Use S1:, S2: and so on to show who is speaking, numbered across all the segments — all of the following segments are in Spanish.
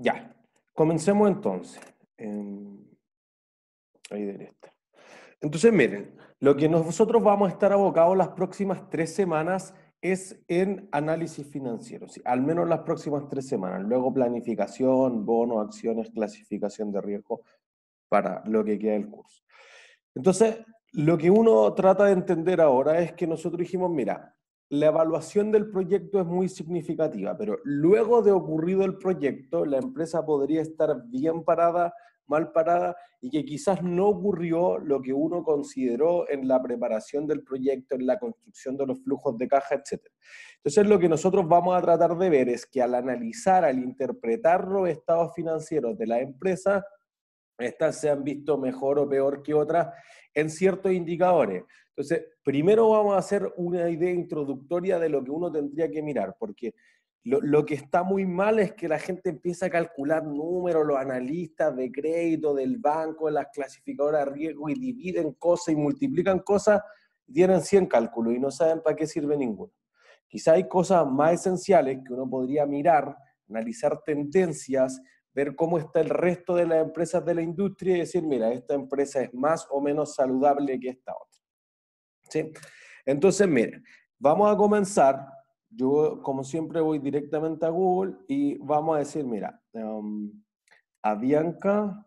S1: Ya, comencemos entonces. Em, ahí este. Entonces, miren, lo que nosotros vamos a estar abocados las próximas tres semanas es en análisis financiero, al menos las próximas tres semanas. Luego planificación, bonos, acciones, clasificación de riesgo para lo que queda del curso. Entonces, lo que uno trata de entender ahora es que nosotros dijimos, mira, la evaluación del proyecto es muy significativa, pero luego de ocurrido el proyecto, la empresa podría estar bien parada, mal parada, y que quizás no ocurrió lo que uno consideró en la preparación del proyecto, en la construcción de los flujos de caja, etc. Entonces, lo que nosotros vamos a tratar de ver es que al analizar, al interpretar los estados financieros de la empresa, estas se han visto mejor o peor que otras en ciertos indicadores. Entonces, primero vamos a hacer una idea introductoria de lo que uno tendría que mirar, porque lo, que está muy mal es que la gente empieza a calcular números, los analistas de crédito, del banco, las clasificadoras de riesgo, y dividen cosas y multiplican cosas, tienen 100 cálculos y no saben para qué sirve ninguno. Quizá hay cosas más esenciales que uno podría mirar, analizar tendencias, ver cómo está el resto de las empresas de la industria y decir, mira, esta empresa es más o menos saludable que esta otra. Entonces, mira, vamos a comenzar. Yo, como siempre, voy directamente a Google y vamos a decir, mira, em, Avianca,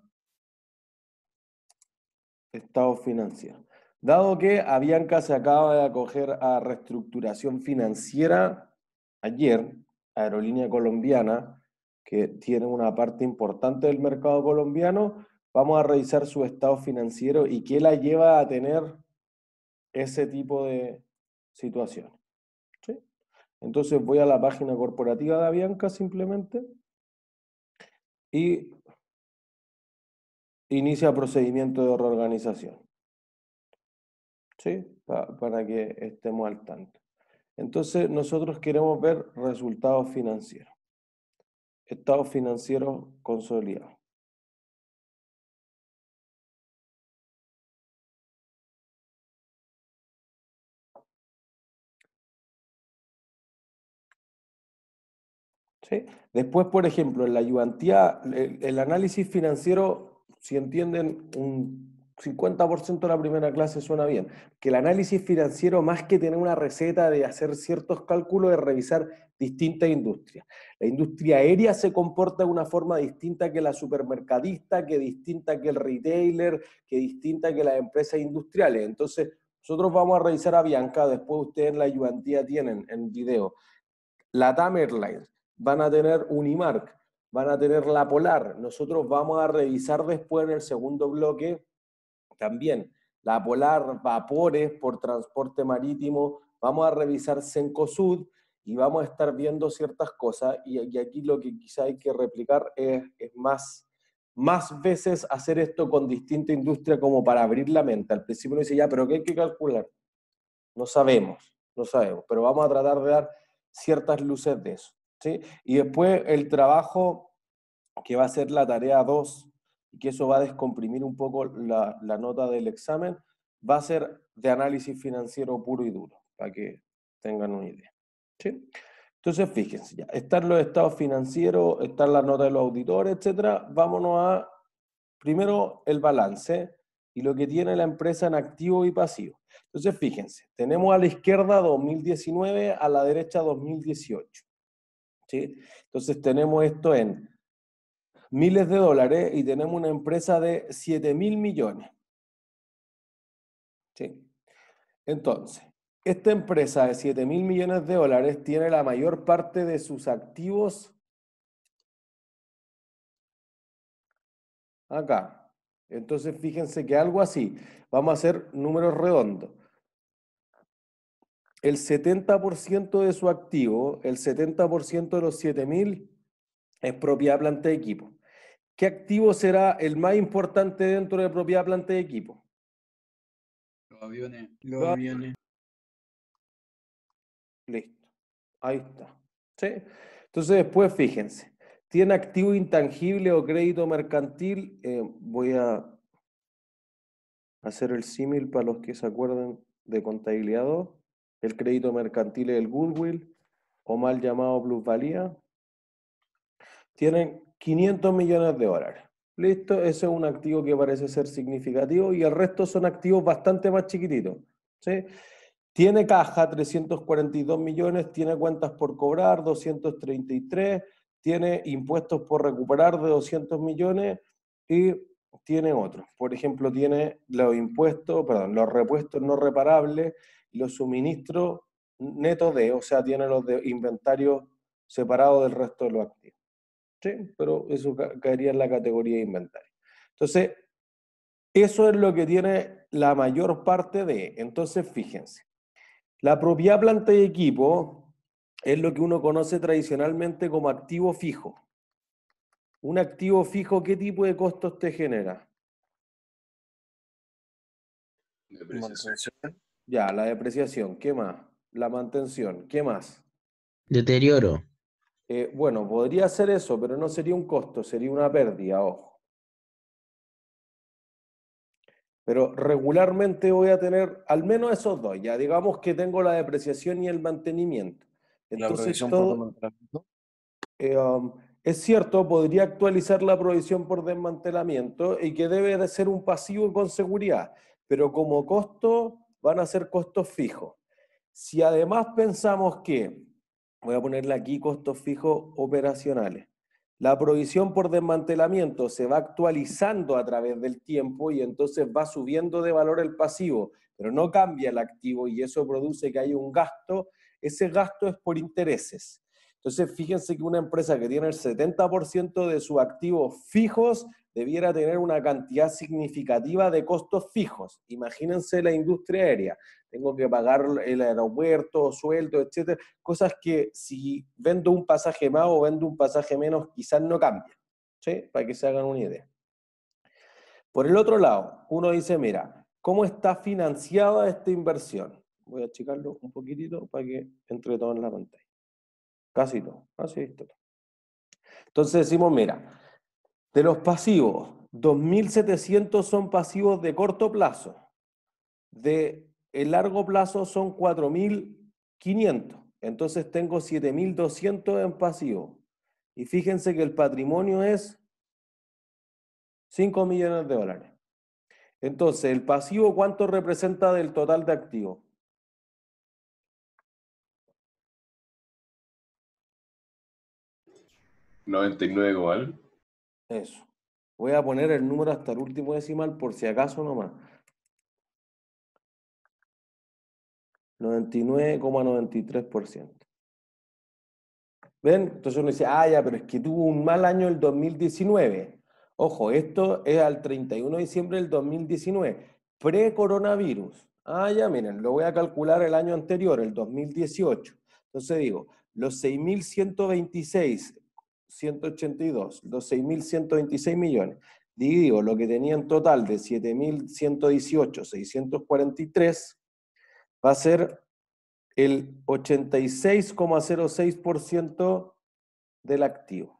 S1: estado financiero. Dado que Avianca se acaba de acoger a reestructuración financiera ayer, Aerolínea Colombiana, que tiene una parte importante del mercado colombiano, vamos a revisar su estado financiero y qué la lleva a tener ese tipo de situaciones. Entonces voy a la página corporativa de Avianca simplemente y inicia procedimiento de reorganización. para que estemos al tanto. Entonces nosotros queremos ver resultados financieros. Estados financieros consolidados. Después, por ejemplo, en la ayudantía, el, análisis financiero, si entienden, un 50% de la primera clase suena bien. Que el análisis financiero, más que tener una receta de hacer ciertos cálculos, es revisar distintas industrias. La industria aérea se comporta de una forma distinta que la supermercadista, que distinta que el retailer, que distinta que las empresas industriales. Entonces, nosotros vamos a revisar a Bianca, después ustedes en la ayudantía tienen en video. La TAM Airlines, van a tener Unimark, van a tener La Polar. Nosotros vamos a revisar después en el segundo bloque también La Polar, vapores por transporte marítimo, vamos a revisar Cencosud y vamos a estar viendo ciertas cosas y, aquí lo que quizá hay que replicar es, más más veces hacer esto con distinta industria como para abrir la mente. Al principio uno dice, ya, pero ¿qué hay que calcular? No sabemos, no sabemos, pero vamos a tratar de dar ciertas luces de eso. Y después el trabajo que va a ser la tarea 2, y que eso va a descomprimir un poco la, nota del examen, va a ser de análisis financiero puro y duro, para que tengan una idea. Entonces, fíjense, ya, están los estados financieros, están las notas de los auditores, etc. Vámonos a, primero, el balance y lo que tiene la empresa en activo y pasivo. Entonces, fíjense, tenemos a la izquierda 2019, a la derecha 2018. Entonces tenemos esto en miles de dólares y tenemos una empresa de 7 mil millones. Entonces, esta empresa de 7 mil millones de dólares tiene la mayor parte de sus activos acá. Entonces, fíjense que algo así, vamos a hacer números redondos el 70% de su activo, el 70% de los 7.000 es propiedad planta de equipo. ¿Qué activo será el más importante dentro de propiedad planta de equipo?
S2: Los aviones.
S1: Listo. Ahí está. Entonces después fíjense. Tiene activo intangible o crédito mercantil. Eh, voy a hacer el símil para los que se acuerdan de contabilidad 2 el crédito mercantil del el goodwill, o mal llamado plusvalía, tienen 500 millones de dólares. Listo, ese es un activo que parece ser significativo y el resto son activos bastante más chiquititos. ¿sí? Tiene caja 342 millones, tiene cuentas por cobrar 233, tiene impuestos por recuperar de 200 millones y tiene otros. Por ejemplo, tiene los impuestos, perdón, los repuestos no reparables los suministros netos de, o sea, tiene los inventarios separados del resto de los activos. ¿Sí? Pero eso caería en la categoría de inventario. Entonces, eso es lo que tiene la mayor parte de. Entonces, fíjense. La propiedad planta y equipo es lo que uno conoce tradicionalmente como activo fijo. Un activo fijo, ¿qué tipo de costos te genera? Ya, la depreciación, ¿qué más? La mantención, ¿qué más?
S2: Deterioro.
S1: Eh, bueno, podría ser eso, pero no sería un costo, sería una pérdida, ojo. Pero regularmente voy a tener al menos esos dos, ya digamos que tengo la depreciación y el mantenimiento. Entonces, todo, eh, um, es cierto, podría actualizar la provisión por desmantelamiento y que debe de ser un pasivo con seguridad, pero como costo van a ser costos fijos. Si además pensamos que, voy a ponerle aquí costos fijos operacionales, la provisión por desmantelamiento se va actualizando a través del tiempo y entonces va subiendo de valor el pasivo, pero no cambia el activo y eso produce que hay un gasto. Ese gasto es por intereses. Entonces, fíjense que una empresa que tiene el 70% de sus activos fijos debiera tener una cantidad significativa de costos fijos. Imagínense la industria aérea. Tengo que pagar el aeropuerto, sueldo, etcétera. Cosas que si vendo un pasaje más o vendo un pasaje menos, quizás no cambien. ¿Sí? Para que se hagan una idea. Por el otro lado, uno dice, mira, ¿cómo está financiada esta inversión? Voy a achicarlo un poquitito para que entre todo en la pantalla. Casi todo. Así Entonces decimos, mira, de los pasivos, 2.700 son pasivos de corto plazo. De el largo plazo son 4.500. Entonces tengo 7.200 en pasivo. Y fíjense que el patrimonio es 5 millones de dólares. Entonces, ¿el pasivo cuánto representa del total de activos? ¿99
S2: igual? Eso.
S1: Voy a poner el número hasta el último decimal por si acaso nomás. 99,93%. ¿Ven? Entonces uno dice, ah, ya, pero es que tuvo un mal año el 2019. Ojo, esto es al 31 de diciembre del 2019, pre-coronavirus. Ah, ya, miren, lo voy a calcular el año anterior, el 2018. Entonces digo, los 6.126 182, los 6.126 millones, dividido lo que tenía en total de 7.118, 643, va a ser el 86,06% del activo.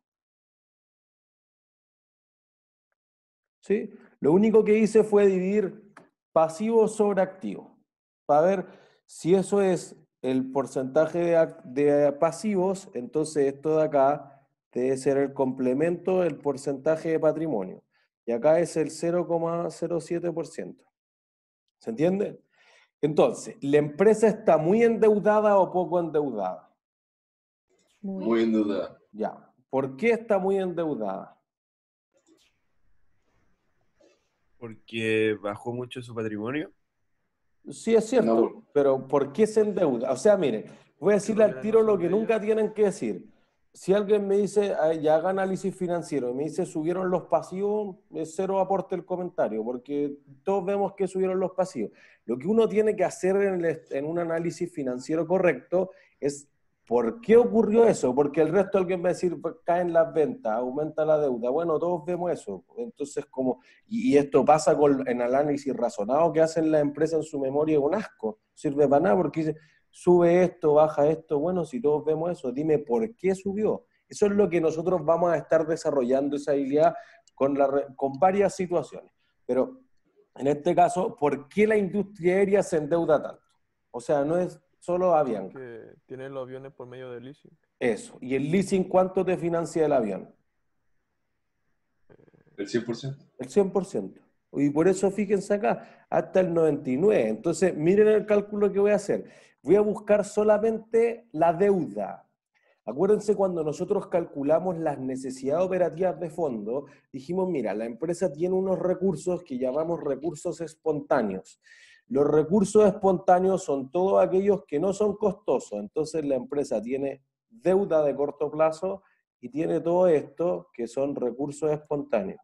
S1: ¿Sí? Lo único que hice fue dividir pasivo sobre activo, para ver si eso es el porcentaje de, de pasivos, entonces esto de acá debe ser el complemento del porcentaje de patrimonio. Y acá es el 0,07%. ¿Se entiende? Entonces, ¿la empresa está muy endeudada o poco endeudada?
S2: Muy, endeudada.
S1: Ya. ¿Por qué está muy endeudada? Porque bajó mucho su patrimonio. Sí, es cierto, pero ¿por qué se endeuda? O sea, mire voy a decirle al tiro lo que nunca tienen que decir si alguien me dice, ah, ya haga análisis financiero, y me dice, subieron los pasivos, cero aporte el comentario, porque todos vemos que subieron los pasivos. Lo que uno tiene que hacer en, un análisis financiero correcto es, ¿por qué ocurrió eso? Porque el resto alguien va a decir, caen las ventas, aumenta la deuda. Bueno, todos vemos eso. Entonces, como, y, esto pasa en el análisis razonado que hacen las empresas en su memoria, es un asco. Sirve para nada porque dice, sube esto, baja esto. Bueno, si todos vemos eso, dime por qué subió. Eso es lo que nosotros vamos a estar desarrollando esa habilidad con, la, con varias situaciones. Pero en este caso, ¿por qué la industria aérea se endeuda tanto? O sea, no es solo avión. que tienen los aviones por medio del leasing. Eso. ¿Y el leasing cuánto te financia el avión? El 100%. El 100%. Y por eso fíjense acá, hasta el 99. Entonces, miren el cálculo que voy a hacer. Voy a buscar solamente la deuda. Acuérdense cuando nosotros calculamos las necesidades operativas de fondo, dijimos, mira, la empresa tiene unos recursos que llamamos recursos espontáneos. Los recursos espontáneos son todos aquellos que no son costosos. Entonces la empresa tiene deuda de corto plazo y tiene todo esto que son recursos espontáneos.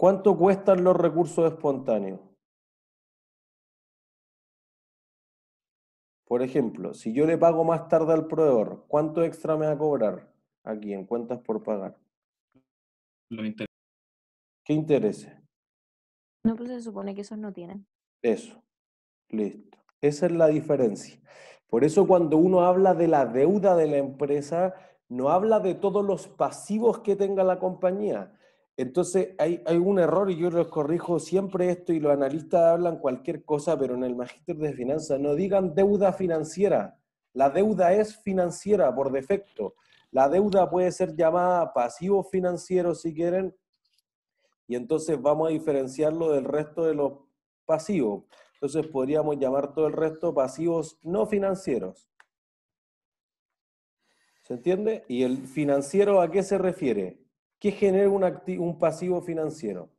S1: ¿Cuánto cuestan los recursos espontáneos? Por ejemplo, si yo le pago más tarde al proveedor, ¿cuánto extra me va a cobrar aquí en cuentas por pagar? Los intereses. ¿Qué intereses?
S3: No, pues se supone que esos no tienen.
S1: Eso. Listo. Esa es la diferencia. Por eso cuando uno habla de la deuda de la empresa, no habla de todos los pasivos que tenga la compañía, entonces hay, un error y yo los corrijo siempre esto y los analistas hablan cualquier cosa, pero en el magíster de finanzas no digan deuda financiera. La deuda es financiera por defecto. La deuda puede ser llamada pasivo financiero si quieren y entonces vamos a diferenciarlo del resto de los pasivos. Entonces podríamos llamar todo el resto pasivos no financieros. ¿Se entiende? ¿Y el financiero a qué se refiere? ¿Qué genera un, pasivo financiero?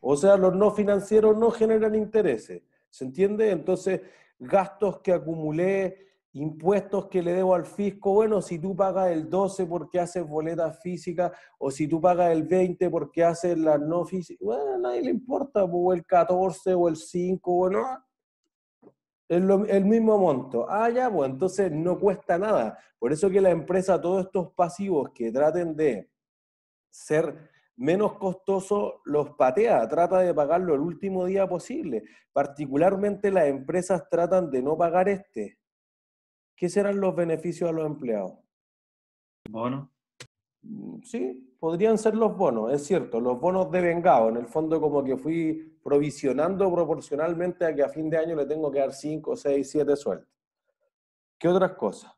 S1: O sea, los no financieros no generan intereses. ¿Se entiende? Entonces, gastos que acumulé, impuestos que le debo al fisco, bueno, si tú pagas el 12 porque haces boletas físicas, o si tú pagas el 20 porque haces las no física, bueno, a nadie le importa, pues, o el 14 o el 5, bueno, el, mismo monto. Ah, ya, pues entonces no cuesta nada. Por eso que la empresa, todos estos pasivos que traten de ser menos costosos, los patea, trata de pagarlo el último día posible. Particularmente las empresas tratan de no pagar este. ¿Qué serán los beneficios a los empleados? Bonos. Mm, sí, podrían ser los bonos, es cierto, los bonos de vengado. En el fondo como que fui provisionando proporcionalmente a que a fin de año le tengo que dar 5, 6, 7 sueldos. ¿Qué otras cosas?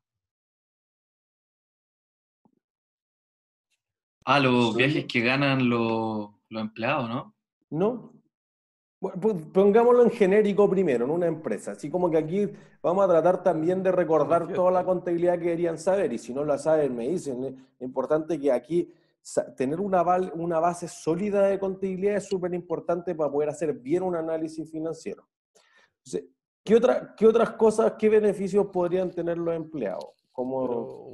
S2: Ah, los viajes que ganan los, los empleados, ¿no?
S1: No. pongámoslo en genérico primero, en una empresa. Así como que aquí vamos a tratar también de recordar toda la contabilidad que deberían saber. Y si no la saben, me dicen. ¿eh? Es importante que aquí tener una, una base sólida de contabilidad es súper importante para poder hacer bien un análisis financiero. ¿qué, otra, ¿Qué otras cosas, qué beneficios podrían tener los empleados? Como...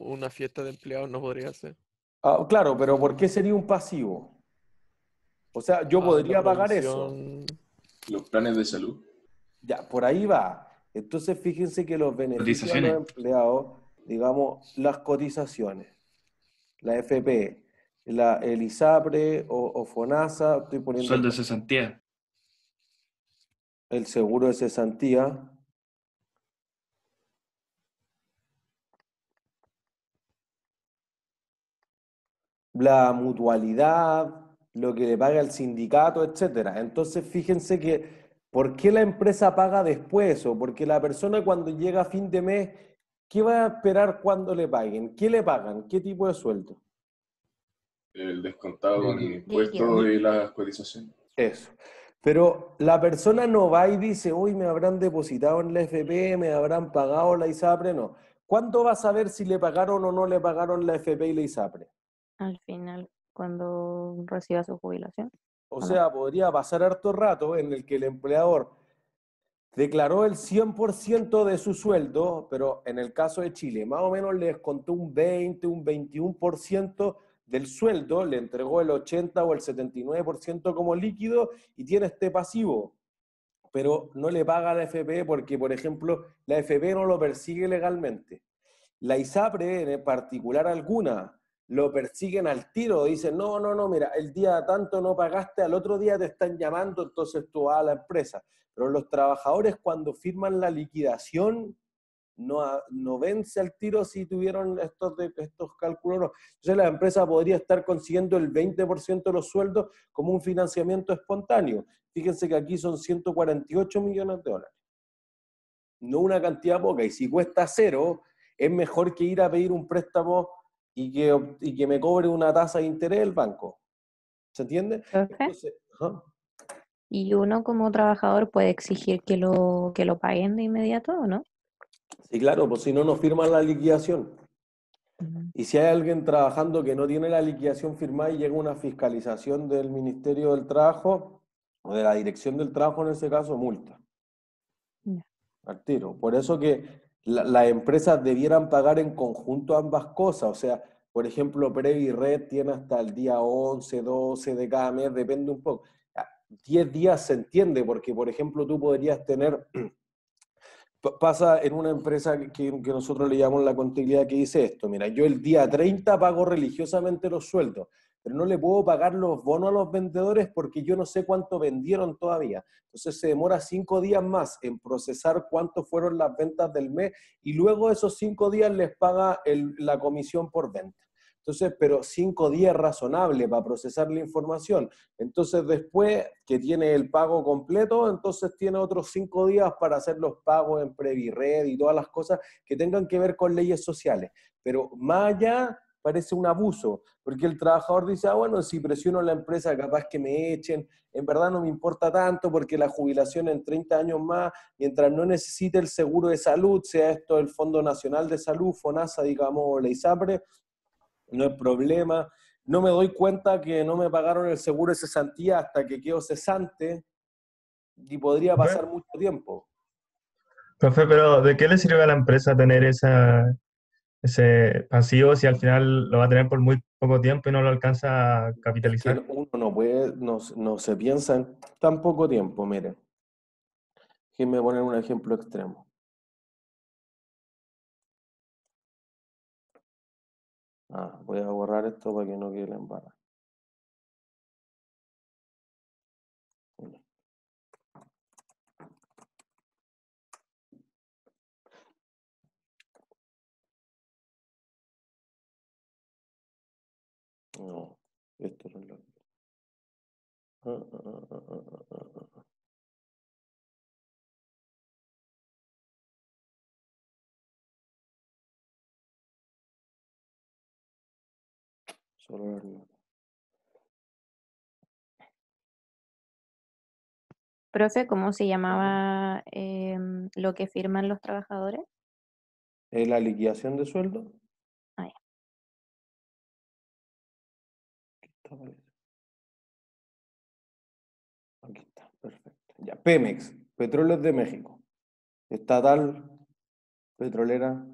S1: una fiesta de empleados no podría ser. Ah, claro, pero ¿por qué sería un pasivo? O sea, yo ah, podría pagar eso. Los planes de salud. Ya, por ahí va. Entonces, fíjense que los beneficios de los empleados, digamos, las cotizaciones, la FP, e la, el o, FONASA, estoy poniendo... Sueldo de cesantía. El seguro de cesantía. La mutualidad, lo que le paga el sindicato, etc. Entonces, fíjense que, ¿por qué la empresa paga después? O porque la persona cuando llega a fin de mes, ¿qué va a esperar cuando le paguen? ¿Qué le pagan? ¿Qué tipo de sueldo? el descontado con impuestos y la cotizaciones. Eso. Pero la persona no va y dice, uy, me habrán depositado en la FP, me habrán pagado la ISAPRE, no. ¿Cuándo va a saber si le pagaron o no le pagaron la FP y la ISAPRE?
S3: Al final, cuando reciba su jubilación.
S1: O sea, podría pasar harto rato en el que el empleador declaró el 100% de su sueldo, pero en el caso de Chile, más o menos les contó un 20, un 21%, del sueldo, le entregó el 80 o el 79% como líquido y tiene este pasivo, pero no le paga la FP porque, por ejemplo, la FP no lo persigue legalmente. La ISAPRE, en particular alguna, lo persiguen al tiro, dicen, no, no, no, mira, el día tanto no pagaste, al otro día te están llamando, entonces tú vas a la empresa. Pero los trabajadores cuando firman la liquidación no, no vence al tiro si tuvieron estos, estos cálculos. Entonces la empresa podría estar consiguiendo el 20% de los sueldos como un financiamiento espontáneo. Fíjense que aquí son 148 millones de dólares. No una cantidad poca. Y si cuesta cero, es mejor que ir a pedir un préstamo y que, y que me cobre una tasa de interés el banco. ¿Se entiende?
S3: Y uno como trabajador puede exigir que lo, que lo paguen de inmediato, ¿o no?
S1: Sí, claro, pues si no, no firman la liquidación. Y si hay alguien trabajando que no tiene la liquidación firmada y llega una fiscalización del Ministerio del Trabajo o de la Dirección del Trabajo en ese caso, multa. tiro. Por eso que las empresas debieran pagar en conjunto ambas cosas. O sea, por ejemplo, Previ Red tiene hasta el día 11, 12 de cada mes, depende un poco. 10 días se entiende, porque por ejemplo tú podrías tener pasa en una empresa que, nosotros le llamamos la contabilidad que dice esto, mira, yo el día 30 pago religiosamente los sueldos, pero no le puedo pagar los bonos a los vendedores porque yo no sé cuánto vendieron todavía. Entonces se demora cinco días más en procesar cuánto fueron las ventas del mes y luego esos cinco días les paga la comisión por venta. Entonces, pero cinco días razonable para procesar la información. Entonces, después que tiene el pago completo, entonces tiene otros cinco días para hacer los pagos en Previred y todas las cosas que tengan que ver con leyes sociales. Pero más allá parece un abuso, porque el trabajador dice, ah, bueno, si presiono la empresa, capaz que me echen, en verdad no me importa tanto porque la jubilación en 30 años más, mientras no necesite el seguro de salud, sea esto el Fondo Nacional de Salud, FONASA, digamos, o la ISAPRE, no hay problema. No me doy cuenta que no me pagaron el seguro de cesantía hasta que quedo cesante y podría pasar mucho tiempo.
S2: Profe, pero
S1: ¿de qué le sirve a la empresa tener esa, ese pasivo si al final lo va a tener por muy poco tiempo y no lo alcanza a capitalizar? uno no puede, no, no se piensa en tan poco tiempo, mire. Déjenme poner un ejemplo extremo.
S2: Ah, voy a borrar esto para que no quede en embarra. No, esto no es lo que... Solo
S3: Profe, ¿cómo se llamaba em, lo que firman los
S2: trabajadores?
S1: Eh, la liquidación de sueldo? Ahí. Aquí está, perfecto. Ya, Pemex, Petróleos de México. Estatal, petrolera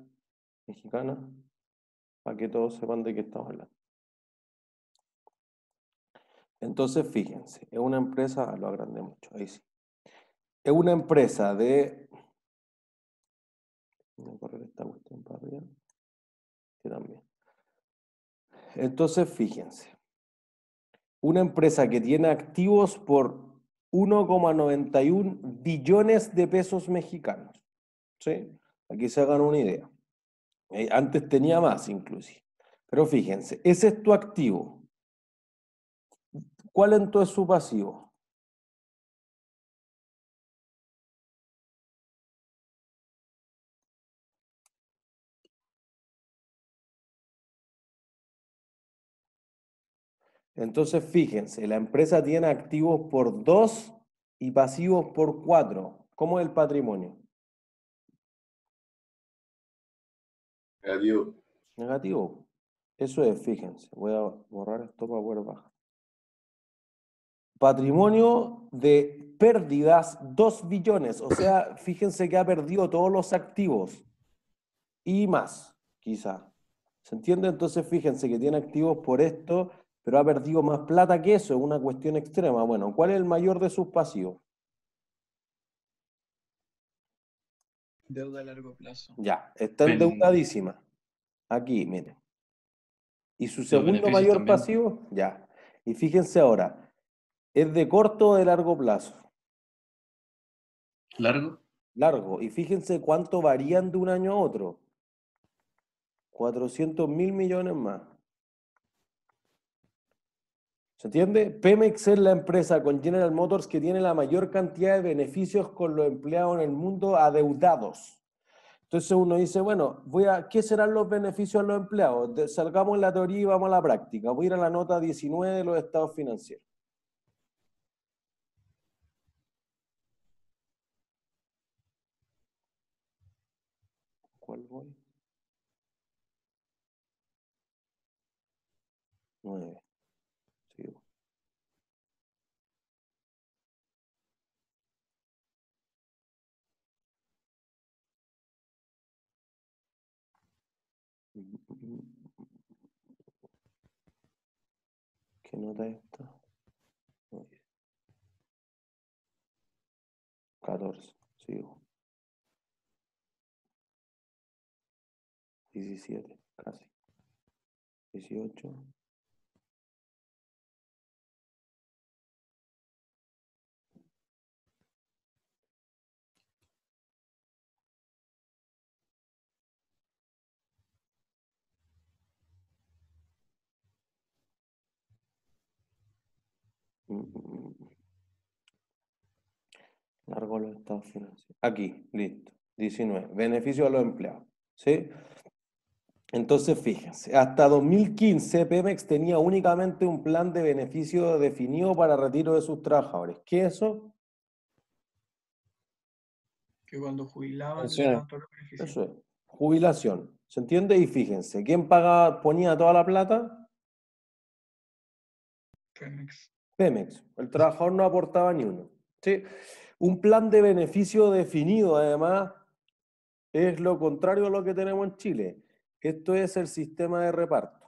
S1: mexicana, para que todos sepan de qué estamos hablando. Entonces, fíjense, es una empresa, lo agrandé mucho, ahí sí. Es una empresa de... Voy a correr esta cuestión para arriba. también. Entonces, fíjense. Una empresa que tiene activos por 1,91 billones de pesos mexicanos. ¿Sí? Aquí se hagan una idea. Eh, antes tenía más, inclusive. Pero fíjense, ese es tu activo. ¿Cuál entonces es su pasivo? Entonces, fíjense, la empresa tiene activos por 2 y pasivos por 4. ¿Cómo es el patrimonio? Negativo. Negativo. Eso es, fíjense. Voy a borrar esto para poder bajar patrimonio de pérdidas 2 billones, o sea, fíjense que ha perdido todos los activos y más, quizá. ¿Se entiende? Entonces, fíjense que tiene activos por esto, pero ha perdido más plata que eso, es una cuestión extrema. Bueno, ¿cuál es el mayor de sus pasivos?
S2: Deuda a largo plazo.
S1: Ya, está endeudadísima. Aquí, miren. Y su segundo mayor pasivo, ya. Y fíjense ahora, ¿Es de corto o de largo plazo? ¿Largo? Largo. Y fíjense cuánto varían de un año a otro. 400 mil millones más. ¿Se entiende? Pemex es la empresa con General Motors que tiene la mayor cantidad de beneficios con los empleados en el mundo adeudados. Entonces uno dice, bueno, ¿qué serán los beneficios a los empleados? salgamos la teoría y vamos a la práctica. Voy a ir a la nota 19 de los estados financieros.
S2: nueve voy? Sigo. ¿Qué nota esta? catorce Sigo. 17, casi. 18. Mm, mm, mm,
S1: Largo los estados financieros. Aquí, listo. 19. Beneficio a los empleados. ¿Sí? Entonces, fíjense, hasta 2015 Pemex tenía únicamente un plan de beneficio definido para retiro de sus trabajadores. ¿Qué es eso? Que cuando jubilaban, se Eso es, jubilación. ¿Se entiende? Y fíjense, ¿quién pagaba? ponía toda la plata? Pemex. Pemex. El trabajador no aportaba ni uno. Un plan de beneficio definido, además, es lo contrario a lo que tenemos en Chile esto es el sistema de reparto.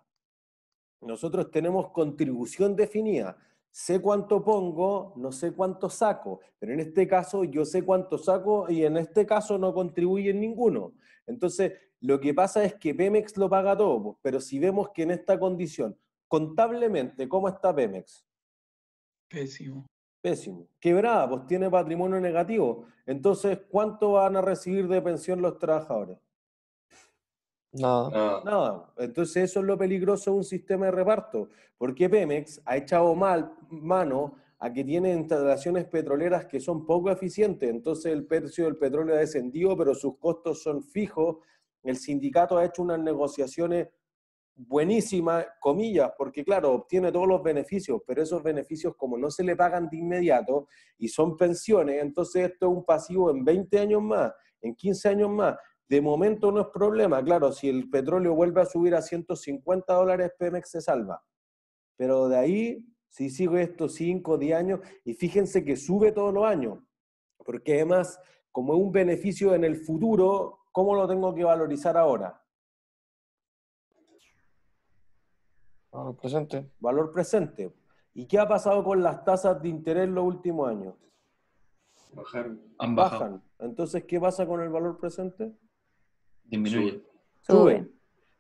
S1: Nosotros tenemos contribución definida. Sé cuánto pongo, no sé cuánto saco, pero en este caso yo sé cuánto saco y en este caso no contribuye en ninguno. Entonces, lo que pasa es que Pemex lo paga todo, pero si vemos que en esta condición, contablemente, ¿cómo está Pemex? Pésimo. Pésimo. Quebrada, pues tiene patrimonio negativo. Entonces, ¿cuánto van a recibir de pensión los trabajadores? No, no. Entonces eso es lo peligroso de un sistema de reparto, porque Pemex ha echado mal mano a que tiene instalaciones petroleras que son poco eficientes, entonces el precio del petróleo ha descendido, pero sus costos son fijos. El sindicato ha hecho unas negociaciones buenísimas, comillas, porque claro, obtiene todos los beneficios, pero esos beneficios como no se le pagan de inmediato y son pensiones, entonces esto es un pasivo en 20 años más, en 15 años más, de momento no es problema, claro, si el petróleo vuelve a subir a 150 dólares, Pemex se salva. Pero de ahí, si sigo estos 5, 10 años, y fíjense que sube todos los años, porque además, como es un beneficio en el futuro, ¿cómo lo tengo que valorizar ahora? Valor presente. Valor presente. ¿Y qué ha pasado con las tasas de interés los últimos años? Bajaron. Bajan. Entonces, ¿qué pasa con el valor presente? Disminuye. Sube.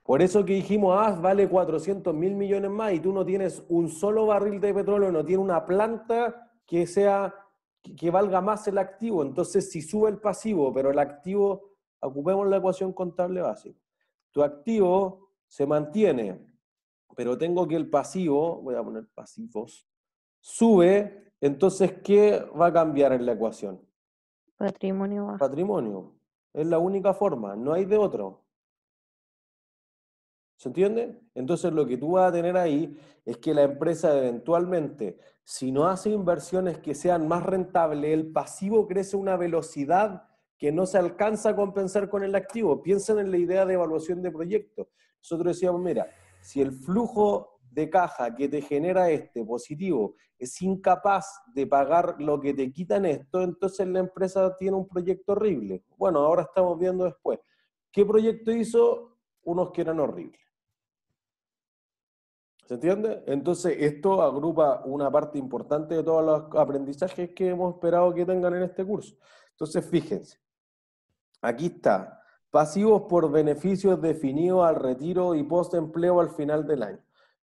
S1: Por eso que dijimos, ah, vale 400 mil millones más y tú no tienes un solo barril de petróleo, no tienes una planta que sea que valga más el activo. Entonces, si sube el pasivo, pero el activo, ocupemos la ecuación contable básica. Tu activo se mantiene, pero tengo que el pasivo, voy a poner pasivos, sube, entonces, ¿qué va a cambiar en la ecuación?
S3: Patrimonio
S1: Patrimonio. Es la única forma, no hay de otro. ¿Se entiende? Entonces lo que tú vas a tener ahí es que la empresa eventualmente, si no hace inversiones que sean más rentables, el pasivo crece a una velocidad que no se alcanza a compensar con el activo. Piensen en la idea de evaluación de proyecto. Nosotros decíamos, mira, si el flujo de caja que te genera este positivo es incapaz de pagar lo que te quitan esto, entonces la empresa tiene un proyecto horrible. Bueno, ahora estamos viendo después. ¿Qué proyecto hizo? Unos que eran horribles. ¿Se entiende? Entonces, esto agrupa una parte importante de todos los aprendizajes que hemos esperado que tengan en este curso. Entonces, fíjense, aquí está, pasivos por beneficios definidos al retiro y post-empleo al final del año.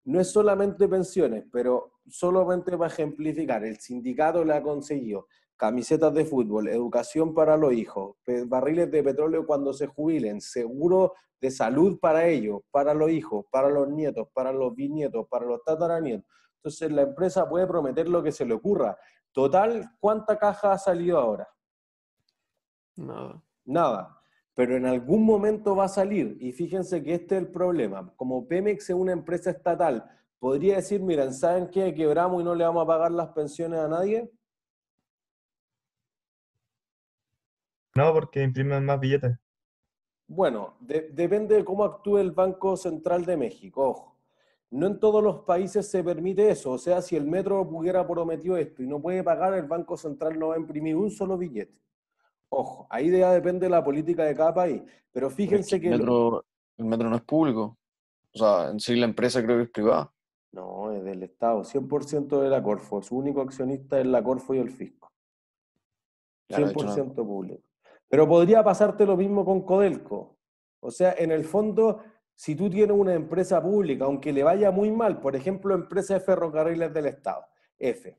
S1: No es solamente pensiones, pero solamente para ejemplificar, el sindicato le ha conseguido camisetas de fútbol, educación para los hijos, barriles de petróleo cuando se jubilen, seguro de salud para ellos, para los hijos, para los nietos, para los bisnietos, para los tataranietos. Entonces la empresa puede prometer lo que se le ocurra. Total, ¿cuánta caja ha salido ahora? Nada. Nada pero en algún momento va a salir. Y fíjense que este es el problema. Como Pemex es una empresa estatal, podría decir, miren, ¿saben qué? Quebramos y no le vamos a pagar las pensiones a nadie.
S2: No, porque imprimen más billetes.
S1: Bueno, depende de cómo actúe el Banco Central de México. Ojo, no en todos los países se permite eso. O sea, si el metro hubiera prometió esto y no puede pagar, el Banco Central no va a imprimir un solo billete. Ojo, ahí ya depende la política de cada país. Pero fíjense que. el metro no es público. O sea, en sí la empresa creo que es privada. No, es del Estado, 100% de la Corfo. Su único accionista es la Corfo y el fisco. 100% público. Pero podría pasarte lo mismo con Codelco. O sea, en el fondo, si tú tienes una empresa pública, aunque le vaya muy mal, por ejemplo, empresa de ferrocarriles del Estado, F,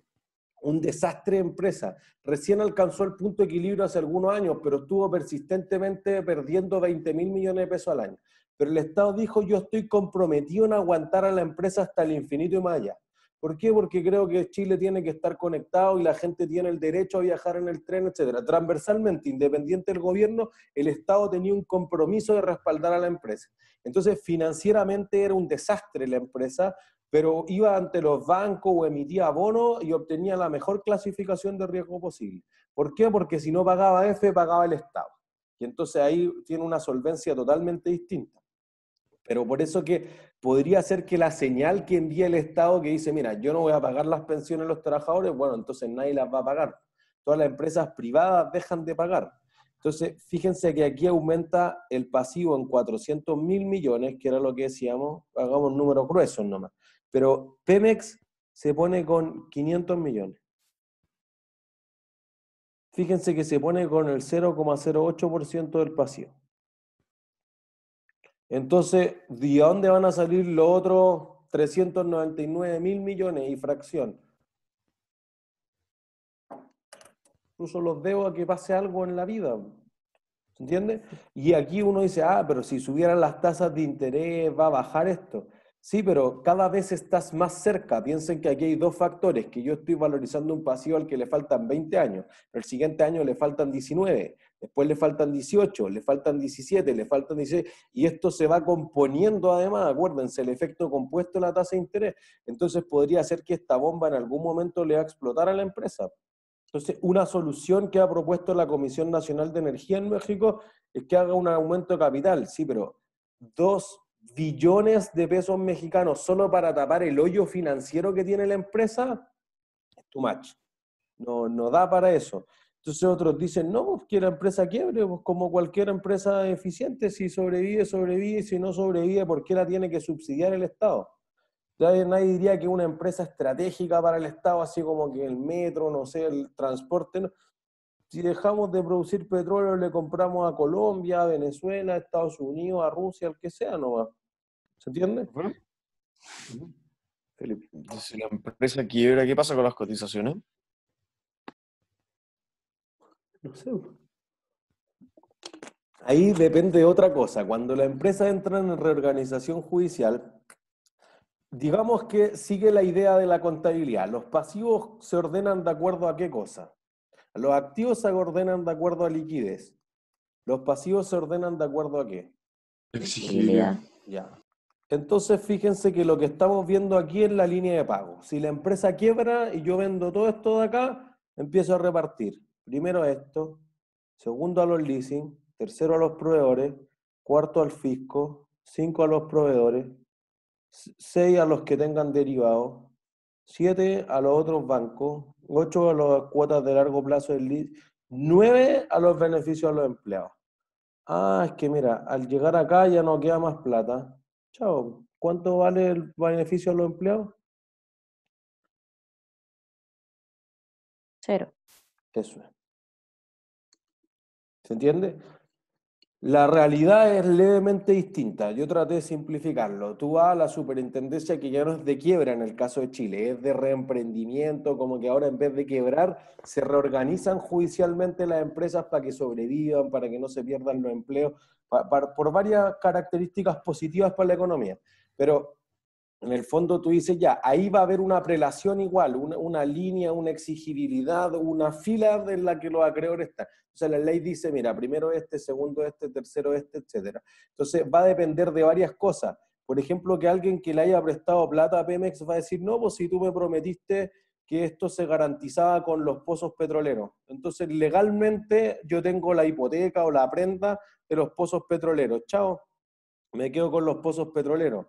S1: un desastre de empresa. Recién alcanzó el punto de equilibrio hace algunos años, pero estuvo persistentemente perdiendo 20 mil millones de pesos al año. Pero el Estado dijo, yo estoy comprometido en aguantar a la empresa hasta el infinito y más allá. ¿Por qué? Porque creo que Chile tiene que estar conectado y la gente tiene el derecho a viajar en el tren, etc. Transversalmente, independiente del gobierno, el Estado tenía un compromiso de respaldar a la empresa. Entonces, financieramente era un desastre la empresa, pero iba ante los bancos o emitía bonos y obtenía la mejor clasificación de riesgo posible. ¿Por qué? Porque si no pagaba F, pagaba el Estado. Y entonces ahí tiene una solvencia totalmente distinta. Pero por eso que podría ser que la señal que envía el Estado que dice, mira, yo no voy a pagar las pensiones a los trabajadores, bueno, entonces nadie las va a pagar. Todas las empresas privadas dejan de pagar. Entonces, fíjense que aquí aumenta el pasivo en 400 mil millones, que era lo que decíamos, hagamos números gruesos nomás. Pero Pemex se pone con 500 millones. Fíjense que se pone con el 0,08% del pasivo. Entonces, ¿de dónde van a salir los otros 399 mil millones y fracción? Incluso los debo a que pase algo en la vida. ¿Se entiende? Y aquí uno dice, ah, pero si subieran las tasas de interés va a bajar esto. Sí, pero cada vez estás más cerca. Piensen que aquí hay dos factores, que yo estoy valorizando un pasivo al que le faltan 20 años, el siguiente año le faltan 19, después le faltan 18, le faltan 17, le faltan 16, y esto se va componiendo además, acuérdense, el efecto compuesto de la tasa de interés. Entonces podría ser que esta bomba en algún momento le va a explotar a la empresa. Entonces, una solución que ha propuesto la Comisión Nacional de Energía en México es que haga un aumento de capital, sí, pero dos billones de pesos mexicanos solo para tapar el hoyo financiero que tiene la empresa, es too much. No, no da para eso. Entonces otros dicen, no, pues que la empresa quiebre, pues, como cualquier empresa eficiente, si sobrevive, sobrevive, si no sobrevive, ¿por qué la tiene que subsidiar el Estado? Nadie, nadie diría que una empresa estratégica para el Estado, así como que el metro, no sé, el transporte, si dejamos de producir petróleo, le compramos a Colombia, a Venezuela, a Estados Unidos, a Rusia, al que sea, no va. ¿Se entiende? Si la empresa quiebra, ¿qué pasa con las cotizaciones? No sé. Ahí depende de otra cosa. Cuando la empresa entra en reorganización judicial, digamos que sigue la idea de la contabilidad. Los pasivos se ordenan de acuerdo a qué cosa? Los activos se ordenan de acuerdo a liquidez. Los pasivos se ordenan de acuerdo a qué?
S2: Exigibilidad.
S1: Ya. Entonces, fíjense que lo que estamos viendo aquí es la línea de pago. Si la empresa quiebra y yo vendo todo esto de acá, empiezo a repartir. Primero esto, segundo a los leasing, tercero a los proveedores, cuarto al fisco, cinco a los proveedores, seis a los que tengan derivados, 7 a los otros bancos, 8 a las cuotas de largo plazo del LID, 9 a los beneficios a los empleados. Ah, es que mira, al llegar acá ya no queda más plata. Chao, ¿cuánto vale el beneficio
S2: a los empleados? Cero.
S1: Eso es. ¿Se entiende? La realidad es levemente distinta. Yo traté de simplificarlo. Tú vas a la superintendencia que ya no es de quiebra en el caso de Chile, es de reemprendimiento, como que ahora en vez de quebrar, se reorganizan judicialmente las empresas para que sobrevivan, para que no se pierdan los empleos, por varias características positivas para la economía. Pero en el fondo tú dices, ya, ahí va a haber una prelación igual, una, línea, una exigibilidad, una fila en la que los acreedores están. O sea, la ley dice, mira, primero este, segundo este, tercero este, etc. Entonces, va a depender de varias cosas. Por ejemplo, que alguien que le haya prestado plata a Pemex va a decir, no, pues si tú me prometiste que esto se garantizaba con los pozos petroleros. Entonces, legalmente yo tengo la hipoteca o la prenda de los pozos petroleros. Chao, me quedo con los pozos petroleros.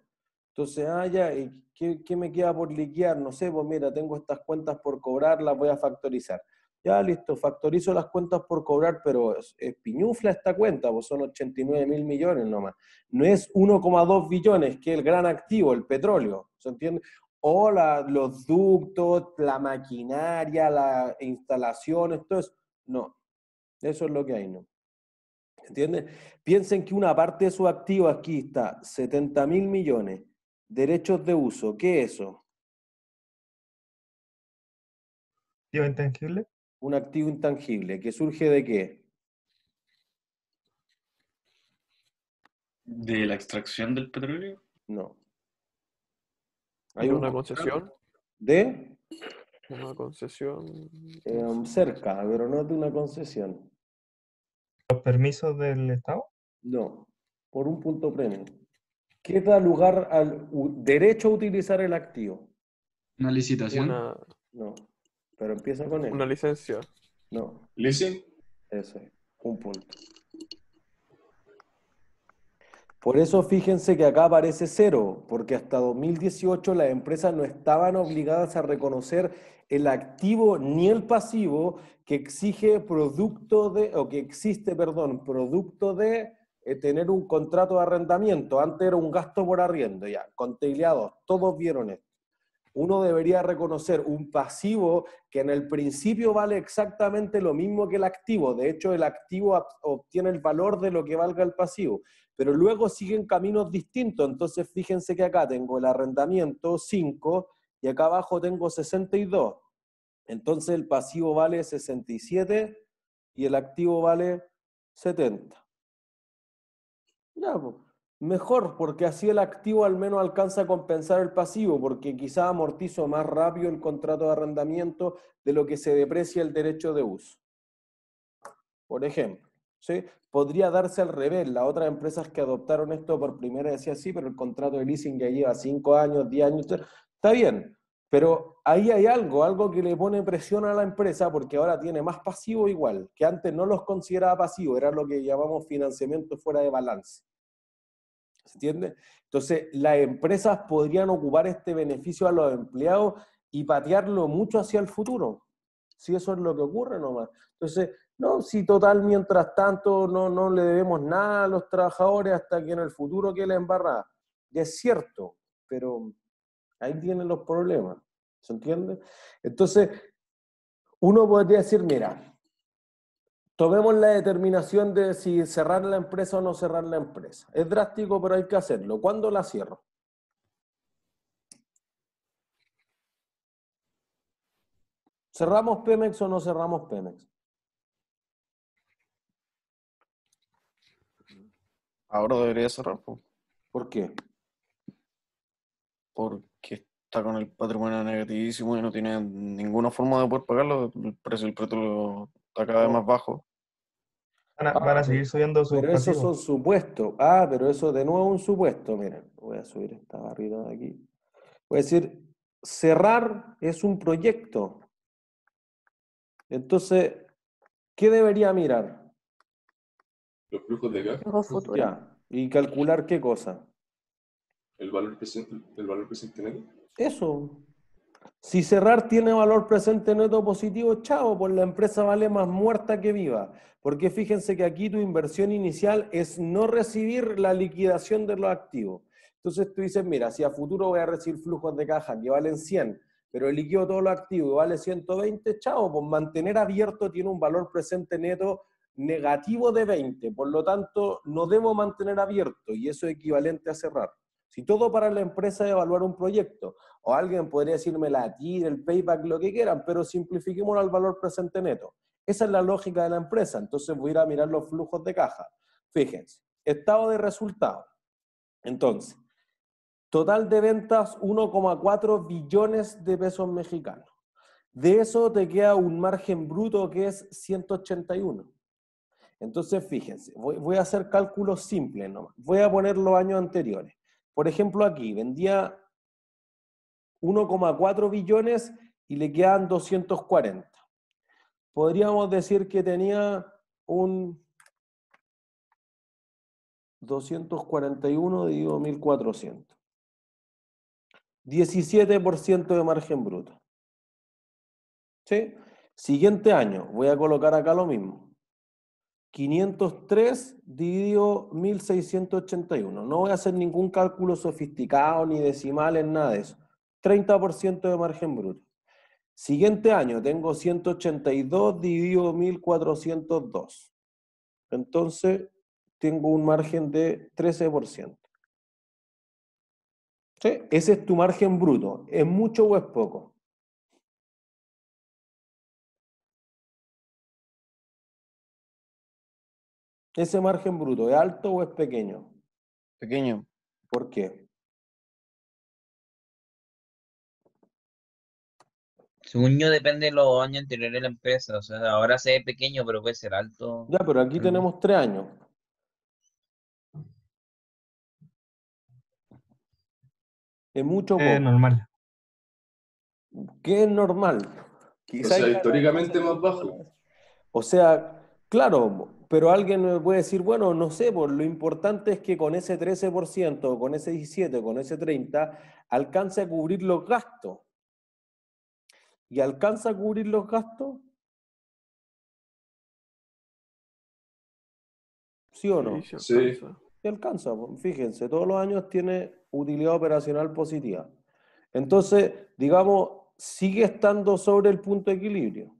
S1: Entonces, ah, ya, ¿y qué, me queda por liquear? No sé, pues mira, tengo estas cuentas por cobrar, las voy a factorizar. Ya, listo, factorizo las cuentas por cobrar, pero piñufla esta cuenta, pues son 89 mil millones nomás. No es 1,2 billones, que es el gran activo, el petróleo, ¿se entiende? O los ductos, la maquinaria, la instalaciones, todo eso. No, eso es lo que hay, ¿no? entiende Piensen que una parte de su activo aquí está, 70 mil millones Derechos de uso, ¿qué es eso?
S2: ¿Activo intangible?
S1: Un activo intangible, que surge de qué? ¿De la extracción del petróleo? No. ¿Hay una concesión? ¿De? Una concesión. Em, cerca, pero no de una concesión.
S2: ¿Los permisos del Estado?
S1: No, por un punto premio. ¿Qué da lugar al derecho a utilizar el activo.
S2: ¿Una licitación?
S1: No, pero empieza con eso. ¿Una licencia? No. ¿Licen? ese un punto. Por eso fíjense que acá aparece cero, porque hasta 2018 las empresas no estaban obligadas a reconocer el activo ni el pasivo que exige producto de, o que existe, perdón, producto de eh, tener un contrato de arrendamiento. Antes era un gasto por arriendo, ya, contabilizados, todos vieron esto. Uno debería reconocer un pasivo que en el principio vale exactamente lo mismo que el activo. De hecho, el activo obtiene el valor de lo que valga el pasivo. Pero luego siguen caminos distintos. Entonces, fíjense que acá tengo el arrendamiento 5 y acá abajo tengo 62. Entonces, el pasivo vale 67 y el activo vale 70. Mejor, porque así el activo al menos alcanza a compensar el pasivo, porque quizá amortizo más rápido el contrato de arrendamiento de lo que se deprecia el derecho de uso. Por ejemplo, ¿sí? podría darse al revés. Las otras empresas que adoptaron esto por primera decía sí, pero el contrato de leasing ya lleva 5 años, 10 años, está bien. Pero ahí hay algo, algo que le pone presión a la empresa porque ahora tiene más pasivo igual, que antes no los consideraba pasivo, era lo que llamamos financiamiento fuera de balance. ¿Se entiende? Entonces, las empresas podrían ocupar este beneficio a los empleados y patearlo mucho hacia el futuro, si eso es lo que ocurre nomás. Entonces, no, si total, mientras tanto, no, no le debemos nada a los trabajadores hasta que en el futuro quede la embarrada. es cierto, pero Ahí tienen los problemas. ¿Se entiende? Entonces, uno podría decir, mira, tomemos la determinación de si cerrar la empresa o no cerrar la empresa. Es drástico, pero hay que hacerlo. ¿Cuándo la cierro? ¿Cerramos Pemex o no cerramos Pemex? Ahora debería cerrar. ¿Por qué? porque está con el patrimonio negativísimo y no tiene ninguna forma de poder pagarlo, el precio del petróleo está cada vez más bajo. Van a, ah, seguir subiendo sus Pero eso es un supuesto. Ah, pero eso de nuevo un supuesto. Miren, voy a subir esta barrita de aquí. Voy a decir, cerrar es un proyecto. Entonces, ¿qué debería mirar? Los flujos de gas. y calcular qué cosa el valor, presente, el valor neto? Eso. Si cerrar tiene valor presente neto positivo, chavo pues la empresa vale más muerta que viva. Porque fíjense que aquí tu inversión inicial es no recibir la liquidación de los activos. Entonces tú dices, mira, si a futuro voy a recibir flujos de caja que valen 100, pero liquido todos los activos y vale 120, chavo pues mantener abierto tiene un valor presente neto negativo de 20. Por lo tanto, no debo mantener abierto y eso es equivalente a cerrar. Si todo para la empresa es evaluar un proyecto, o alguien podría decirme la TIR, el payback, lo que quieran, pero simplifiquemos al valor presente neto. Esa es la lógica de la empresa. Entonces voy a ir a mirar los flujos de caja. Fíjense, estado de resultado. Entonces, total de ventas 1,4 billones de pesos mexicanos. De eso te queda un margen bruto que es 181. Entonces, fíjense, voy, voy a hacer cálculos simples nomás. Voy a poner los años anteriores por ejemplo, aquí vendía 1,4 billones y le quedan 240. Podríamos decir que tenía un 241 dividido 1400. 17% de margen bruto. ¿Sí? Siguiente año, voy a colocar acá lo mismo. 503 dividido 1681. No voy a hacer ningún cálculo sofisticado ni decimales, nada de eso. 30% de margen bruto. Siguiente año tengo 182 dividido 1402. Entonces tengo un margen de 13%. Ese es tu margen
S2: bruto. ¿Es mucho o es poco? ¿Ese margen bruto es alto o es pequeño? Pequeño. ¿Por qué? Según yo, depende de los años anteriores de la empresa. O sea, ahora se ve pequeño, pero puede ser alto.
S1: Ya, pero aquí mm. tenemos tres años. Es mucho Es normal. ¿Qué es normal? Quizá o sea, históricamente más bajo. O sea, Claro, pero alguien me puede decir, bueno, no sé, pues, lo importante es que con ese 13%, con ese 17%, con ese 30%, alcance a cubrir los gastos. ¿Y alcanza a cubrir los gastos? ¿Sí o no? Sí. Y alcanza. Pues, fíjense, todos los años tiene utilidad operacional positiva. Entonces, digamos, sigue estando sobre el punto de equilibrio.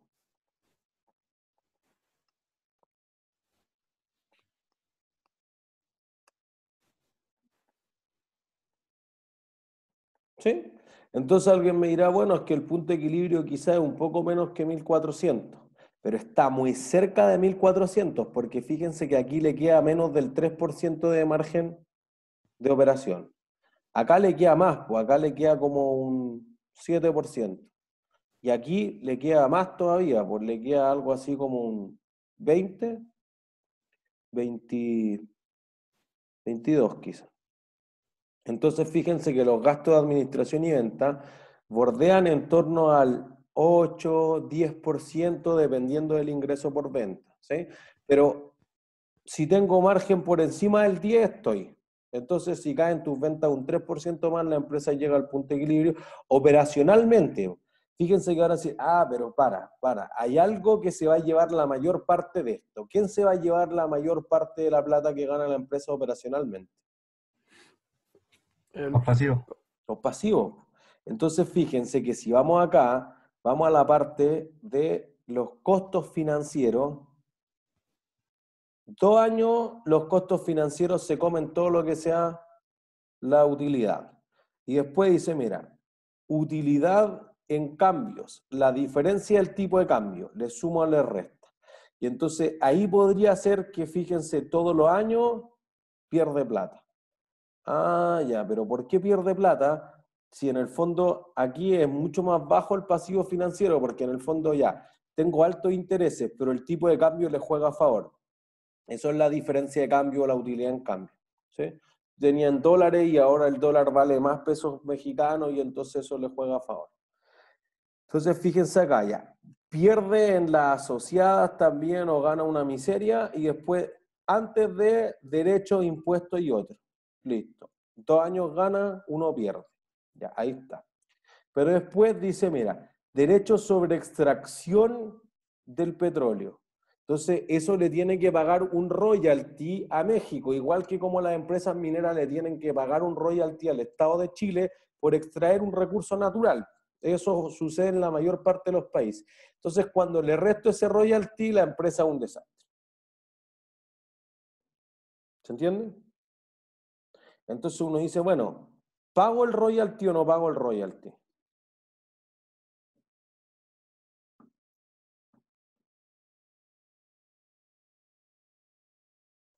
S1: ¿Sí? Entonces alguien me dirá, bueno, es que el punto de equilibrio quizá es un poco menos que 1400, pero está muy cerca de 1400, porque fíjense que aquí le queda menos del 3% de margen de operación. Acá le queda más, o pues acá le queda como un 7%. Y aquí le queda más todavía, pues le queda algo así como un 20, 20 22 quizás. Entonces, fíjense que los gastos de administración y venta bordean en torno al 8, 10% dependiendo del ingreso por venta. ¿sí? Pero si tengo margen por encima del 10, estoy. Entonces, si caen tus ventas un 3% más, la empresa llega al punto de equilibrio operacionalmente. Fíjense que ahora sí, ah, pero para, para, hay algo que se va a llevar la mayor parte de esto. ¿Quién se va a llevar la mayor parte de la plata que gana la empresa operacionalmente? Los pasivos. pasivo. pasivos. Entonces, fíjense que si vamos acá, vamos a la parte de los costos financieros. Dos años los costos financieros se comen todo lo que sea la utilidad. Y después dice, mira, utilidad en cambios, la diferencia del tipo de cambio, le sumo o le resta. Y entonces ahí podría ser que, fíjense, todos los años pierde plata. Ah, ya, pero ¿por qué pierde plata si en el fondo aquí es mucho más bajo el pasivo financiero? Porque en el fondo ya tengo altos intereses, pero el tipo de cambio le juega a favor. Eso es la diferencia de cambio o la utilidad en cambio. Tenían dólares y ahora el dólar vale más pesos mexicanos y entonces eso le juega a favor. Entonces, fíjense acá ya. Pierde en las asociadas también o gana una miseria y después, antes de derechos, impuestos y otros. Listo. Dos años gana, uno pierde. Ya, ahí está. Pero después dice, mira, derecho sobre extracción del petróleo. Entonces, eso le tiene que pagar un royalty a México, igual que como las empresas mineras le tienen que pagar un royalty al Estado de Chile por extraer un recurso natural. Eso sucede en la mayor parte de los países. Entonces, cuando le resto ese royalty, la empresa es un desastre. ¿Se entiende? Entonces uno dice, bueno, ¿pago el royalty o no pago el royalty?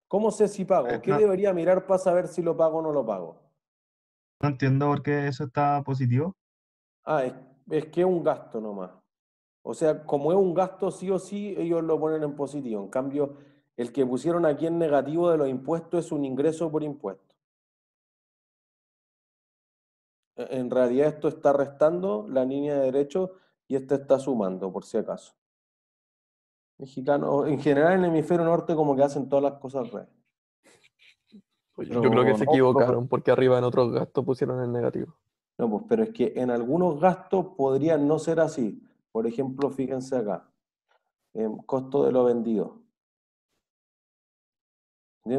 S1: ¿Cómo sé si pago? Eh, ¿Qué debería mirar para saber si lo pago o no lo pago?
S2: No entiendo por qué eso está positivo.
S1: Ah, es, es, que es un gasto nomás. O sea, como es un gasto sí o sí, ellos lo ponen en positivo. En cambio, el que pusieron aquí en negativo de los impuestos es un ingreso por impuesto. E-, en realidad esto está restando la línea de derecho y este está sumando, por si acaso. Mexicano, en general en el hemisferio norte como que hacen todas las cosas re. Pues yo creo que se equivocaron porque arriba en otros gastos pusieron el negativo. No, pues, pero es que en algunos gastos podría no ser así. Por ejemplo, fíjense acá, costo de lo vendido.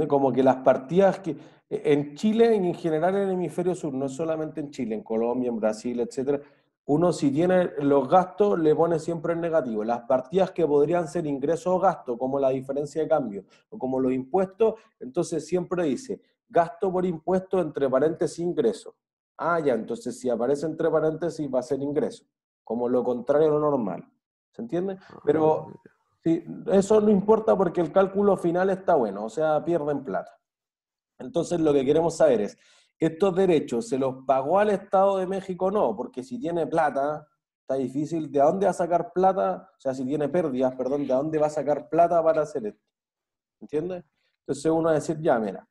S1: Como que las partidas que e, en Chile en general en el hemisferio sur, no solamente en Chile, en Colombia, en Brasil, etcétera, uno si tiene los gastos le pone siempre en negativo. Las partidas que podrían ser ingresos o gasto como la diferencia de cambio o como los impuestos, entonces siempre dice gasto por impuesto entre paréntesis ingreso. Ah, ya, entonces si aparece entre paréntesis va a ser ingreso, como lo contrario a lo normal. ¿Se entiende? Ah, Pero Sí, eso no importa porque el cálculo final está bueno, o sea, pierden plata. Entonces lo que queremos saber es, ¿estos derechos se los pagó al Estado de México? No, porque si tiene plata, está difícil, ¿de dónde va a sacar plata? O sea, si tiene pérdidas, perdón, ¿de dónde va a sacar plata para hacer esto? ¿Entiendes? Entonces uno va a decir, ya, mira,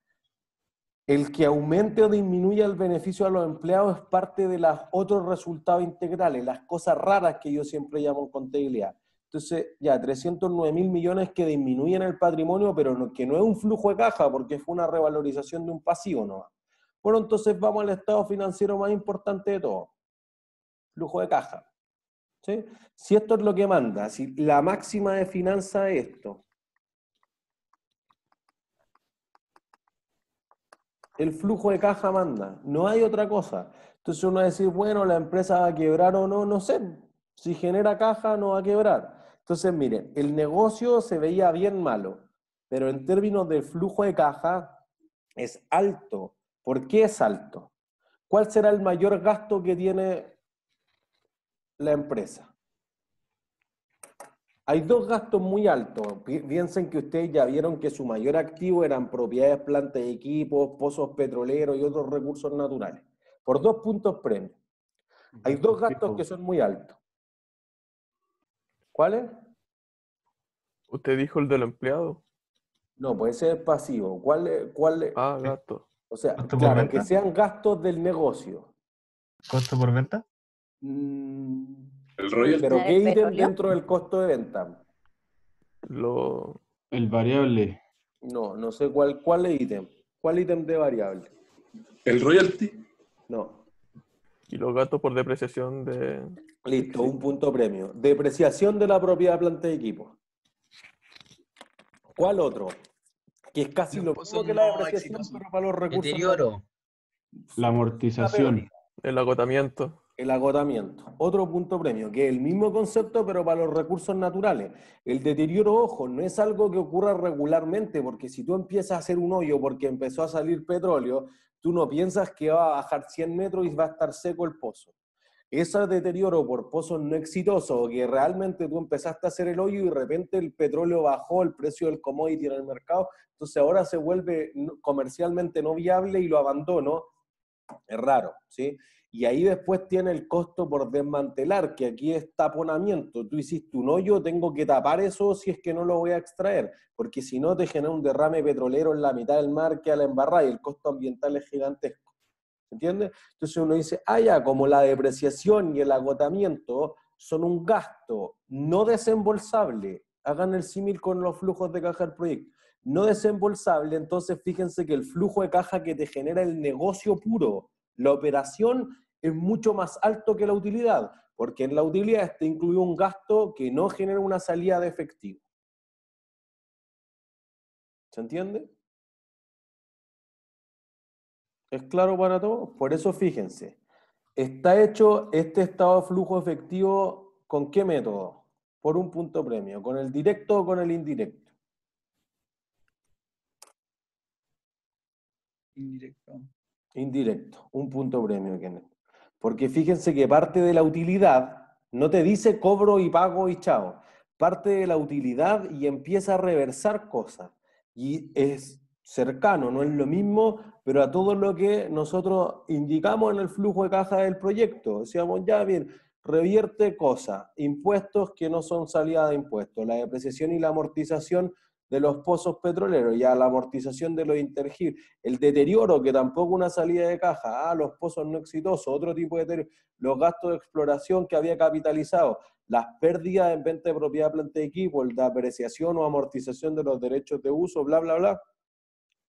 S1: el que aumente o disminuya el beneficio a los empleados es parte de los otros resultados integrales, las cosas raras que yo siempre llamo contabilidad. Entonces, ya, 309 mil millones que disminuyen el patrimonio, pero que no es un flujo de caja, porque fue una revalorización de un pasivo ¿no? Bueno, entonces vamos al estado financiero más importante de todo, flujo de caja. Si esto es lo que manda, si la máxima de finanza es esto, el flujo de caja manda, no hay otra cosa. Entonces uno va a decir, bueno, la empresa va a quebrar o no, no sé, si genera caja no va a quebrar. Entonces, miren, el negocio se veía bien malo, pero en términos de flujo de caja es alto. ¿Por qué es alto? ¿Cuál será el mayor gasto que tiene la empresa? Hay dos gastos muy altos. Piensen que ustedes ya vieron que su mayor activo eran propiedades, plantas y equipos, pozos petroleros y otros recursos naturales. Por dos puntos premios. Hay dos gastos que son muy altos. ¿Cuál es? Usted dijo el del empleado. No, puede ser pasivo. ¿Cuál es? Cuál Ah, gasto. O sea, claro, que sean gastos del negocio.
S2: ¿Costo por venta?
S1: Mm, el rollo. Pero ¿qué ítem dentro del costo de venta? Lo... El variable. No, no sé cuál, cuál es ítem. ¿Cuál ítem de variable? ¿El royalty? No. ¿Y los gastos por depreciación de...? Listo, un punto premio. Depreciación de la propiedad planta de equipo. ¿Cuál otro? Que es casi lo mismo que la depreciación, pero para los recursos. Deterioro. La amortización. El agotamiento. El agotamiento. Otro punto premio, que es el mismo concepto, pero para los recursos naturales. El deterioro, ojo, no es algo que ocurra regularmente, porque si tú empiezas a hacer un hoyo porque empezó a salir petróleo, tú no piensas que va a bajar 100 metros y va a estar seco el pozo ese deterioro por pozos no exitosos, que realmente tú empezaste a hacer el hoyo y de repente el petróleo bajó, el precio del commodity en el mercado, entonces ahora se vuelve comercialmente no viable y lo abandono, es raro, ¿sí? Y ahí después tiene el costo por desmantelar, que aquí es taponamiento. Tú hiciste un hoyo, tengo que tapar eso si es que no lo voy a extraer, porque si no te genera un derrame petrolero en la mitad del mar que al embarrada y el costo ambiental es gigantesco. ¿Entiendes? Entonces uno dice, ah, ya, como la depreciación y el agotamiento son un gasto no desembolsable, hagan el símil con los flujos de caja del proyecto, no desembolsable, entonces fíjense que el flujo de caja que te genera el negocio puro, la operación, es mucho más alto que la utilidad, porque en la utilidad está incluye un gasto que no genera una salida de efectivo. ¿Se entiende? ¿Es claro para todos? Por eso fíjense, está hecho este estado de flujo efectivo con qué método? Por un punto premio, con el directo o con el indirecto.
S2: Indirecto.
S1: Indirecto, un punto premio, Porque fíjense que parte de la utilidad no te dice cobro y pago y chao. Parte de la utilidad y empieza a reversar cosas. Y es cercano, no es lo mismo, pero a todo lo que nosotros indicamos en el flujo de caja del proyecto. Decíamos, ya bien, revierte cosas, impuestos que no son salida de impuestos, la depreciación y la amortización de los pozos petroleros, ya la amortización de los intergir, el deterioro que tampoco una salida de caja, ah, los pozos no exitosos, otro tipo de deterioro, los gastos de exploración que había capitalizado, las pérdidas en venta de propiedad, planta y equipo, la depreciación o amortización de los derechos de uso, bla, bla, bla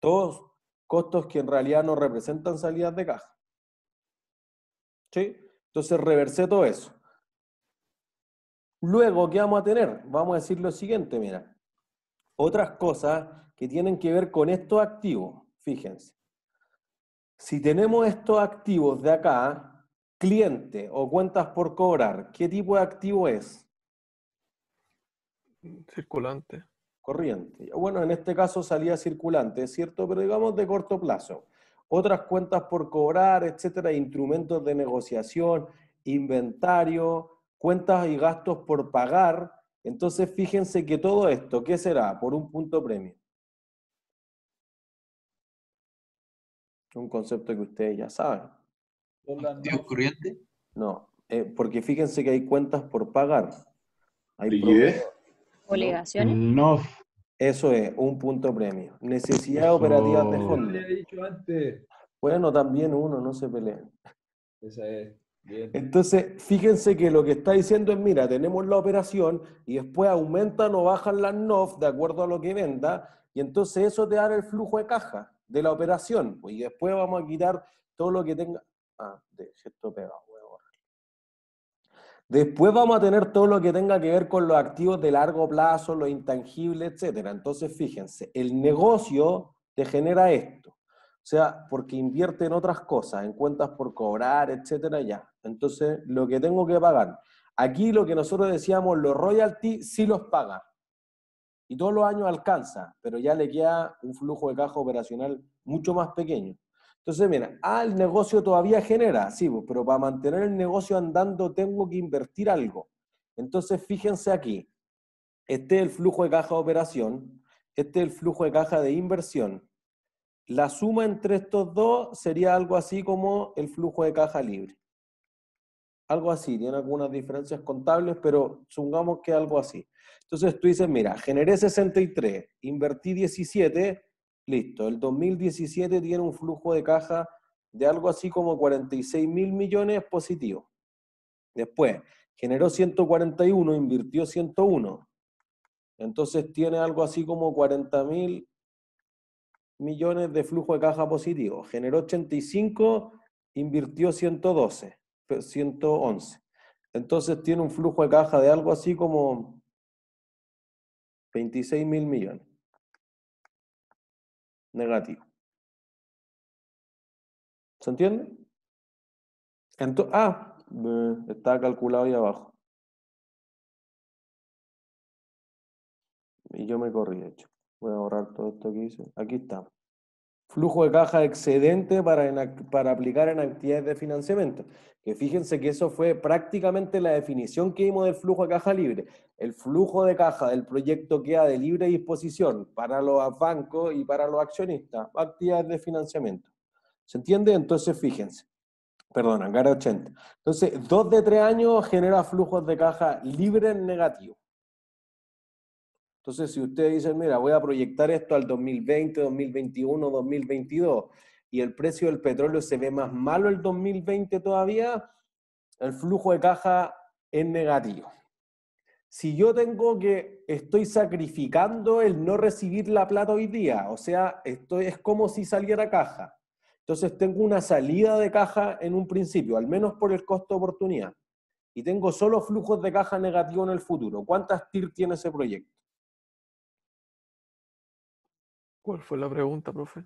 S1: todos costos que en realidad no representan salidas de caja. ¿Sí? Entonces reversé todo eso. Luego, ¿qué vamos a tener? Vamos a decir lo siguiente, mira. Otras cosas que tienen que ver con estos activos, fíjense. Si tenemos estos activos de acá, cliente o cuentas por cobrar, ¿qué tipo de activo es? Circulante corriente. Bueno, en este caso salía circulante, cierto, pero digamos de corto plazo. Otras cuentas por cobrar, etcétera, instrumentos de negociación, inventario, cuentas y gastos por pagar. Entonces, fíjense que todo esto, ¿qué será? Por un punto premio. Un concepto que ustedes ya saben. corriente? No, eh, porque fíjense que hay cuentas por pagar. Hay
S3: Obligaciones.
S1: No. Eso es, un punto premio. Necesidad operativa de fondo. Bueno, también uno, no se peleen. Esa es. Entonces, fíjense que lo que está diciendo es, mira, tenemos la operación y después aumentan o bajan las NOF de acuerdo a lo que venda, y entonces eso te da el flujo de caja de la operación, pues, y después vamos a quitar todo lo que tenga... Ah, de gesto pegado, Después vamos a tener todo lo que tenga que ver con los activos de largo plazo, lo intangible, etcétera. Entonces, fíjense, el negocio te genera esto. O sea, porque invierte en otras cosas, en cuentas por cobrar, etcétera, ya. Entonces, lo que tengo que pagar. Aquí lo que nosotros decíamos, los royalty sí los paga. Y todos los años alcanza, pero ya le queda un flujo de caja operacional mucho más pequeño. Entonces, mira, ah, el negocio todavía genera, sí, pero para mantener el negocio andando tengo que invertir algo. Entonces, fíjense aquí, este es el flujo de caja de operación, este es el flujo de caja de inversión. La suma entre estos dos sería algo así como el flujo de caja libre. Algo así, tiene algunas diferencias contables, pero supongamos que algo así. Entonces tú dices, mira, generé 63, invertí 17, Listo, el 2017 tiene un flujo de caja de algo así como 46 mil millones positivo. Después, generó 141, invirtió 101. Entonces tiene algo así como 40 mil millones de flujo de caja positivo. Generó 85, invirtió 112, 111. Entonces tiene un flujo de caja de algo así como 26 mil millones negativo.
S2: ¿Se entiende? Entonces, ah, está calculado ahí abajo.
S1: Y yo me corrí, de hecho. Voy a borrar todo esto que hice. Aquí está flujo de caja excedente para, para aplicar en actividades de financiamiento. Que fíjense que eso fue prácticamente la definición que dimos del flujo de caja libre. El flujo de caja del proyecto queda de libre disposición para los bancos y para los accionistas, actividades de financiamiento. ¿Se entiende? Entonces, fíjense. Perdón, Angara 80. Entonces, dos de tres años genera flujos de caja libre negativo. Entonces, si ustedes dicen, mira, voy a proyectar esto al 2020, 2021, 2022, y el precio del petróleo se ve más malo el 2020 todavía, el flujo de caja es negativo. Si yo tengo que, estoy sacrificando el no recibir la plata hoy día, o sea, esto es como si saliera caja. Entonces tengo una salida de caja en un principio, al menos por el costo de oportunidad. Y tengo solo flujos de caja negativo en el futuro. ¿Cuántas TIR tiene ese proyecto?
S3: ¿Cuál fue la pregunta, profe?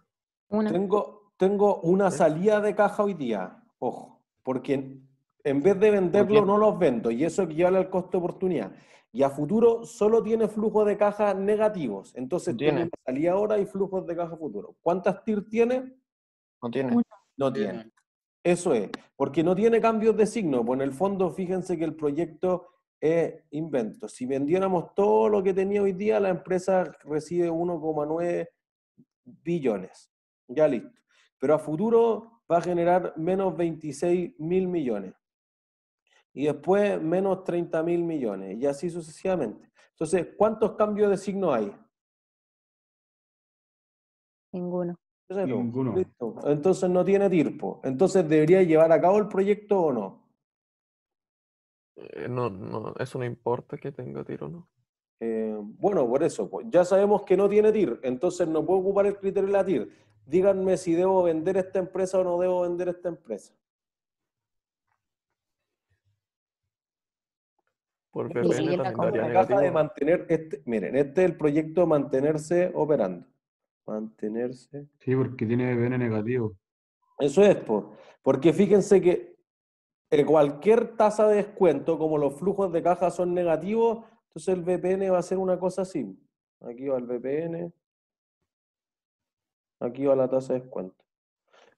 S1: Tengo, tengo una salida de caja hoy día, ojo, porque en vez de venderlo no los vendo y eso equivale al costo de oportunidad. Y a futuro solo tiene flujos de caja negativos. Entonces tiene, salida ahora y flujos de caja futuro. ¿Cuántas TIR tiene? No tiene. No tiene. tiene. Eso es, porque no tiene cambios de signo. Pues en el fondo, fíjense que el proyecto es invento. Si vendiéramos todo lo que tenía hoy día, la empresa recibe 1,9 billones. Ya listo. Pero a futuro va a generar menos 26 mil millones. Y después menos 30 mil millones. Y así sucesivamente. Entonces, ¿cuántos cambios de signo hay? Ninguno. Ninguno. Entonces no tiene tirpo. Entonces, ¿debería llevar a cabo el proyecto o no?
S3: Eh, no, no, eso no importa que tenga tiro o no.
S1: Eh, bueno, por eso, pues, ya sabemos que no tiene TIR, entonces no puedo ocupar el criterio de la TIR. Díganme si debo vender esta empresa o no debo vender esta empresa. Por la caja de mantener este, miren, este es el proyecto mantenerse operando. Mantenerse. Sí, porque tiene PPN negativo. Eso es, por, porque fíjense que eh, cualquier tasa de descuento, como los flujos de caja son negativos, entonces el VPN va a ser una cosa así. Aquí va el VPN. Aquí va la tasa de descuento.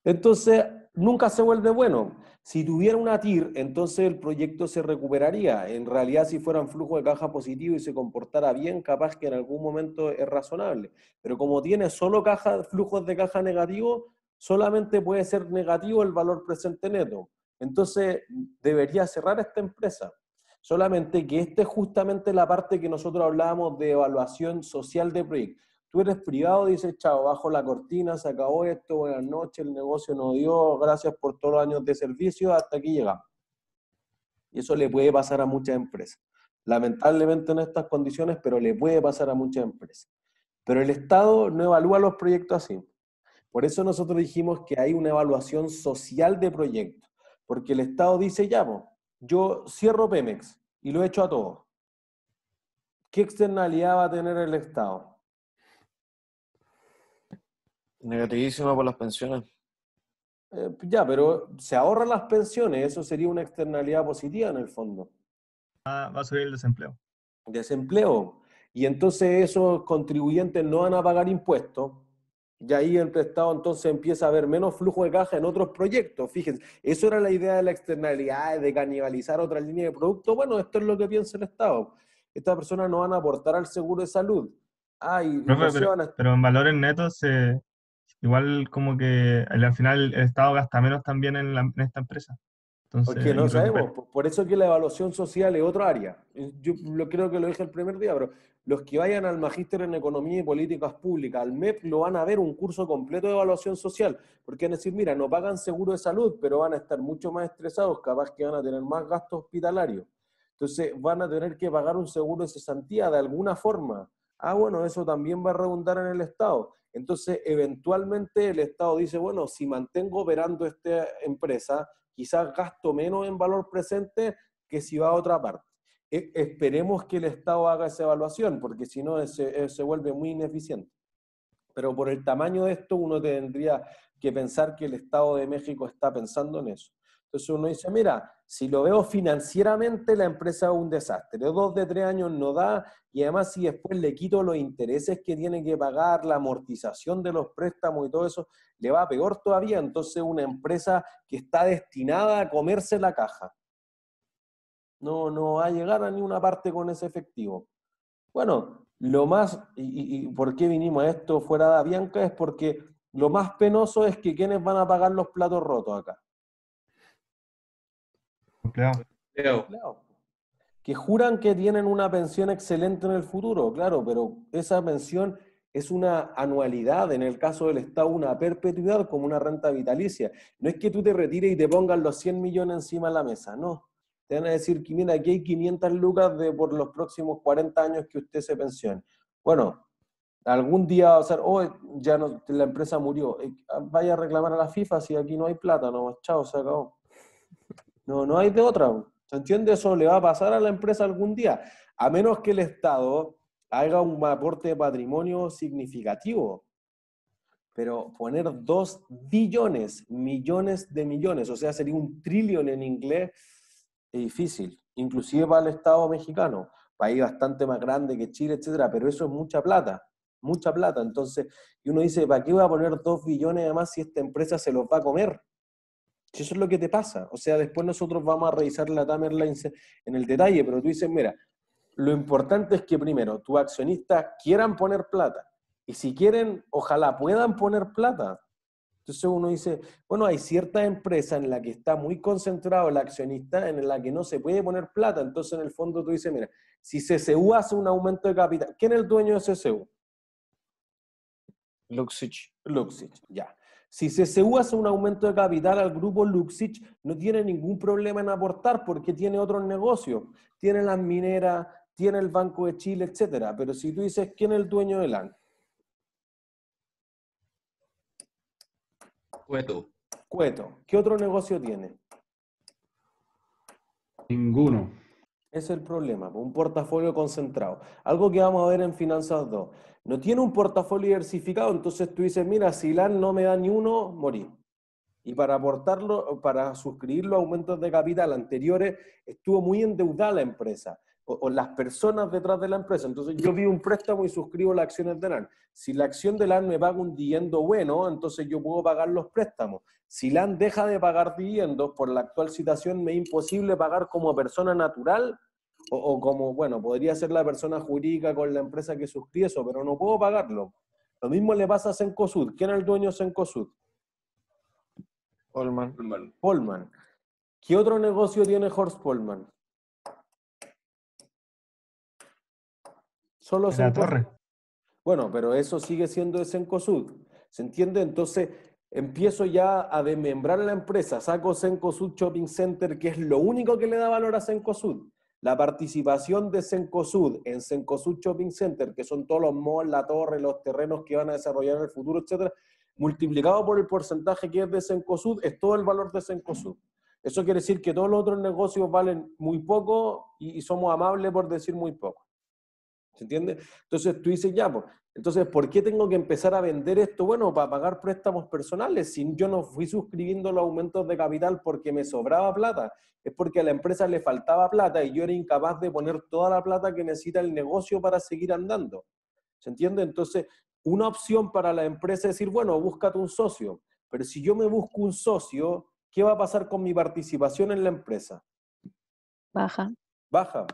S1: Entonces, nunca se vuelve bueno. Si tuviera una TIR, entonces el proyecto se recuperaría. En realidad, si fueran flujos flujo de caja positivo y se comportara bien, capaz que en algún momento es razonable. Pero como tiene solo caja, flujos de caja negativo, solamente puede ser negativo el valor presente neto. Entonces, debería cerrar esta empresa. Solamente que esta es justamente la parte que nosotros hablábamos de evaluación social de proyecto. Tú eres privado, dices, chao, bajo la cortina, se acabó esto, buenas noches, el negocio no dio, gracias por todos los años de servicio, hasta aquí llegamos. Y eso le puede pasar a muchas empresas. Lamentablemente en estas condiciones, pero le puede pasar a muchas empresas. Pero el Estado no evalúa los proyectos así. Por eso nosotros dijimos que hay una evaluación social de proyectos, porque el Estado dice, ya, yo cierro Pemex y lo echo a todos, ¿qué externalidad va a tener el Estado? Negativísima por las pensiones. Eh, ya, pero se ahorran las pensiones, eso sería una externalidad positiva en el fondo.
S3: va a subir el desempleo.
S1: Desempleo. Y entonces esos contribuyentes no van a pagar impuestos, y ahí el estado entonces empieza a haber menos flujo de caja en otros proyectos. Fíjense, eso era la idea de la externalidad, de canibalizar otra línea de producto. Bueno, esto es lo que piensa el Estado. Estas personas no van a aportar al seguro de salud. pero, en
S2: valores netos, eh, igual como
S3: que al final el Estado gasta menos también en esta empresa. Porque no sabemos,
S1: por eso que la evaluación social es otra área. Yo creo que lo dije el primer día, pero los que vayan al magíster en economía y políticas públicas, al MEP, lo van a ver un curso completo de evaluación social, porque van a decir, mira, no pagan seguro de salud, pero van a estar mucho más estresados, capaz que van a tener más gastos hospitalarios. Entonces van a tener que pagar un seguro de cesantía de alguna forma. Ah, bueno, eso también va a redundar en el Estado. Entonces, eventualmente el Estado dice, bueno, si mantengo operando esta empresa, quizás gasto menos en valor presente que si va a otra parte. E, esperemos que el Estado haga esa evaluación, porque si no se, se vuelve muy ineficiente. Pero por el tamaño de esto, uno tendría que pensar que el Estado de México está pensando en eso. Entonces uno dice, mira, si lo veo financieramente, la empresa es un desastre. Dos de tres años no da y además si después le quito los intereses que tiene que pagar, la amortización de los préstamos y todo eso, le va peor todavía. Entonces una empresa que está destinada a comerse la caja. No, no va a llegar a ninguna parte con ese efectivo. Bueno, lo más, y, por qué vinimos a esto fuera de Avianca, es porque lo más penoso es que quienes van a pagar los platos rotos acá que juran que tienen una pensión excelente en el futuro, claro, pero esa pensión es una anualidad, en el caso del Estado, una perpetuidad como una renta vitalicia. No es que tú te retires y te pongan los 100 millones encima de la mesa, no. Te van a decir que, mira, aquí hay 500 lucas de por los próximos 40 años que usted se pensione. Bueno, algún día, a ser. oh, ya la empresa murió, eh, vaya a reclamar a la FIFA si aquí no hay plata, no, chao, se acabó. No, no hay de otra. ¿Se entiende? Eso le va a pasar a la empresa algún día, a menos que el Estado haga un aporte de patrimonio significativo. Pero poner dos billones, millones de millones, o sea, sería un trillón en inglés, es difícil, inclusive para el Estado mexicano, país bastante más grande que Chile, etcétera, pero eso es mucha plata, mucha plata. Entonces, y uno dice, ¿para qué voy a poner dos billones además si esta empresa se los va a comer? eso es lo que te pasa. O sea, después nosotros vamos a revisar la Tamerlane en el detalle, pero tú dices, mira, lo importante es que primero tus accionistas quieran poner plata. Y si quieren, ojalá puedan poner plata. Entonces uno dice, bueno, hay cierta empresa en la que está muy concentrado el accionista, en la que no se puede poner plata. Entonces en el fondo tú dices, mira, si CCU hace un aumento de capital, ¿quién es el dueño de CCU? Luxich. Luxich, ya. Si se hace un aumento de capital al grupo Luxich, no tiene ningún problema en aportar porque tiene otros negocios. Tiene las mineras, tiene el Banco de Chile, etc. Pero si tú dices, ¿quién es el dueño del ANC? Cueto. Cueto. ¿Qué otro negocio tiene?
S2: Ninguno.
S1: Ese es el problema, un portafolio concentrado. Algo que vamos a ver en Finanzas 2 no tiene un portafolio diversificado, entonces tú dices, mira, si LAN no me da ni uno, morí. Y para aportarlo, para suscribir los aumentos de capital anteriores, estuvo muy endeudada la empresa o, las personas detrás de la empresa. Entonces yo vi un préstamo y suscribo las acciones de LAN. Si la acción de LAN me paga un dividendo bueno, entonces yo puedo pagar los préstamos. Si LAN deja de pagar dividendos, por la actual situación me es imposible pagar como persona natural o, como, bueno, podría ser la persona jurídica con la empresa que suscribe eso, pero no puedo pagarlo. Lo mismo le pasa a Sencosud. ¿Quién es el dueño de Sencosud? Polman. Polman. ¿Qué otro negocio tiene Horst Polman? Solo la torre. Bueno, pero eso sigue siendo de Sencosud. ¿Se entiende? Entonces, empiezo ya a desmembrar la empresa, saco Sencosud Shopping Center, que es lo único que le da valor a Sencosud. La participación de Sencosud en Sencosud Shopping Center, que son todos los malls, la torre, los terrenos que van a desarrollar en el futuro, etcétera, multiplicado por el porcentaje que es de Sencosud, es todo el valor de Sencosud. Eso quiere decir que todos los otros negocios valen muy poco y, somos amables por decir muy poco. ¿Se entiende? Entonces tú dices, ya, pues, entonces, ¿por qué tengo que empezar a vender esto? Bueno, para pagar préstamos personales. Si yo no fui suscribiendo los aumentos de capital porque me sobraba plata, es porque a la empresa le faltaba plata y yo era incapaz de poner toda la plata que necesita el negocio para seguir andando. ¿Se entiende? Entonces, una opción para la empresa es decir, bueno, búscate un socio. Pero si yo me busco un socio, ¿qué va a pasar con mi participación en la empresa? Baja. Baja.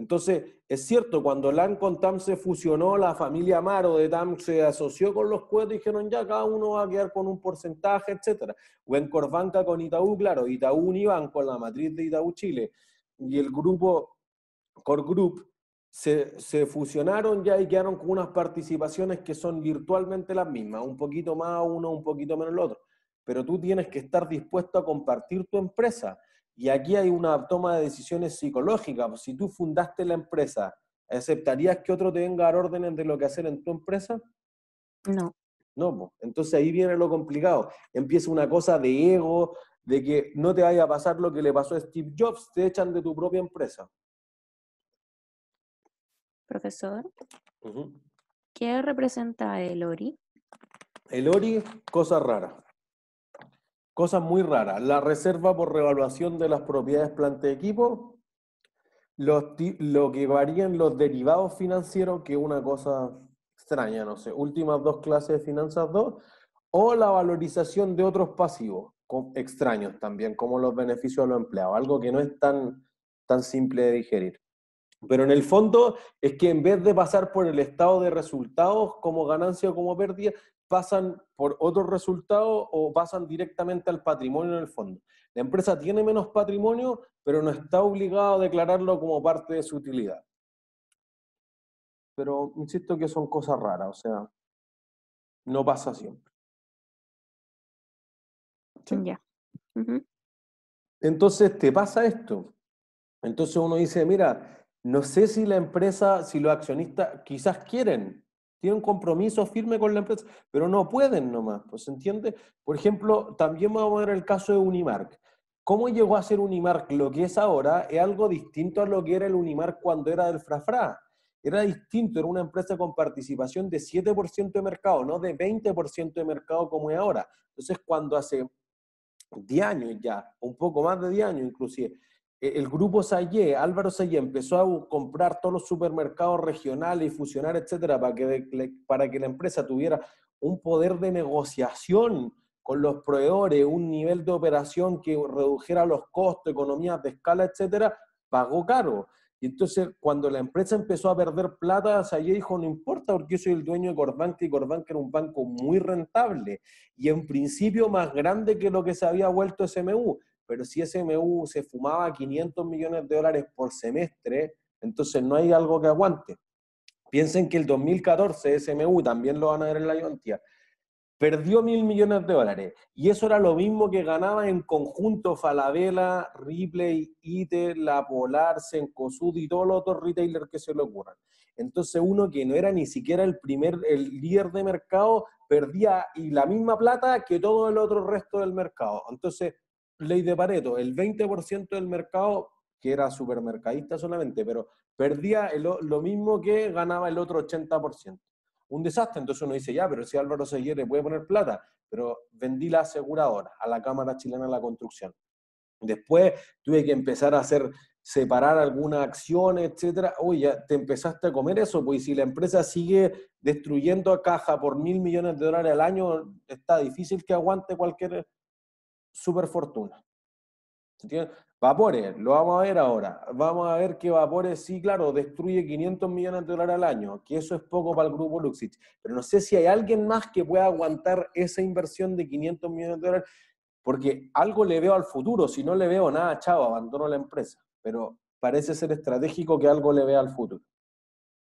S1: Entonces, es cierto, cuando LAN con TAM se fusionó, la familia Amaro de TAM se asoció con los cuatro y dijeron, ya, cada uno va a quedar con un porcentaje, etc. en Corbanca con Itaú, claro, Itaú con la matriz de Itaú Chile, y el grupo Core Group, se, se, fusionaron ya y quedaron con unas participaciones que son virtualmente las mismas, un poquito más uno, un poquito menos el otro. Pero tú tienes que estar dispuesto a compartir tu empresa. Y aquí hay una toma de decisiones psicológicas. Si tú fundaste la empresa, ¿aceptarías que otro te venga a dar órdenes de lo que hacer en tu empresa? No. No, pues. entonces ahí viene lo complicado. Empieza una cosa de ego, de que no te vaya a pasar lo que le pasó a Steve Jobs, te echan de tu propia empresa.
S3: Profesor, ¿qué representa el Ori?
S1: El Ori, cosa rara. Cosas muy raras. La reserva por revaluación de las propiedades planta de equipo. lo que varían los derivados financieros, que es una cosa extraña, no sé. Últimas dos clases de finanzas 2. O la valorización de otros pasivos extraños también, como los beneficios a los empleados. Algo que no es tan, tan simple de digerir. Pero en el fondo es que en vez de pasar por el estado de resultados como ganancia o como pérdida, pasan por otro resultado o pasan directamente al patrimonio en el fondo. La empresa tiene menos patrimonio, pero no está obligada a declararlo como parte de su utilidad. Pero
S2: insisto que son cosas raras, o sea, no pasa
S1: siempre. Entonces te pasa esto. Entonces uno dice, mira, no sé si la empresa, si los accionistas quizás quieren tienen un compromiso firme con la empresa, pero no pueden nomás, pues, ¿se entiende? Por ejemplo, también vamos a ver el caso de Unimark. ¿Cómo llegó a ser Unimark lo que es ahora? Es algo distinto a lo que era el Unimark cuando era del Frafra. Era distinto, era una empresa con participación de 7% de mercado, no de 20% de mercado como es ahora. Entonces, cuando hace 10 años ya, un poco más de 10 años inclusive, eh, el grupo Sayé, Álvaro Sayé, empezó a comprar todos los supermercados regionales y fusionar, etcétera, para que, la empresa tuviera un poder de negociación con los proveedores, un nivel de operación que redujera los costos, economías de escala, etcétera, pagó caro. Y entonces, cuando la empresa empezó a perder plata, Sayé dijo: No importa, porque yo soy el dueño de Corbanca y era un banco muy rentable y en principio más grande que lo que se había vuelto SMU pero si SMU se fumaba 500 millones de dólares por semestre, entonces no hay algo que aguante. Piensen que el 2014 SMU, también lo van a ver en la Iontia, perdió mil millones de dólares. Y eso era lo mismo que ganaba en conjunto Falabella, Ripley, ITE, La Polar, Sencosud y todos los otros retailers que se le ocurran. Entonces uno que no era ni siquiera el primer, el líder de mercado, perdía y la misma plata que todo el otro resto del mercado. Entonces ley de Pareto, el 20% del mercado, que era supermercadista solamente, pero perdía lo mismo que ganaba el otro 80%. Un desastre, entonces uno dice, ya, pero si Álvaro se quiere puede poner plata, pero vendí la aseguradora a la Cámara Chilena de la Construcción. Después tuve que empezar a hacer separar algunas acción, etcétera. Uy, ya te empezaste a comer eso, pues si la empresa sigue destruyendo a caja por mil millones de dólares al año, está difícil que aguante cualquier super fortuna. ¿Entiendes? Vapores, lo vamos a ver ahora. Vamos a ver que Vapores, sí, claro, destruye 500 millones de dólares al año, que eso es poco para el grupo Luxich. Pero no sé si hay alguien más que pueda aguantar esa inversión de 500 millones de dólares, porque algo le veo al futuro. Si no le veo nada, chavo, abandono la empresa. Pero parece ser estratégico que algo le vea al futuro.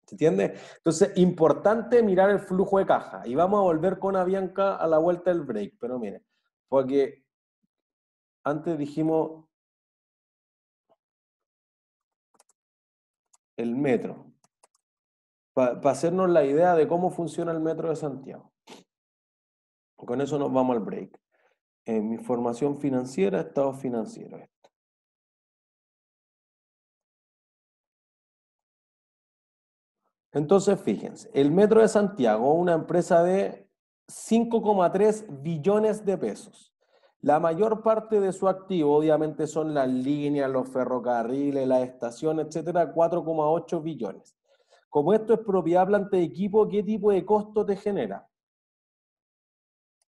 S1: ¿Se entiende? Entonces, importante mirar el flujo de caja. Y vamos a volver con Avianca a la vuelta del break, pero mire, porque antes dijimos el metro, para hacernos la idea de cómo funciona el metro de Santiago. Con eso nos vamos al break. En mi formación financiera, estado financiero. Entonces, fíjense, el Metro de Santiago, una empresa de 5,3 billones de pesos, la mayor parte de su activo, obviamente, son las líneas, los ferrocarriles, las estaciones, etcétera, 4,8 billones. Como esto es propiedad planta de equipo, ¿qué tipo de costo te genera?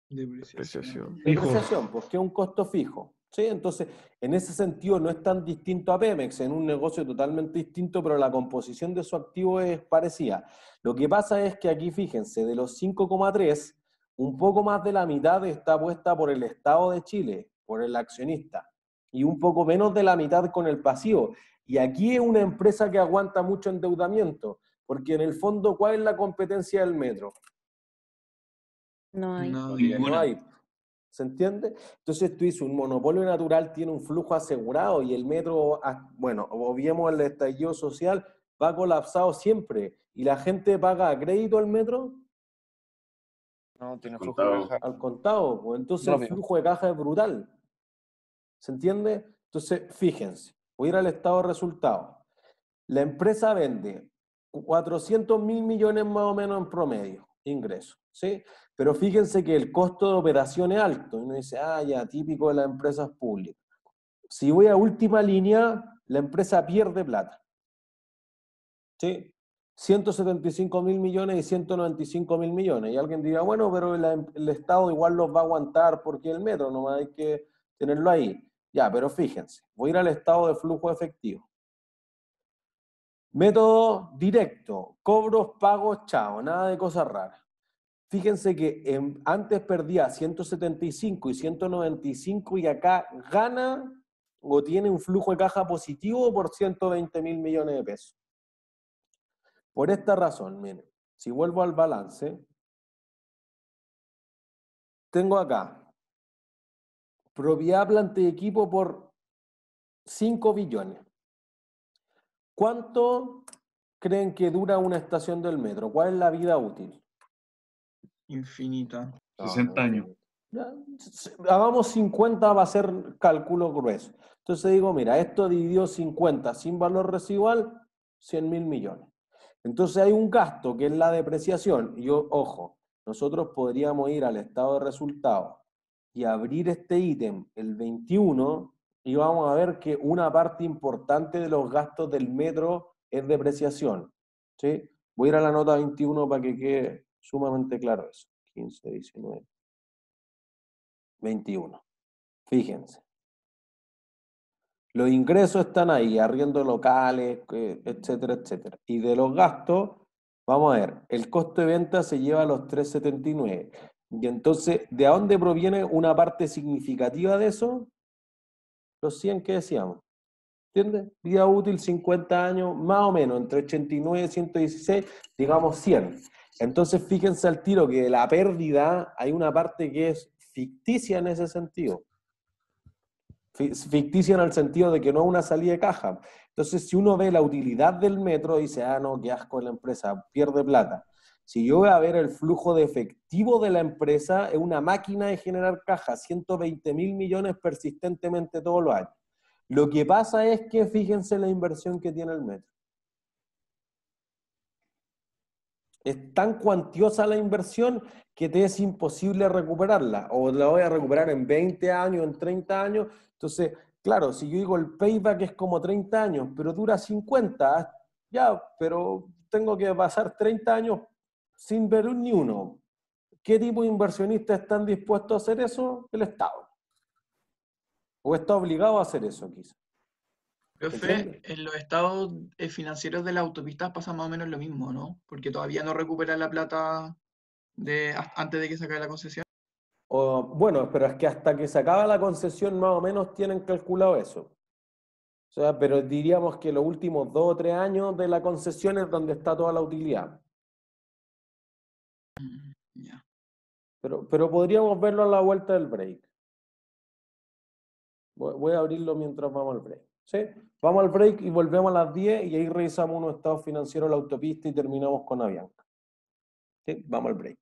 S2: Depreciación.
S1: Depreciación, porque pues, es un costo fijo. ¿sí? Entonces, en ese sentido no es tan distinto a Pemex, en un negocio totalmente distinto, pero la composición de su activo es parecida. Lo que pasa es que aquí, fíjense, de los 5,3, un poco más de la mitad está puesta por el Estado de Chile, por el accionista, y un poco menos de la mitad con el pasivo. Y aquí es una empresa que aguanta mucho endeudamiento, porque en el fondo, ¿cuál es la competencia del metro?
S3: No hay. No,
S1: hay. ¿Se entiende? Entonces tú dices, un monopolio natural tiene un flujo asegurado y el metro, ah, bueno, obviemos el estallido social, va colapsado siempre. ¿Y la gente paga a crédito al metro?
S2: No, tiene flujo de caja.
S1: Al contado, pues entonces el flujo de caja es brutal. ¿Se entiende? Entonces, fíjense, voy a ir al estado de resultados. La empresa vende 400 mil millones más o menos en promedio, ingresos, ¿sí? Pero fíjense que el costo de operación es alto. Uno dice, ah, ya, típico de las empresas públicas. Si voy a última línea, la empresa pierde plata. ¿Sí? 175 mil millones y 195 mil millones. Y alguien diría, bueno, pero em-, el, Estado igual los va a aguantar porque el metro, nomás hay que tenerlo ahí. Ya, pero fíjense, voy a ir al estado de flujo efectivo. Método directo, cobros, pagos, chao, nada de cosas raras. Fíjense que em, antes perdía 175 y 195 y acá gana o tiene un flujo de caja positivo por 120 mil millones de pesos. Por esta razón, miren, si vuelvo al balance, tengo acá propiedad planta y equipo por 5 billones. ¿Cuánto creen que dura una estación del metro? ¿Cuál es la vida útil? Infinita. 60 ah, años. hagamos 50, va a ser cálculo grueso. Entonces digo, mira, esto dividió 50 sin valor residual, 100 mil millones. Entonces hay un gasto que es la depreciación. Y yo, ojo, nosotros podríamos ir al estado de resultados y abrir este ítem el 21 y vamos a ver que una parte importante de los gastos del metro es depreciación. ¿sí? Voy a ir a la nota 21 para que quede sumamente claro eso. 15, 19, 21. Fíjense. Los ingresos están ahí, arriendo locales, etcétera, etcétera. Y de los gastos, vamos a ver, el costo de venta se lleva a los 3,79. Y entonces, ¿de dónde proviene una parte significativa de eso? Los 100 que decíamos. ¿Entiendes? Vida útil 50 años, más o menos, entre 89 y 116, digamos 100. Entonces, fíjense al tiro que de la pérdida hay una parte que es ficticia en ese sentido ficticia en el sentido de que no es una salida de caja. Entonces, si uno ve la utilidad del metro, dice, ah, no, qué asco la empresa, pierde plata. Si yo voy a ver el flujo de efectivo de la empresa, es una máquina de generar caja, 120 mil millones persistentemente todo lo años. Lo que pasa es que fíjense la inversión que tiene el metro. Es tan cuantiosa la inversión que te es imposible recuperarla. O la voy a recuperar en 20 años, en 30 años. Entonces, claro, si yo digo el payback es como 30 años, pero dura 50, ah, ya, pero tengo que pasar 30 años sin ver un, ni uno. ¿Qué tipo de inversionistas están dispuestos a hacer eso? El Estado. O está obligado a hacer eso, quizás en
S3: los estados eh, financieros de las autopistas pasa más o menos lo mismo, ¿no? Porque todavía no recuperan la plata de, antes de que se acabe la concesión.
S1: bueno, pero es que hasta que se acaba la concesión más o menos tienen calculado eso. O sea, pero diríamos que los últimos dos o tres años de la concesión es donde está toda la utilidad. Mm, pero, pero podríamos verlo a la vuelta del break. Voy a abrirlo mientras vamos al break. Vamos al break y volvemos a las 10 y ahí revisamos unos estados financieros de la autopista y terminamos con Avianca. Vamos al break.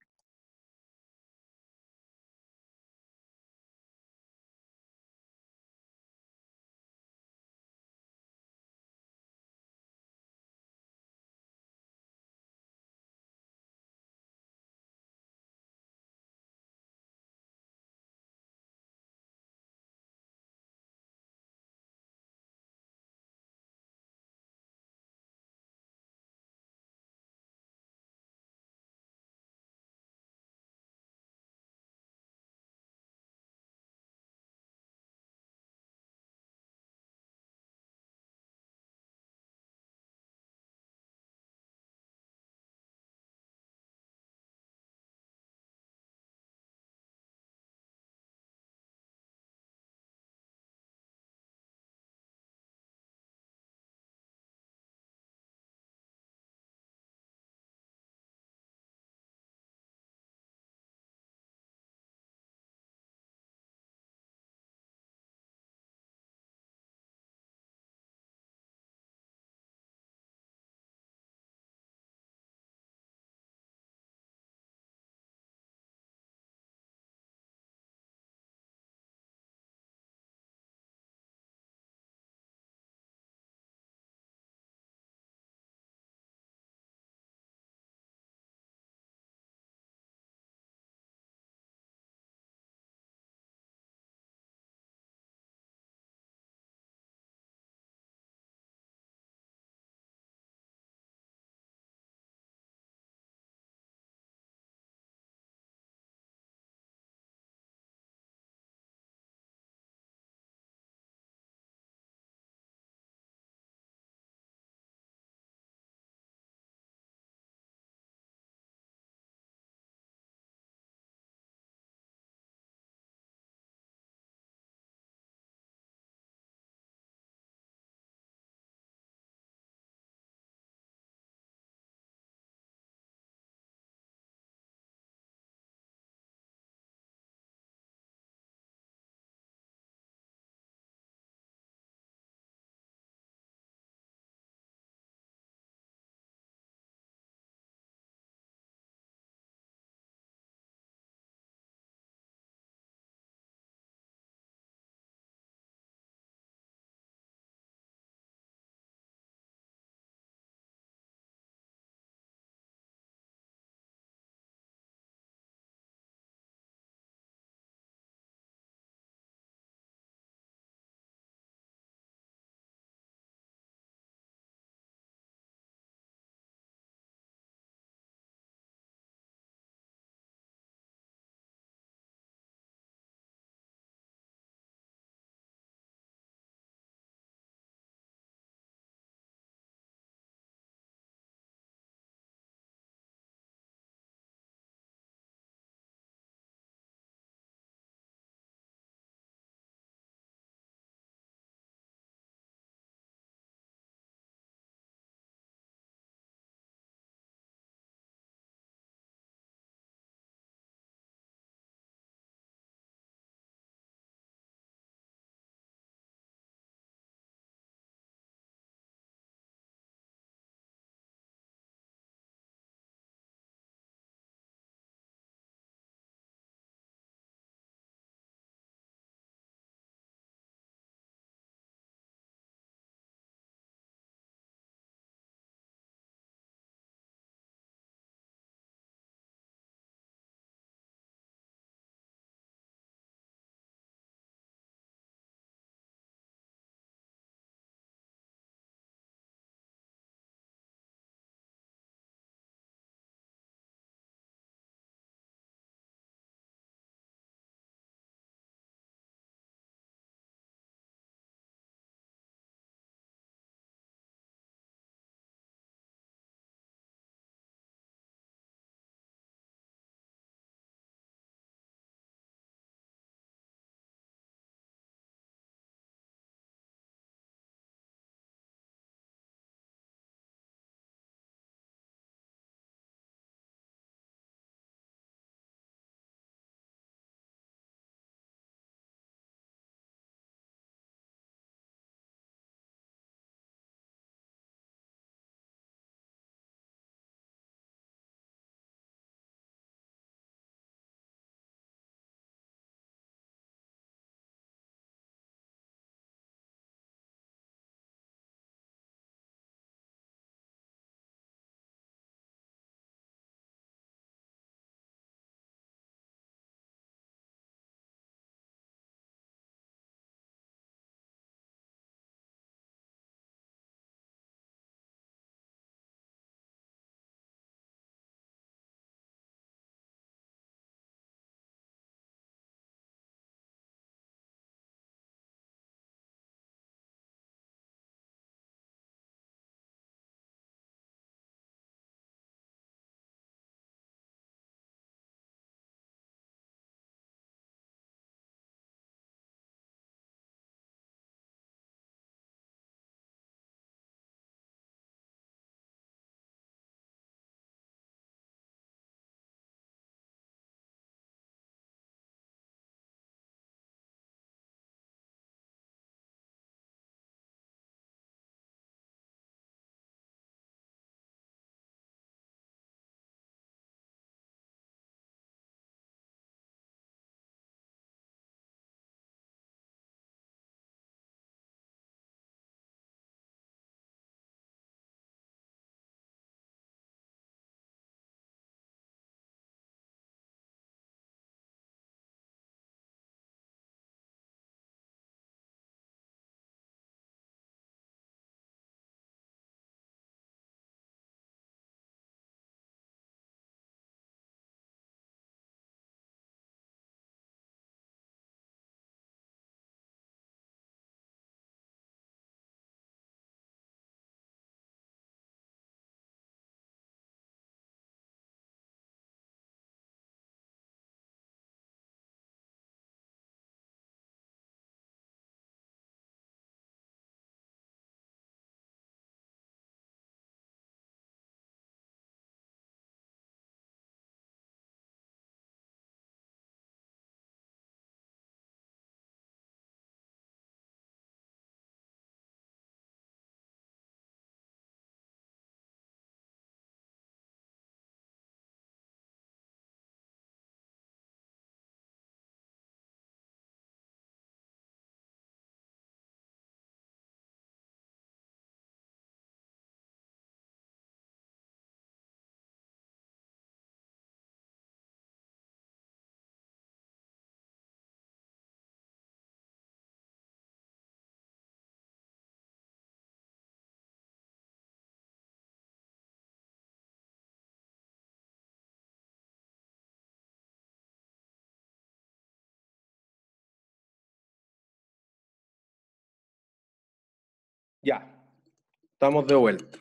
S2: Estamos de vuelta.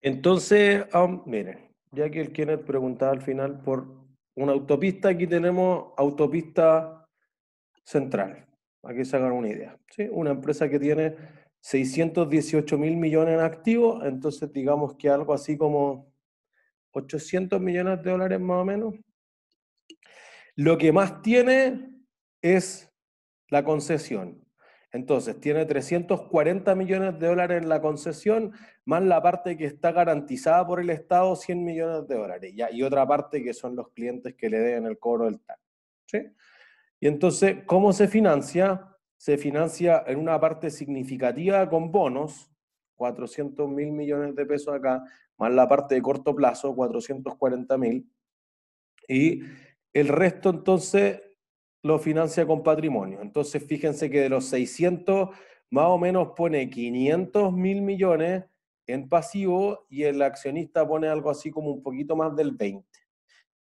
S1: Entonces, ah, miren, ya que el quiere preguntaba al final por una autopista, aquí tenemos autopista central, aquí se hagan una idea. ¿sí? Una empresa que tiene 618 mil millones en activos, entonces digamos que algo así como 800 millones de dólares más o menos lo que más tiene es la concesión. Entonces, tiene 340 millones de dólares en la concesión, más la parte que está garantizada por el Estado, 100 millones de dólares, ya, y otra parte que son los clientes que le den el cobro del TAC. ¿sí? Y entonces, ¿cómo se financia? Se financia en una parte significativa con bonos, 400 mil millones de pesos acá, más la parte de corto plazo, 440 mil, y el resto entonces lo financia con patrimonio. Entonces fíjense que de los 600 más o menos pone 500 mil millones en pasivo y el accionista pone algo así como un poquito más del 20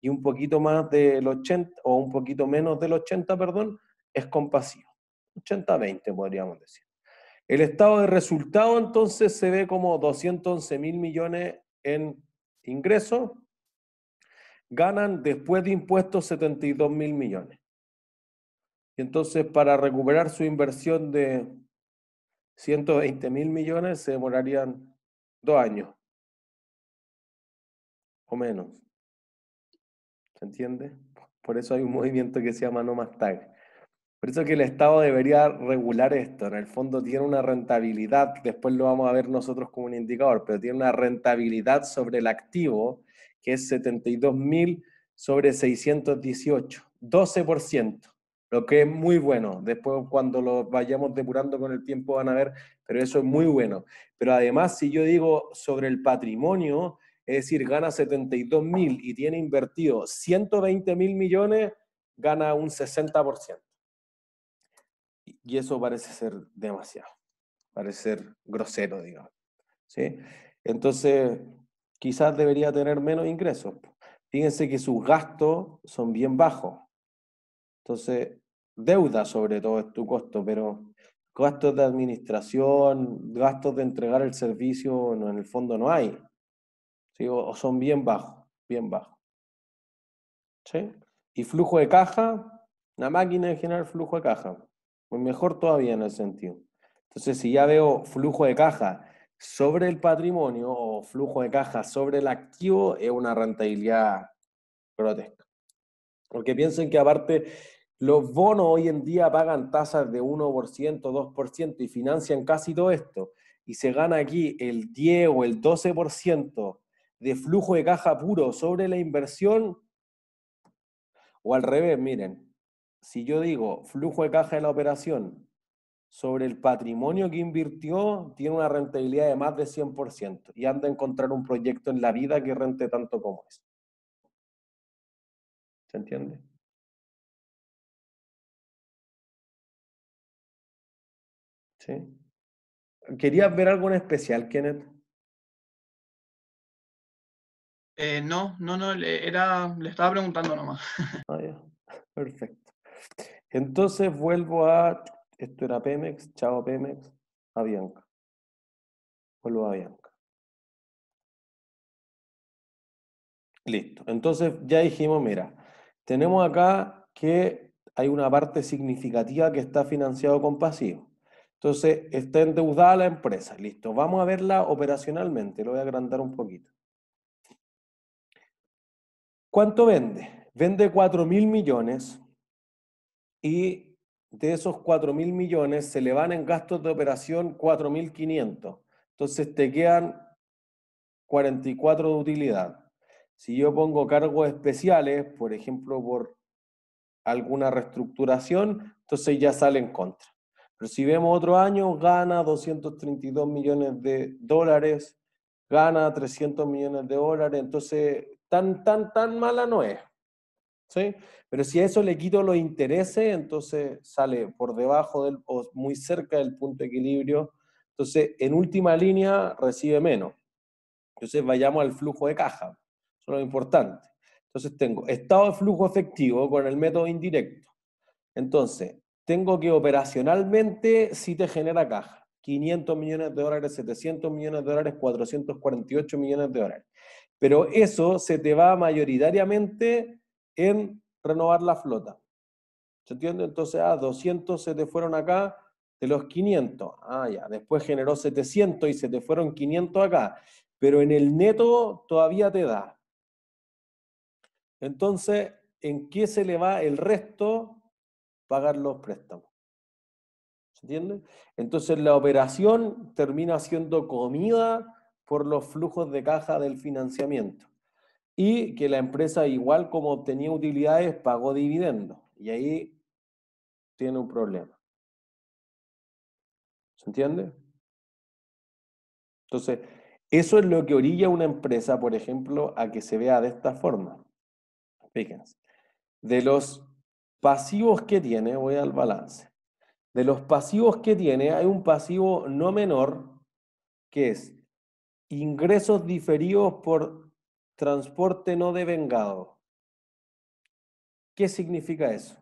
S1: y un poquito más del 80 o un poquito menos del 80, perdón, es con pasivo. 80-20 podríamos decir. El estado de resultado entonces se ve como 211 mil millones en ingresos ganan después de impuestos 72 mil millones. Y entonces para recuperar su inversión de 120 mil millones se demorarían dos años o menos. ¿Se entiende? Por eso hay un movimiento que se llama no más tag. Por eso que el Estado debería regular esto. En el fondo tiene una rentabilidad, después lo vamos a ver nosotros como un indicador, pero tiene una rentabilidad sobre el activo que es 72.000 sobre 618, 12%, lo que es muy bueno. Después cuando lo vayamos depurando con el tiempo van a ver, pero eso es muy bueno. Pero además, si yo digo sobre el patrimonio, es decir, gana 72.000 y tiene invertido 120.000 millones, gana un 60%. Y eso parece ser demasiado, parece ser grosero, digamos. ¿Sí? Entonces, quizás debería tener menos ingresos. Fíjense que sus gastos son bien bajos. Entonces, deuda sobre todo es tu costo, pero gastos de administración, gastos de entregar el servicio, en el fondo no hay. O, son bien bajos, bien bajos. ¿Sí? Y flujo de caja, Una máquina en general flujo de caja. Pues mejor todavía en el sentido. Entonces, si ya veo flujo de caja sobre el patrimonio o flujo de caja sobre el activo es una rentabilidad grotesca. Porque piensen que aparte los bonos hoy en día pagan tasas de 1%, 2% y financian casi todo esto. Y se gana aquí el 10 o el 12% de flujo de caja puro sobre la inversión. O al revés, miren, si yo digo flujo de caja de la operación sobre el patrimonio que invirtió tiene una rentabilidad de más de 100% y anda a encontrar un proyecto en la vida que rente tanto como es. ¿Se entiende? ¿Sí? ¿Querías ver algo en especial, Kenneth?
S2: Eh, no, no, no, era, le estaba preguntando nomás.
S1: Ah, ya. Perfecto. Entonces vuelvo a esto era Pemex, chao Pemex, Avianca. Vuelvo a Avianca. Listo. Entonces ya dijimos, mira, tenemos acá que hay una parte significativa que está financiado con pasivo. Entonces, está endeudada la empresa. Listo. Vamos a verla operacionalmente. Lo voy a agrandar un poquito. ¿Cuánto vende? Vende 4 mil millones y de esos 4.000 millones se le van en gastos de operación 4.500. Entonces te quedan 44 de utilidad. Si yo pongo cargos especiales, por ejemplo, por alguna reestructuración, entonces ya sale en contra. Pero si vemos otro año, gana 232 millones de dólares, gana 300 millones de dólares, entonces tan, tan, tan mala no es. ¿sí? Pero si a eso le quito los intereses, entonces sale por debajo del, o muy cerca del punto de equilibrio. Entonces, en última línea, recibe menos. Entonces, vayamos al flujo de caja. Eso es lo importante. Entonces, tengo estado de flujo efectivo con el método indirecto. Entonces, tengo que operacionalmente si te genera caja. 500 millones de dólares, 700 millones de dólares, 448 millones de dólares. Pero eso se te va mayoritariamente en renovar la flota. ¿Se entiende? Entonces, ah, 200 se te fueron acá de los 500. Ah, ya, después generó 700 y se te fueron 500 acá. Pero en el neto todavía te da. Entonces, ¿en qué se le va el resto? Pagar los préstamos. ¿Se entiende? Entonces, la operación termina siendo comida por los flujos de caja del financiamiento y que la empresa, igual como obtenía utilidades, pagó dividendos. Y ahí tiene un problema. ¿Se entiende? Entonces, eso es lo que orilla a una empresa, por ejemplo, a que se vea de esta forma. Fíjense. De los pasivos que tiene, voy al balance. De los pasivos que tiene, hay un pasivo no menor que es ingresos diferidos por transporte no devengado.
S2: ¿Qué significa eso?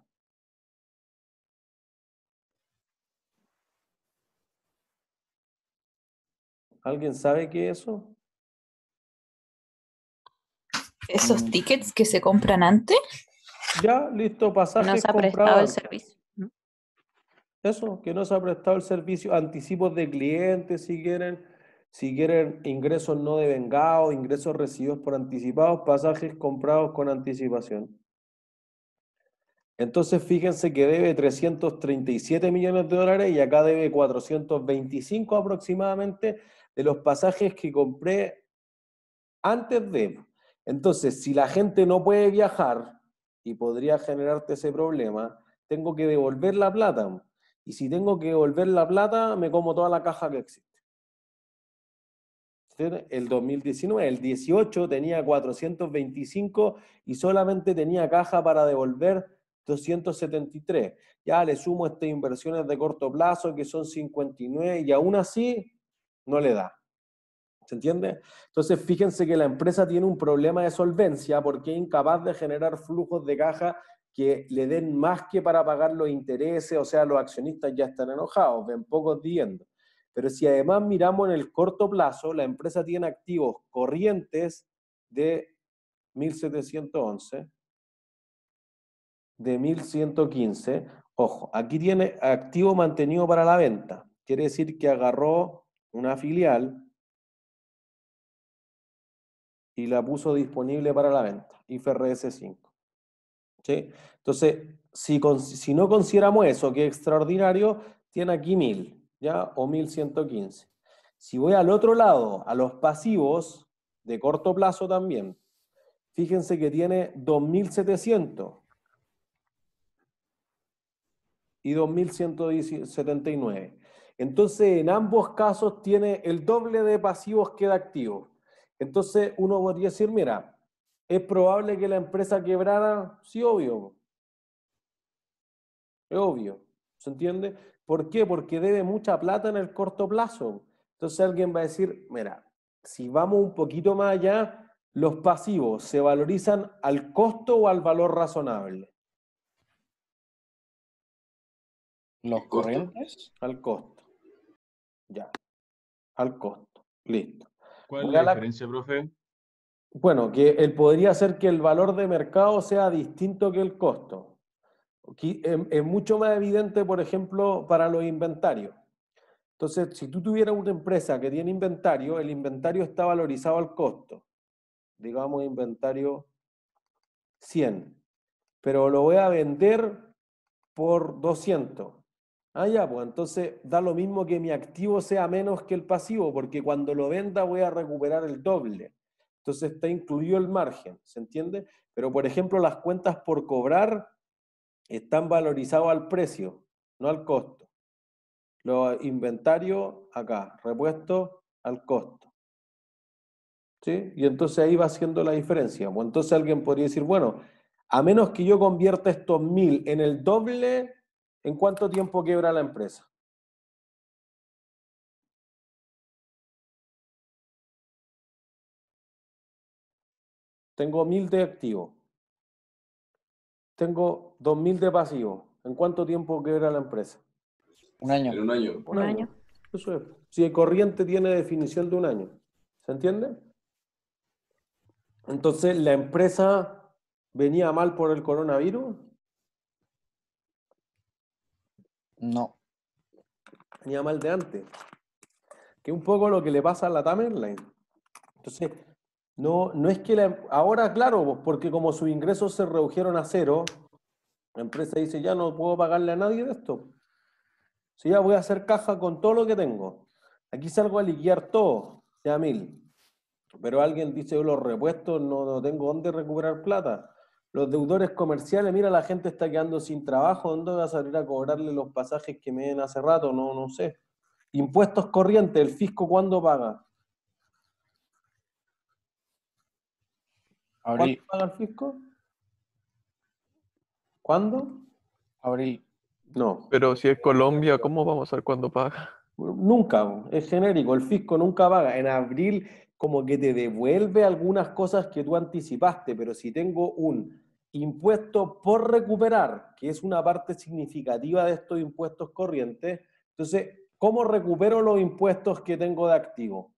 S1: ¿Alguien sabe qué es eso?
S2: ¿Esos tickets que se compran antes?
S1: Ya, listo, pasajes No se ha prestado el servicio. Eso, que no se ha prestado el servicio, anticipos de clientes, si quieren, si quieren ingresos no devengados, ingresos recibidos por anticipados, pasajes comprados con anticipación. Entonces, fíjense que debe 337 millones de dólares y acá debe 425 aproximadamente de los pasajes que compré antes de. Entonces, si la gente no puede viajar y podría generarte ese problema, tengo que devolver la plata. Y si tengo que devolver la plata, me como toda la caja que existe el 2019. El 18 tenía 425 y solamente tenía caja para devolver 273. Ya le sumo estas inversiones de corto plazo que son 59 y aún así no le da. ¿Se entiende? Entonces, fíjense que la empresa tiene un problema de solvencia porque es incapaz de generar flujos de caja que le den más que para pagar los intereses, o sea, los accionistas ya están enojados, ven pocos dientes pero si además miramos en el corto plazo, la empresa tiene activos corrientes de 1711, de 1115. Ojo, aquí tiene activo mantenido para la venta. Quiere decir que agarró una filial y la puso disponible para la venta, IFRS 5. Entonces, si, si no consideramos eso, que es extraordinario, tiene aquí 1000. ¿ya? O 1115. Si voy al otro lado, a los pasivos, de corto plazo también, fíjense que tiene 2700 y 2179. Entonces, en ambos casos tiene el doble de pasivos que de activos. Entonces, uno podría decir, mira, ¿es probable que la empresa quebrara? Sí, obvio. Es obvio, ¿se entiende? ¿Por qué? Porque debe mucha plata en el corto plazo. Entonces alguien va a decir, mira, si vamos un poquito más allá, los pasivos se valorizan al costo o al valor razonable. Los corrientes al costo. Ya. Al costo. Listo.
S2: ¿Cuál es la, diferencia,
S1: profe? Bueno, que él podría ser que el valor de mercado sea distinto que el costo. Em, es, mucho más evidente, por ejemplo, para los inventarios. Entonces, si tú tuvieras una empresa que tiene inventario, el inventario está valorizado al costo. Digamos, inventario 100. Pero lo voy a vender por 200. Ah, ya, pues entonces da lo mismo que mi activo sea menos que el pasivo, porque cuando lo venda voy a recuperar el doble. Entonces está incluido el margen, ¿se entiende? Pero, por ejemplo, las cuentas por cobrar están valorizados al precio, no al costo. Los inventarios acá, repuestos al costo. ¿Sí? Y entonces ahí va haciendo la diferencia. O pues entonces alguien podría decir, bueno, a menos que yo convierta estos mil en el doble, ¿en cuánto tiempo quebra la empresa? Tengo mil de activo tengo 2.000 de pasivo. ¿En cuánto tiempo queda la empresa? Un año. un año. Un, año. Eso es. Si el corriente tiene definición de un año. ¿Se entiende? Entonces, ¿la empresa venía mal por el coronavirus? No. Venía mal de antes. Que un poco lo que le pasa a la Tamerlane. Entonces, no, no es que la, em, ahora, claro, porque como sus ingresos se redujeron a cero, la empresa dice, ya no puedo pagarle a nadie de esto. Si ya voy a hacer caja con todo lo que tengo. Aquí salgo a liquidar todo, ya mil. Pero alguien dice, yo oh, los repuestos no, tengo dónde recuperar plata. Los deudores comerciales, mira, la gente está quedando sin trabajo, ¿dónde va a salir a cobrarle los pasajes que me den hace rato? No, no sé. Impuestos corrientes, el fisco cuándo paga. ¿Cuándo paga el fisco? ¿Cuándo? Abril. No. Pero si es Colombia, ¿cómo vamos a ver cuándo paga? Nunca, es genérico, el fisco nunca paga. En abril como que te devuelve algunas cosas que tú anticipaste, pero si tengo un impuesto por recuperar, que es una parte significativa de estos impuestos corrientes, entonces, ¿cómo recupero los impuestos que tengo de activo?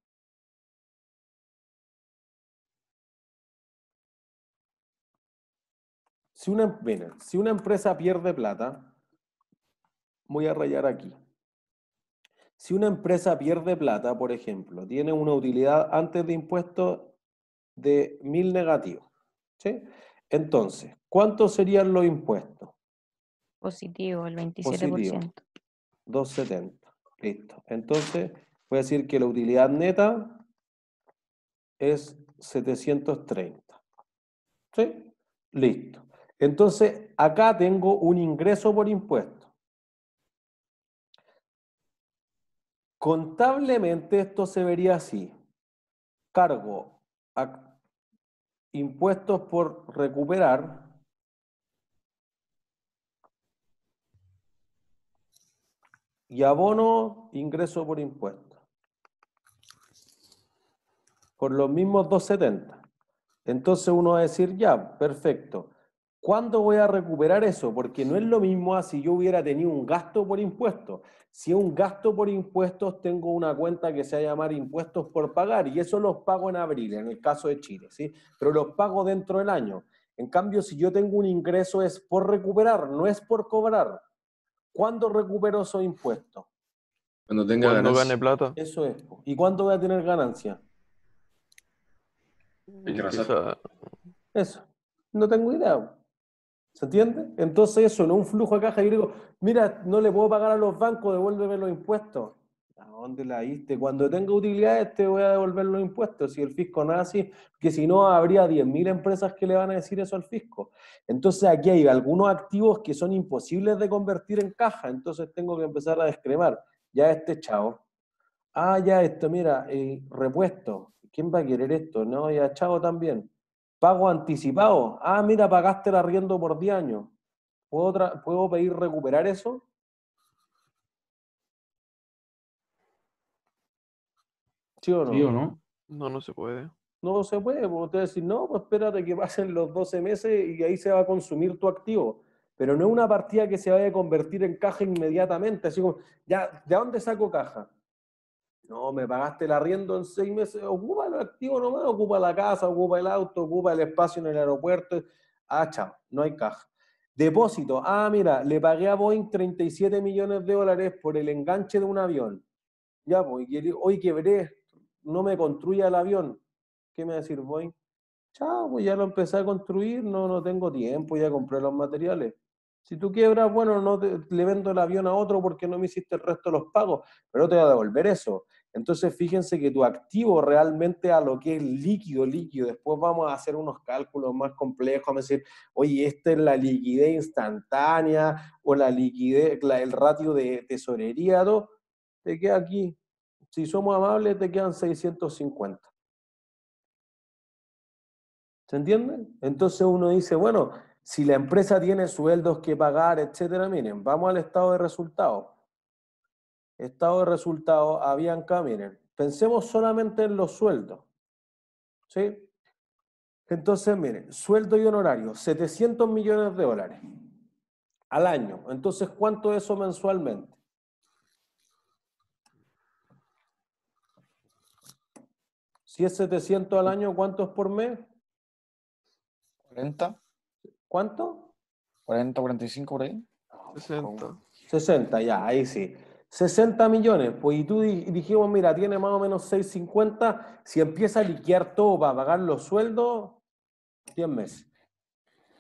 S1: Si una, si una empresa pierde plata, voy a rayar aquí. Si una empresa pierde plata, por ejemplo, tiene una utilidad antes de impuestos de mil negativos. ¿sí? Entonces, ¿cuántos serían los impuestos?
S3: Positivo, el 27%.
S1: 270. Listo. Entonces, voy a decir que la utilidad neta es 730. ¿Sí? Listo. Entonces, acá tengo un ingreso por impuesto. Contablemente esto se vería así. Cargo impuestos por recuperar y abono ingreso por impuesto. Por los mismos 270. Entonces uno va a decir, ya, perfecto. ¿Cuándo voy a recuperar eso? Porque no es lo mismo a si yo hubiera tenido un gasto por impuestos. Si es un gasto por impuestos, tengo una cuenta que se va a llamar impuestos por pagar y eso los pago en abril, en el caso de Chile, ¿sí? Pero los pago dentro del año. En cambio, si yo tengo un ingreso es por recuperar, no es por cobrar. ¿Cuándo recupero esos impuestos? Cuando tenga Cuando gane plata. Eso es. ¿Y cuándo voy a tener ganancia? Eso. No tengo idea. ¿Se entiende? Entonces eso, ¿no? un flujo de caja, y digo, mira, no le puedo pagar a los bancos, devuélveme los impuestos. ¿A dónde la diste? Cuando tenga utilidades te voy a devolver los impuestos. Si el fisco no así, que si no habría 10.000 empresas que le van a decir eso al fisco. Entonces aquí hay algunos activos que son imposibles de convertir en caja, entonces tengo que empezar a descremar. Ya este chavo. Ah, ya esto, mira, eh, repuesto. ¿Quién va a querer esto? No, ya chavo también. Pago anticipado. Ah, mira, pagaste el arriendo por 10 años. ¿Puedo, ¿Puedo pedir recuperar eso? ¿Sí o no? ¿Sí o no?
S3: No, no se puede.
S1: No se puede, porque usted decir, no, pues espérate que pasen los 12 meses y ahí se va a consumir tu activo. Pero no es una partida que se vaya a convertir en caja inmediatamente. Así como, ya, ¿de dónde saco caja? No, me pagaste el arriendo en seis meses, ocupa el activo nomás, ocupa la casa, ocupa el auto, ocupa el espacio en el aeropuerto. Ah, chao, no hay caja. Depósito, ah, mira, le pagué a Boeing 37 millones de dólares por el enganche de un avión. Ya, pues, hoy quebré, no me construya el avión. ¿Qué me va a decir Boeing?
S2: Chao, pues ya
S1: lo empecé a construir, no, no tengo tiempo, ya compré los materiales. Si tú quiebras, bueno, no le vendo el avión a otro porque no me hiciste el resto de los pagos, pero te voy a devolver eso. Entonces, fíjense que tu activo realmente a lo que es líquido, líquido, después vamos a hacer unos cálculos más complejos, vamos a decir, oye, esta es la liquidez instantánea o la liquidez, el ratio de tesorería, ¿no? te queda aquí, si somos amables, te quedan 650. ¿Se entiende? Entonces uno dice, bueno, si la empresa tiene sueldos que pagar, etcétera, miren, vamos al estado de resultados estado de resultados Avianca, miren, pensemos solamente en los sueldos. ¿Sí? Entonces, miren, sueldo y honorario, 700 millones de dólares al año. Entonces, ¿cuánto es eso mensualmente? Si es 700 al año, ¿cuánto es por mes? 40. ¿Cuánto? 40, 45 por ahí. 60. 60, ya, ahí sí. 60 millones, pues y tú dijimos, mira, tiene más o menos 650, si empieza a liquear todo para pagar los sueldos, 10 meses.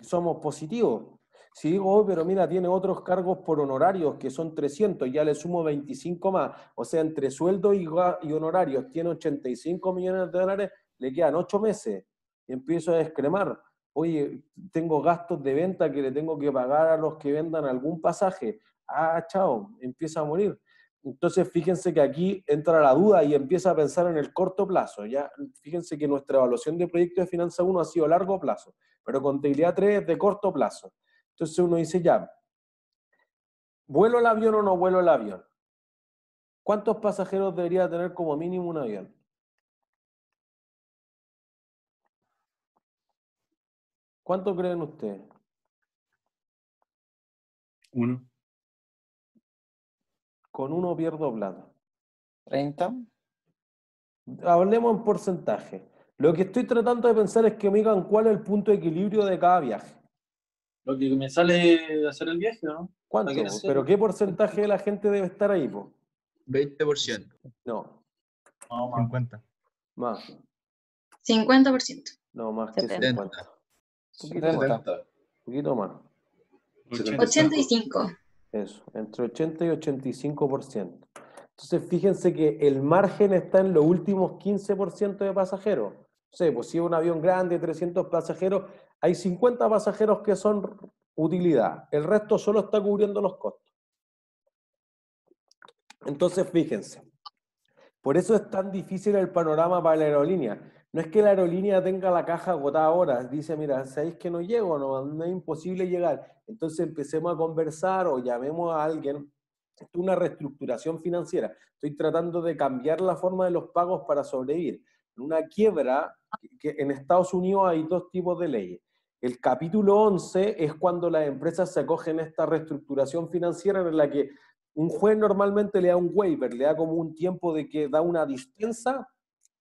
S1: Somos positivos. Si digo, oh, pero mira, tiene otros cargos por honorarios que son 300, ya le sumo 25 más, o sea, entre sueldos y, honorarios tiene 85 millones de dólares, le quedan 8 meses y empiezo a descremar. Oye, tengo gastos de venta que le tengo que pagar a los que vendan algún pasaje, ah, chao, empieza a morir. Entonces, fíjense que aquí entra la duda y empieza a pensar en el corto plazo. ¿ya? Fíjense que nuestra evaluación de proyecto de finanza 1 ha sido largo plazo, pero contabilidad 3 es de corto plazo. Entonces uno dice ya, ¿vuelo el avión o no vuelo el avión? ¿Cuántos pasajeros debería tener como mínimo un avión? ¿Cuánto creen ustedes?
S2: Uno con uno pierdo
S1: plata. 30. Hablemos en porcentaje. Lo que estoy tratando de pensar es que me digan cuál es el punto de equilibrio de cada viaje. Lo que me
S2: sale de hacer el viaje, ¿no? ¿Cuánto? ¿Pero qué
S1: porcentaje de la gente debe estar ahí, po? 20%. No. No, más. 50. Más.
S3: 50%.
S1: No, más 70. que 50. 70. Un poquito más. 85. Eso, entre 80 y 85%. Entonces, fíjense que el margen está en los últimos 15% de pasajeros. O sea, pues si es un avión grande, 300 pasajeros, hay 50 pasajeros que son utilidad. El resto solo está cubriendo los costos. Entonces, fíjense. Por eso es tan difícil el panorama para la aerolínea. No es que la aerolínea tenga la caja agotada ahora, dice, mira, sabéis que no llego, no, es imposible llegar. Entonces empecemos a conversar o llamemos a alguien. Esto es una reestructuración financiera. Estoy tratando de cambiar la forma de los pagos para sobrevivir. En una quiebra, que en Estados Unidos hay dos tipos de leyes. El capítulo 11 es cuando las empresas se acogen a esta reestructuración financiera en la que un juez normalmente le da un waiver, le da como un tiempo de que da una dispensa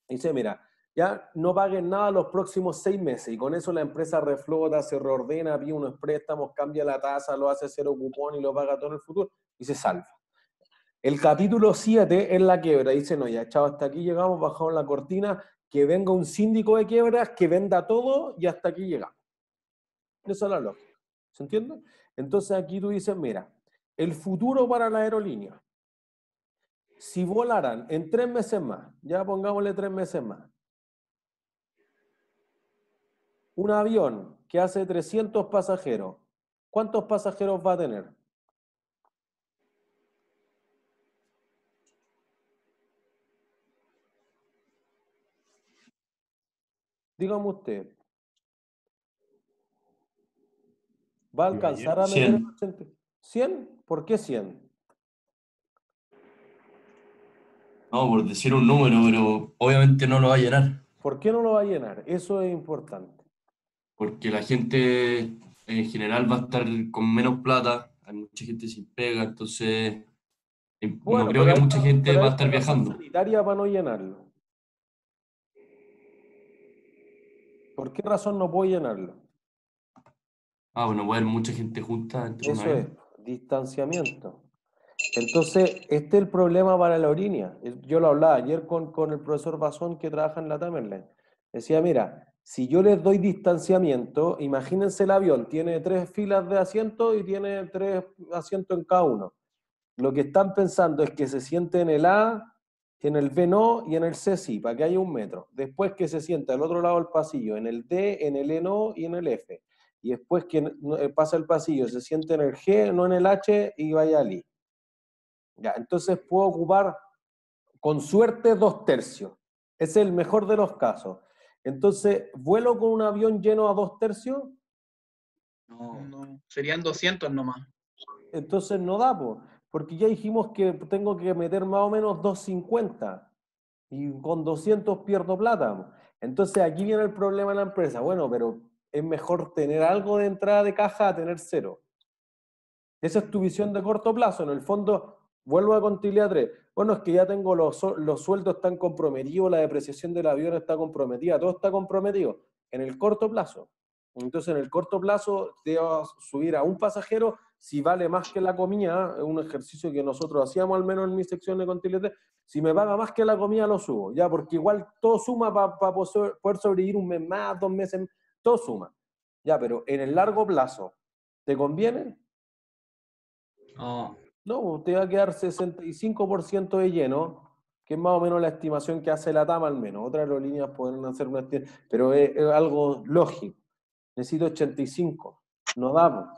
S1: y dice, mira, ya no paguen nada los próximos seis meses y con eso la empresa reflota, se reordena, pide unos préstamos, cambia la tasa, lo hace cero cupón y lo paga todo en el futuro y se salva. El capítulo 7 es la quiebra. Dice, no, ya, chao, hasta aquí llegamos, bajamos la cortina, que venga un síndico de quiebras, que venda todo y hasta aquí llegamos. Esa es la lógica. ¿Se entiende? Entonces aquí tú dices, mira, el futuro para la aerolínea, si volaran en tres meses más, ya pongámosle tres meses más, un avión que hace 300 pasajeros, ¿cuántos pasajeros va a tener? Dígame usted, ¿va a alcanzar a medir? 100? ¿Por qué 100? No, por decir un número, pero obviamente no lo va a llenar. ¿Por qué no lo va a llenar? Eso es importante porque la gente en general va a estar con menos plata, hay mucha gente sin pega, entonces eh, no creo que mucha gente va a estar viajando. Sanitaria para no llenarlo. ¿Por qué razón no puedo llenarlo? Ah, bueno, va a haber mucha gente junta. Eso es, distanciamiento. Entonces, este es el problema para la orina. Yo lo hablaba ayer con, con el profesor Bazón que trabaja en la Tamerlane. Decía, mira, si yo les doy distanciamiento, imagínense el avión, tiene tres filas de asientos y tiene tres asientos en cada uno. Lo que están pensando es que se siente en el A, en el B no y en el C sí, para que haya un metro. Después que se sienta al otro lado del pasillo, en el D, en el E no y en el F. Y después que eh, pasa el pasillo, se siente en el G, no en el H y vaya allí. Ya, entonces puedo ocupar con suerte dos tercios. Es el mejor de los casos. Entonces, ¿vuelo con un avión lleno a dos tercios? No, no. serían 200 nomás. Entonces no da, porque ya dijimos que tengo que meter más o menos 250 y con 200 pierdo plata. Entonces aquí viene el problema de la empresa. Bueno, pero es mejor tener algo de entrada de caja a tener cero. Esa es tu visión de corto plazo. En el fondo, vuelvo a contabilidad 3 bueno, es que ya tengo los, los sueldos están comprometidos, la depreciación del avión está comprometida, todo está comprometido en el corto plazo. Entonces, en el corto plazo, te vas a subir a un pasajero si vale más que la comida, es ¿eh? un ejercicio que nosotros hacíamos al menos en mi sección de contabilidad, si me paga más que la comida lo subo, ya, porque igual todo suma para poder sobrevivir un mes más, dos meses, todo suma. Ya, pero en el largo plazo, ¿te conviene? Ah... No, te va a quedar 65% de lleno, que es más o menos la estimación que hace la TAM al menos. Otras líneas pueden hacer una estimación, pero es, algo lógico. Necesito 85. No da,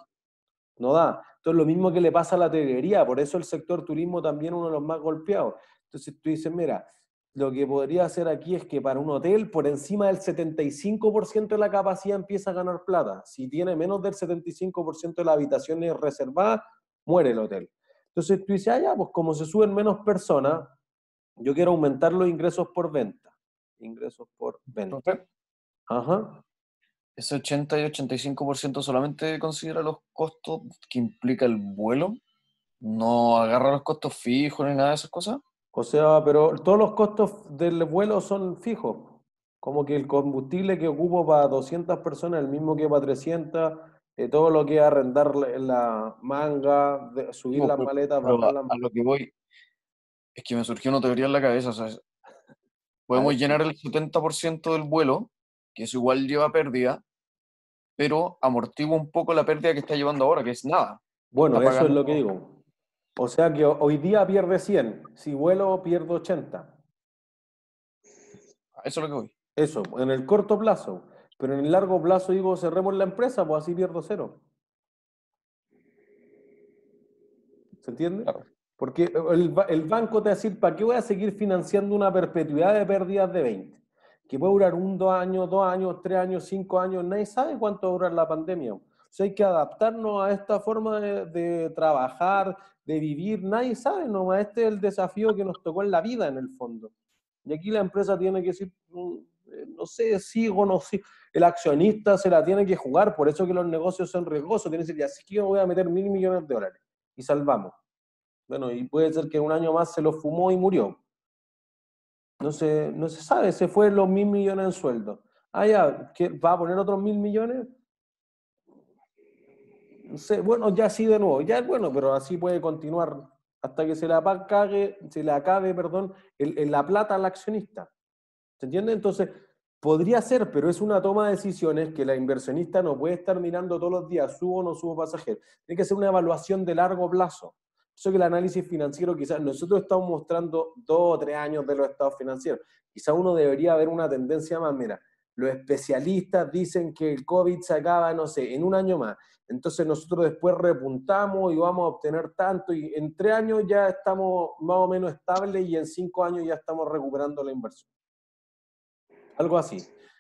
S1: no da. Entonces lo mismo que le pasa a la hotelería, por eso el sector turismo también es uno de los más golpeados. Entonces tú dices, mira, lo que podría hacer aquí es que para un hotel, por encima del 75% de la capacidad empieza a ganar plata. Si tiene menos del 75% de las habitaciones reservadas, muere el hotel. Entonces tú dices, ah, ya, pues como se suben menos personas, yo quiero aumentar los ingresos por venta. Ingresos por venta. Ajá. Ese 80 y 85% solamente considera los costos que implica el vuelo. No agarra los costos fijos ni nada de esas cosas. O sea, pero todos los costos del vuelo son fijos. Como que el combustible que ocupo para 200 personas el mismo que para 300 todo lo que es arrendar la manga, subir la las pues, maletas, a, lo que voy, es que me surgió una teoría en la cabeza. Podemos llenar el 70% del vuelo, que eso igual lleva pérdida, pero amortivo un poco la pérdida que está llevando ahora, que es nada.
S2: Bueno, eso es lo
S1: que digo. O sea que hoy día pierde 100, si vuelo pierdo 80. Eso es lo que voy. Eso, en el corto plazo. Pero en el largo plazo digo, cerremos la empresa, pues así pierdo cero. ¿Se entiende? Porque eh, el, el, banco te va a decir, ¿para qué voy a seguir financiando una perpetuidad de pérdidas de 20? Que puede durar un, dos años, dos años, tres años, cinco años, nadie sabe cuánto va a durar la pandemia. O sea, hay que adaptarnos a esta forma de, de, trabajar, de vivir. Nadie sabe, no este es el desafío que nos tocó en la vida, en el fondo. Y aquí la empresa tiene que decir, mm, no sé, sigo, no El accionista se la tiene que jugar, por eso que los negocios son riesgosos. Tiene que decir, así que yo voy a meter mil millones de dólares y salvamos. Bueno, y puede ser que un año más se lo fumó y murió. No se, no se sabe, se fue los mil millones en sueldo. Ah, ya, ¿va a poner otros mil millones? No sé, bueno, ya sí de nuevo, ya es bueno, pero así puede continuar hasta que se le se le acabe, perdón, el, la plata al accionista. ¿Se entiende? Entonces, Podría ser, pero es una toma de decisiones que la inversionista no puede estar mirando todos los días, subo o no subo pasajero. Tiene que ser una evaluación de largo plazo. Eso que el análisis financiero, quizás nosotros estamos mostrando dos o tres años de los estados financieros. Quizás uno debería ver una tendencia más. Mira, los especialistas dicen que el COVID se acaba, no sé, en un año más. Entonces nosotros después repuntamos y vamos a obtener tanto y en tres años ya estamos más o menos estables y en cinco años ya estamos recuperando la inversión. Algo así.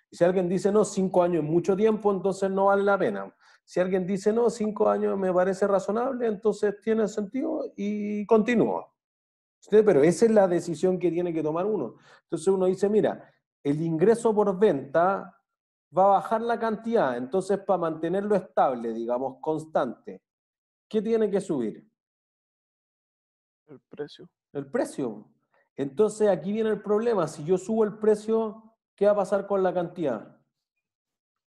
S1: Y si alguien dice, no, cinco años es mucho tiempo, entonces no vale la pena. Si alguien dice, no, cinco años me parece razonable, entonces tiene sentido y continúa. Pero esa es la decisión que tiene que tomar uno. Entonces uno dice, mira, el ingreso por venta va a bajar la cantidad, entonces para mantenerlo estable, digamos, constante, ¿qué tiene que subir?
S2: El precio.
S1: El precio. Entonces aquí viene el problema, si yo subo el precio, ¿qué va a pasar con la cantidad?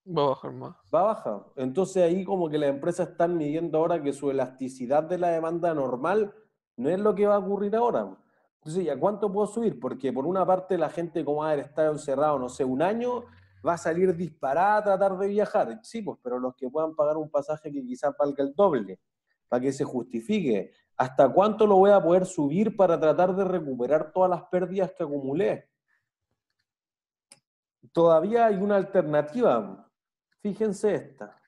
S1: Va a bajar más. Va a bajar. Entonces ahí como que las empresas están midiendo ahora que su elasticidad de la demanda normal no es lo que va a ocurrir ahora. Entonces, ¿y a cuánto puedo subir? Porque por una parte la gente como ha estado encerrado, no sé, un año, va a salir disparada a tratar de viajar. Sí, pues, pero los que puedan pagar un pasaje que quizás valga el doble, para que se justifique. ¿Hasta cuánto lo voy a poder subir para tratar de recuperar todas las pérdidas que acumulé? todavía hay una alternativa. Fíjense esta.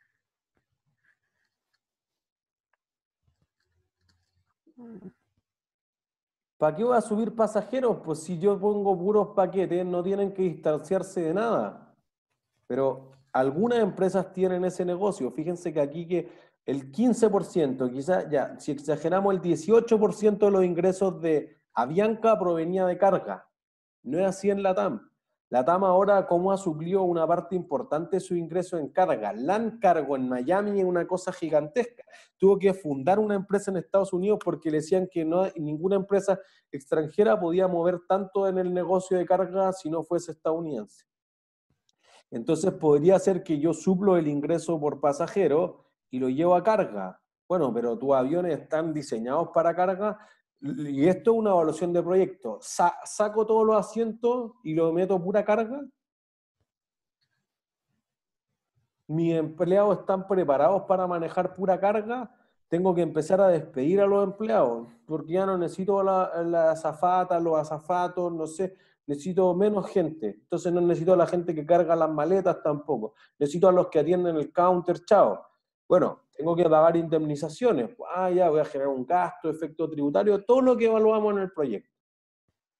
S1: ¿Para qué va a subir pasajeros? Pues si yo pongo puros paquetes, no tienen que distanciarse de nada. Pero algunas empresas tienen ese negocio. Fíjense que aquí que el 15%, quizás ya, si exageramos, el 18% de los ingresos de Avianca provenía de carga. No es así en Latam. La Tama ahora, ¿cómo suplido una parte importante de su ingreso en carga? LAN Cargo en Miami es una cosa gigantesca. Tuvo que fundar una empresa en Estados Unidos porque le decían que no, ninguna empresa extranjera podía mover tanto en el negocio de carga si no fuese estadounidense. Entonces podría ser que yo suplo el ingreso por pasajero y lo llevo a carga. Bueno, pero tus aviones están diseñados para carga, y esto es una evaluación de proyecto, saco todos los asientos y los meto pura carga. mi empleados están preparados para manejar pura carga. Tengo que empezar a despedir a los empleados, porque ya no necesito la, la azafata, los azafatos, no sé, necesito menos gente. Entonces no necesito a la gente que carga las maletas tampoco. Necesito a los que atienden el counter, chao. Bueno, tengo que pagar indemnizaciones, ah, ya voy a generar un gasto, efecto tributario, todo lo que evaluamos en el proyecto.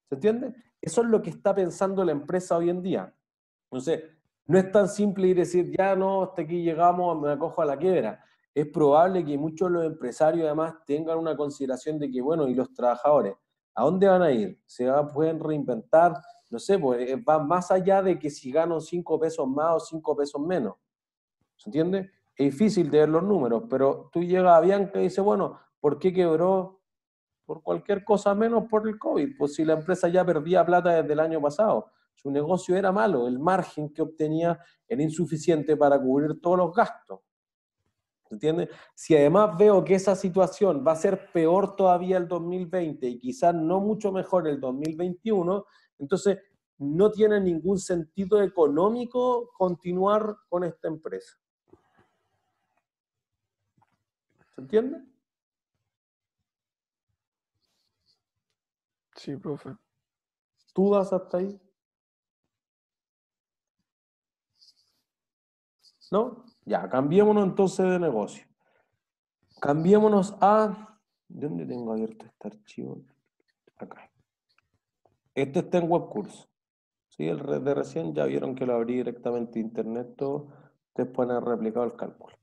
S1: ¿Se entiende? Eso es lo que está pensando la empresa hoy en día. Entonces, no es tan simple ir a decir, ya no, hasta aquí llegamos, me acojo a la quiebra. Es probable que muchos de los empresarios además tengan una consideración de que, bueno, y los trabajadores, ¿a dónde van a ir? ¿Se pueden reinventar? No sé, pues eh, va más allá de que si ganan cinco pesos más o cinco pesos menos. ¿Se entiende? es difícil de ver los números, pero tú llegas a Bianca y dices, bueno, ¿por qué quebró? Por cualquier cosa menos por el COVID. Pues si la empresa ya perdía plata desde el año pasado, su negocio era malo, el margen que obtenía era insuficiente para cubrir todos los gastos. ¿Entiendes? Si además veo que esa situación va a ser peor todavía el 2020 y quizás no mucho mejor el 2021, entonces no tiene ningún sentido económico continuar con esta empresa. ¿Se entiende? Sí,
S2: profe. das hasta ahí?
S1: ¿No? Ya, cambiémonos entonces de negocio. Cambiémonos a... ¿De dónde tengo abierto este archivo? Acá. Este está en WebCurso. Sí, el de recién ya vieron que lo abrí directamente de internet todo. Ustedes pueden haber replicado el cálculo.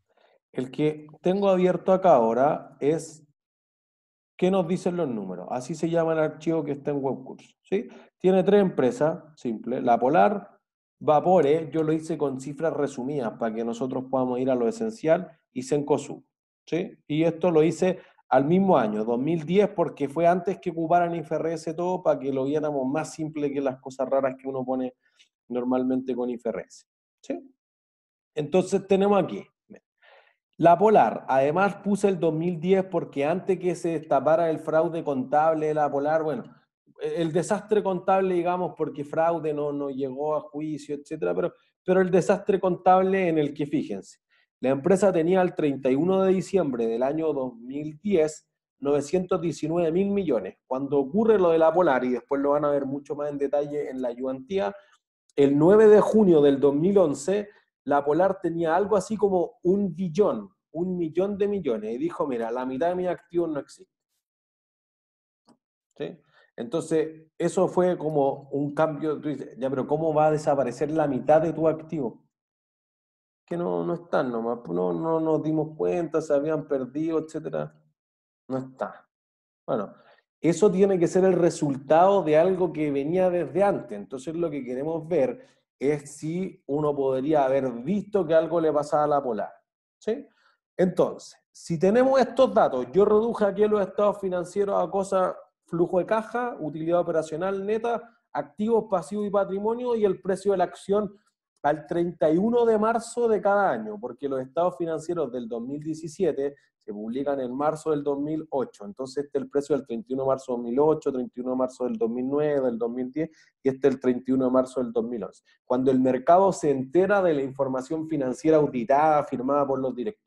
S1: El que tengo abierto acá ahora es ¿qué nos dicen los números? Así se llama el archivo que está en WebCourse. ¿sí? Tiene tres empresas, simple, la Polar, Vapore, yo lo hice con cifras resumidas para que nosotros podamos ir a lo esencial, y Senkosu. ¿sí? Y esto lo hice al mismo año, 2010, porque fue antes que ocuparan IFRS todo para que lo viéramos más simple que las cosas raras que uno pone normalmente con IFRS. Entonces tenemos aquí la Polar, además puse el 2010 porque antes que se destapara el fraude contable de la Polar, bueno, e-, el desastre contable, digamos, porque fraude no, no llegó a juicio, etcétera, pero, pero el desastre contable en el que fíjense. La empresa tenía el 31 de diciembre del año 2010 919 mil millones. Cuando ocurre lo de la Polar, y después lo van a ver mucho más en detalle en la ayudantía, el 9 de junio del 2011 la Polar tenía algo así como un billón, un millón de millones, y dijo, mira, la mitad de mi activos no existe. ¿Sí? Entonces, eso fue como un cambio, tú ya, pero ¿cómo va a desaparecer la mitad de tu activo? Que no, no están nomás, pues, no, no nos dimos cuenta, se habían perdido, etc. No está. Bueno, eso tiene que ser el resultado de algo que venía desde antes. Entonces, lo que queremos ver es si uno podría haber visto que algo le pasaba a la polar. ¿sí? Entonces, si tenemos estos datos, yo reduje aquí los estados financieros a cosas flujo de caja, utilidad operacional neta, activos, pasivos y patrimonio y el precio de la acción al 31 de marzo de cada año, porque los estados financieros del 2017 se publican en marzo del 2008. Entonces, este es el precio del 31 de marzo del 2008, 31 este de marzo del 2009, del 2010 y este el 31 de marzo del 2011. Cuando el mercado se entera de la información financiera auditada, firmada por los directores.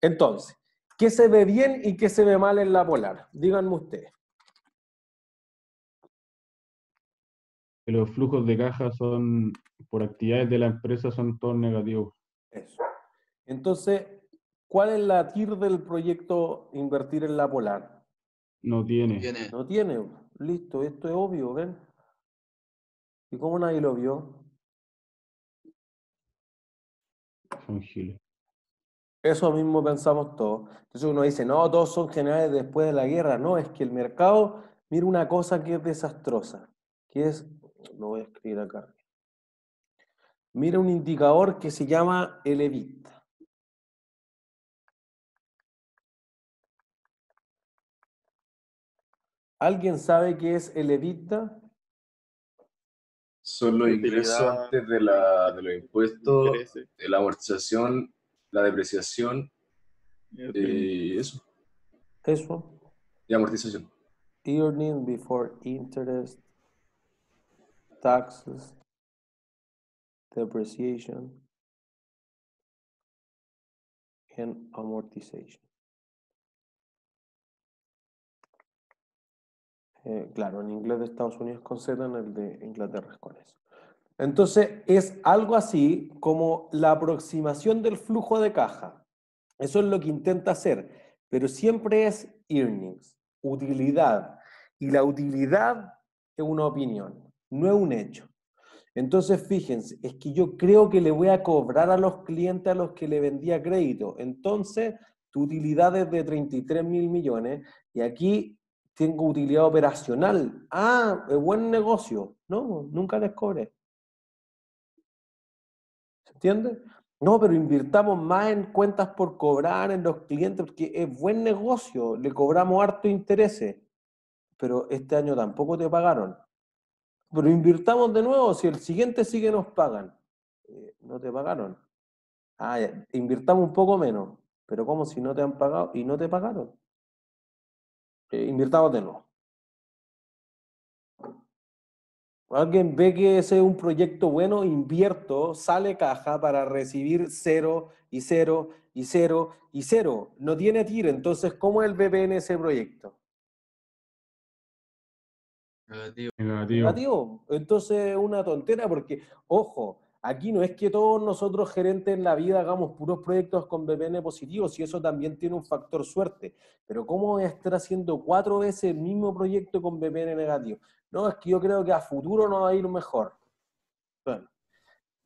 S1: Entonces, ¿qué se ve bien y qué se ve mal en la polar? Díganme ustedes.
S2: los flujos de caja son,
S1: por actividades de la empresa, son todos negativos. Eso. Entonces, ¿cuál es la TIR del proyecto Invertir en la Polar? No tiene. tiene. No tiene. Listo, esto es obvio, ¿ven? ¿Y cómo nadie lo vio? Son giles. Eso mismo pensamos todos. Entonces uno dice, no, todos son generales después de la guerra. No, es que el mercado, mira una cosa que es desastrosa, que es lo voy a escribir acá Mira un indicador que se llama el EBITDA. ¿Alguien sabe qué es el EBITDA?
S2: Son los ingresos antes
S1: de, la, de los impuestos, la amortización, la depreciación y eh, eso. Eso. Y amortización. Earning before interest taxes,
S2: depreciation, and amortization.
S1: Eh, claro, en inglés de Estados Unidos con Z, en el de Inglaterra es con eso Entonces, es algo así como la aproximación del flujo de caja. Eso es lo que intenta hacer, pero siempre es earnings, utilidad. Y la utilidad es una opinión no es un hecho. Entonces, fíjense, es que yo creo que le voy a cobrar a los clientes a los que le vendía crédito. Entonces, tu utilidad es de 33 mil millones y aquí tengo utilidad operacional. Ah, es buen negocio. No, nunca les cobré. ¿Se entiende? No, pero invirtamos más en cuentas por cobrar, en los clientes, porque es buen negocio, le cobramos harto intereses, pero este año tampoco te pagaron pero invirtamos de nuevo, si el siguiente sí nos pagan. Eh, no te pagaron. Ah, invirtamos un poco menos, pero ¿cómo si no te han pagado y no te pagaron? Eh, invirtamos de nuevo. Alguien ve que ese es un proyecto bueno, invierto, sale caja para recibir cero y cero y cero y cero. No tiene tiro. Entonces, ¿cómo es el BPN ese proyecto?
S2: Negativo. Negativo.
S1: Entonces, una tontera, porque, ojo, aquí no es que todos nosotros gerentes en la vida hagamos puros proyectos con BPN positivos, y eso también tiene un factor suerte. Pero, ¿cómo estar haciendo cuatro veces el mismo proyecto con BPN negativo? No, es que yo creo que a futuro no va a ir mejor. Bueno,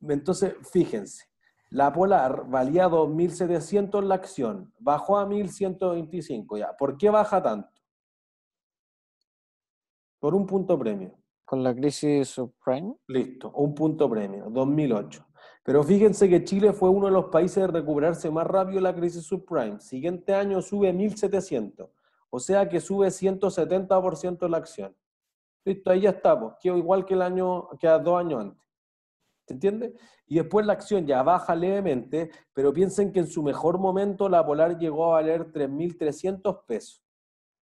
S1: entonces, fíjense. La Polar valía 2.700 la acción, bajó a 1.125 ya. ¿Por qué baja tanto? por un punto premio. Con la crisis subprime. Listo, un punto premio, 2008. Pero fíjense que Chile fue uno de los países de recuperarse más rápido la crisis subprime. Siguiente año sube 1.700, o sea que sube 170% la acción. Listo, ahí ya estamos, que igual que el año, que dos años antes. ¿Se entiende? Y después la acción ya baja levemente, pero piensen que en su mejor momento la Polar llegó a valer 3.300 pesos.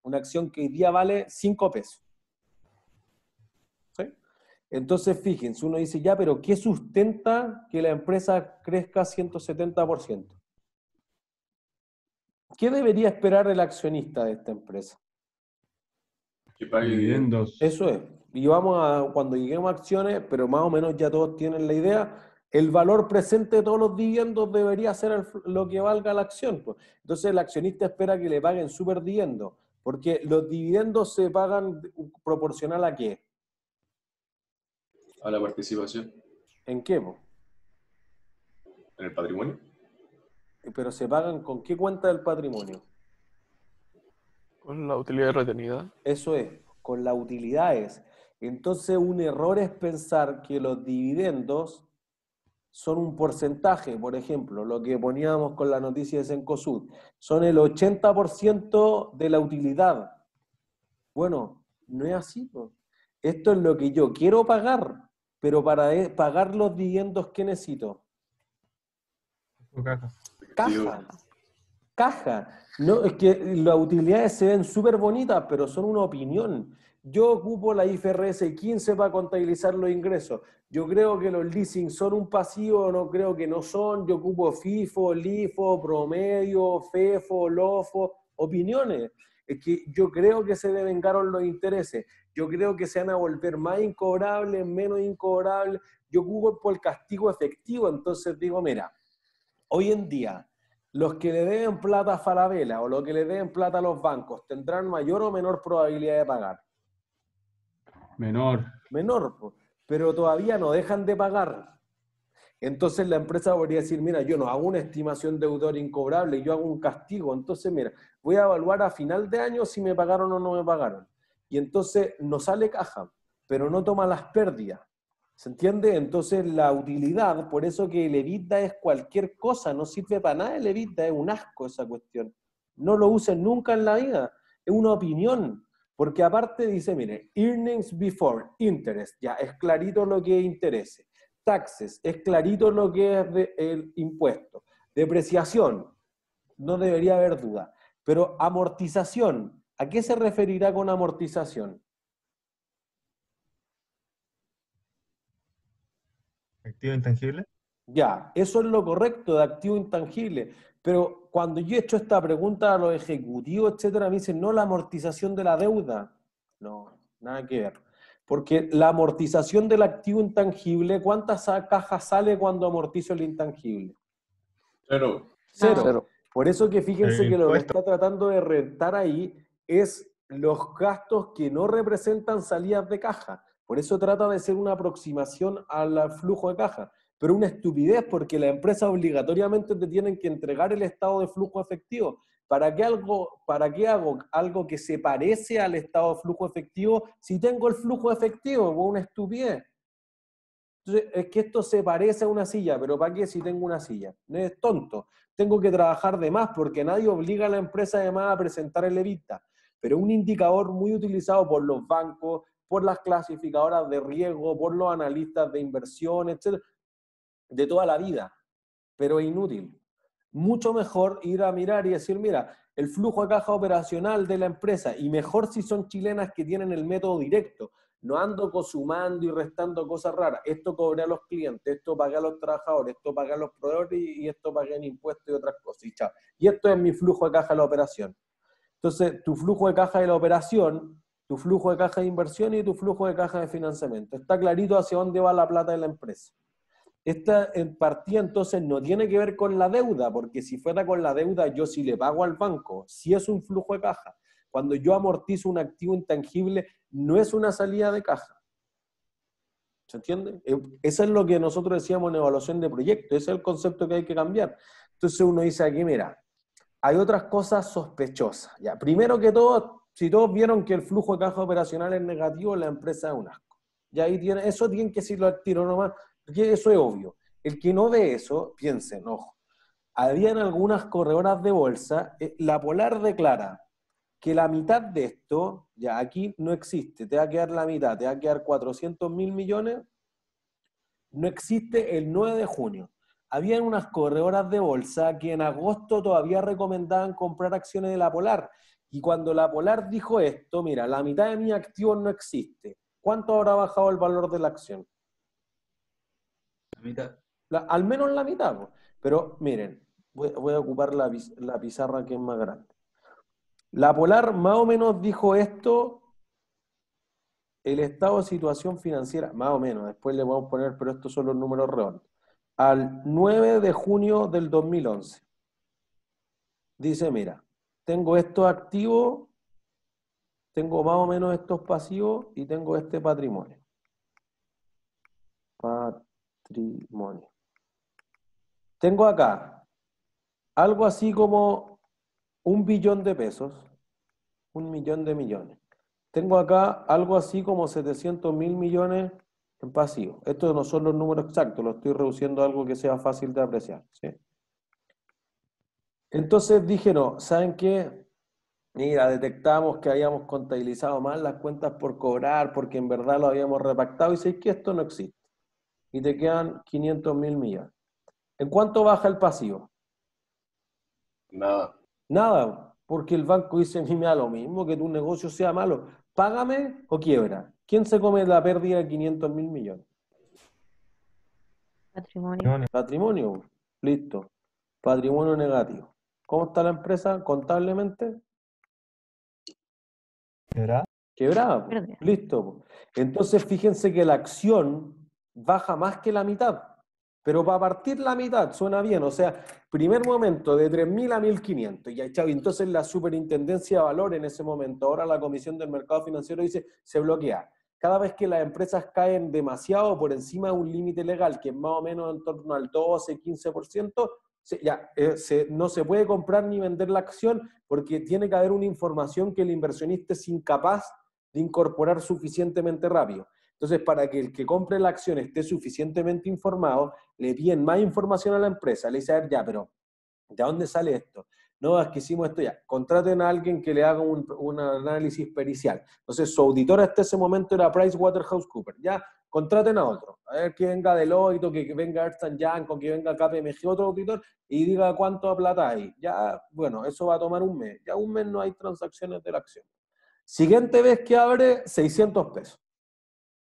S1: Una acción que hoy día vale 5 pesos. Entonces, fíjense, uno dice, ya, pero ¿qué sustenta que la empresa crezca 170%? ¿Qué debería esperar el accionista de esta empresa? Que pague dividendos. Eso es. Y vamos a, cuando lleguemos a acciones, pero más o menos ya todos tienen la idea, el valor presente de todos los dividendos debería ser lo que valga la acción. Pues. Entonces el accionista espera que le paguen super dividendos, porque los dividendos se pagan proporcional a qué? a la participación. ¿En qué? ¿En el patrimonio? ¿Pero se pagan con qué cuenta del patrimonio?
S3: Con la utilidad retenida.
S1: Eso es, con las utilidades. Entonces un error es pensar que los dividendos son un porcentaje, por ejemplo, lo que poníamos con la noticia de Sencosud, son el 80% de la utilidad. Bueno, no es así. Esto es lo que yo quiero pagar pero para e, pagar los dividendos, ¿qué necesito? Caja. Caja. Caja. No, es que las utilidades se ven súper bonitas, pero son una opinión. Yo ocupo la IFRS 15 para contabilizar los ingresos. Yo creo que los leasing son un pasivo, no creo que no son. Yo ocupo FIFO, LIFO, promedio, FEFO, LOFO, opiniones es que yo creo que se devengaron los intereses, yo creo que se van a volver más incobrables, menos incobrables, yo jugo por el castigo efectivo, entonces digo, mira, hoy en día los que le deben plata a Falabella o los que le deben plata a los bancos tendrán mayor o menor probabilidad de pagar. Menor. Menor, pero todavía no dejan de pagar. Entonces la empresa podría decir, mira, yo no hago una estimación deudor incobrable, yo hago un castigo. Entonces, mira, voy a evaluar a final de año si me pagaron o no me pagaron. Y entonces no sale caja, pero no toma las pérdidas. ¿Se entiende? Entonces la utilidad, por eso que el EBITDA es cualquier cosa, no sirve para nada el EBITDA, es un asco esa cuestión. No lo usen nunca en la vida, es una opinión. Porque aparte dice, mire, earnings before interest, ya es clarito lo que interese Taxes, es clarito lo que es el impuesto. Depreciación, no debería haber duda. Pero amortización, ¿a qué se referirá con amortización? ¿Activo intangible? Ya, eso es lo correcto de activo intangible. Pero cuando yo he hecho esta pregunta a los ejecutivos, etcétera, me dicen, no, la amortización de la deuda. No, nada que ver. Porque la amortización del activo intangible, ¿cuántas cajas sale cuando amortizo el intangible?
S2: Cero. Cero.
S1: Por eso que fíjense que lo que está tratando de rentar ahí es los gastos que no representan salidas de caja. Por eso trata de ser una aproximación al flujo de caja. Pero una estupidez porque la empresa obligatoriamente te tienen que entregar el estado de flujo efectivo. ¿Para qué, algo, ¿Para qué hago algo que se parece al estado de flujo efectivo si tengo el flujo efectivo? Una estupidez. es que esto se parece a una silla, pero ¿para qué si tengo una silla? No es tonto. Tengo que trabajar de más porque nadie obliga a la empresa de más a presentar el evita. Pero un indicador muy utilizado por los bancos, por las clasificadoras de riesgo, por los analistas de inversión, etc., de toda la vida, pero es inútil mucho mejor ir a mirar y decir, mira, el flujo de caja operacional de la empresa, y mejor si son chilenas que tienen el método directo. No ando consumando y restando cosas raras. Esto cobré a los clientes, esto paga a los trabajadores, esto paga a los proveedores y, esto paga en impuestos y otras cosas. Y, chao. y esto es mi flujo de caja de la operación. Entonces, tu flujo de caja de la operación, tu flujo de caja de inversión y tu flujo de caja de financiamiento. Está clarito hacia dónde va la plata de la empresa. Esta partida entonces no tiene que ver con la deuda, porque si fuera con la deuda, yo si le pago al banco, si es un flujo de caja. Cuando yo amortizo un activo intangible, no es una salida de caja. ¿Se entiende? Eh, eso es lo que nosotros decíamos en evaluación de proyecto, ese es el concepto que hay que cambiar. Entonces uno dice aquí, mira, hay otras cosas sospechosas. Ya, primero que todo, si todos vieron que el flujo de caja operacional es negativo, la empresa es un asco. Y ahí tiene, eso tienen que decirlo al tiro nomás, eso es obvio. El que no ve eso, piensen, ojo, habían algunas corredoras de bolsa, eh, la Polar declara que la mitad de esto, ya aquí no existe, te va a quedar la mitad, te va a quedar 400 mil millones, no existe el 9 de junio. Habían unas corredoras de bolsa que en agosto todavía recomendaban comprar acciones de la Polar. Y cuando la Polar dijo esto, mira, la mitad de mi activo no existe. ¿Cuánto habrá bajado el valor de la acción? al menos la mitad. Pero miren, voy, a ocupar la, pizarra que es más grande. La Polar más o menos dijo esto, el estado de situación financiera, más o menos, después le vamos a poner, pero estos son los números redondos, al 9 de junio del 2011. Dice, mira, tengo esto activo tengo más o menos estos pasivos y tengo este Patrimonio tengo acá algo así como un billón de pesos, un millón de millones. Tengo acá algo así como 700 mil millones en pasivo. Estos no son los números exactos, lo estoy reduciendo a algo que sea fácil de apreciar. Entonces dije, no, ¿saben qué? Mira, detectamos que habíamos contabilizado mal las cuentas por cobrar, porque en verdad lo habíamos repactado y sé que esto no existe y te quedan 500 mil millas. ¿En cuánto baja el pasivo? Nada. Nada, porque el banco dice, a mí me da lo mismo que tu negocio sea malo. Págame o quiebra. ¿Quién se come la pérdida de 500 mil millones?
S2: Patrimonio.
S1: Patrimonio, listo. Patrimonio negativo. ¿Cómo está la empresa contablemente? Quebrada. Quebrada, listo. Entonces fíjense que la acción baja más que la mitad. Pero para partir la mitad suena bien, o sea, primer momento de 3.000 a 1.500, ya chavi Entonces la superintendencia de valor en ese momento, ahora la Comisión del Mercado Financiero dice, se bloquea. Cada vez que las empresas caen demasiado por encima de un límite legal, que es más o menos en torno al 12, 15%, ya, eh, se, no se puede comprar ni vender la acción porque tiene que haber una información que el inversionista es incapaz de incorporar suficientemente rápido. Entonces, para que el que compre la acción esté suficientemente informado, le piden más información a la empresa, le dicen, ya, pero ¿de dónde sale esto? No, es que hicimos esto ya. Contraten a alguien que le haga un, análisis pericial. Entonces, su auditor hasta ese momento era PricewaterhouseCoopers. Ya, contraten a otro. A ver que venga Deloitte, que venga Ernst Young, que venga KPMG, otro auditor, y diga cuánto plata hay. Ya, bueno, eso va a tomar un mes. Ya un mes no hay transacciones de la acción. Siguiente vez que abre, 600 pesos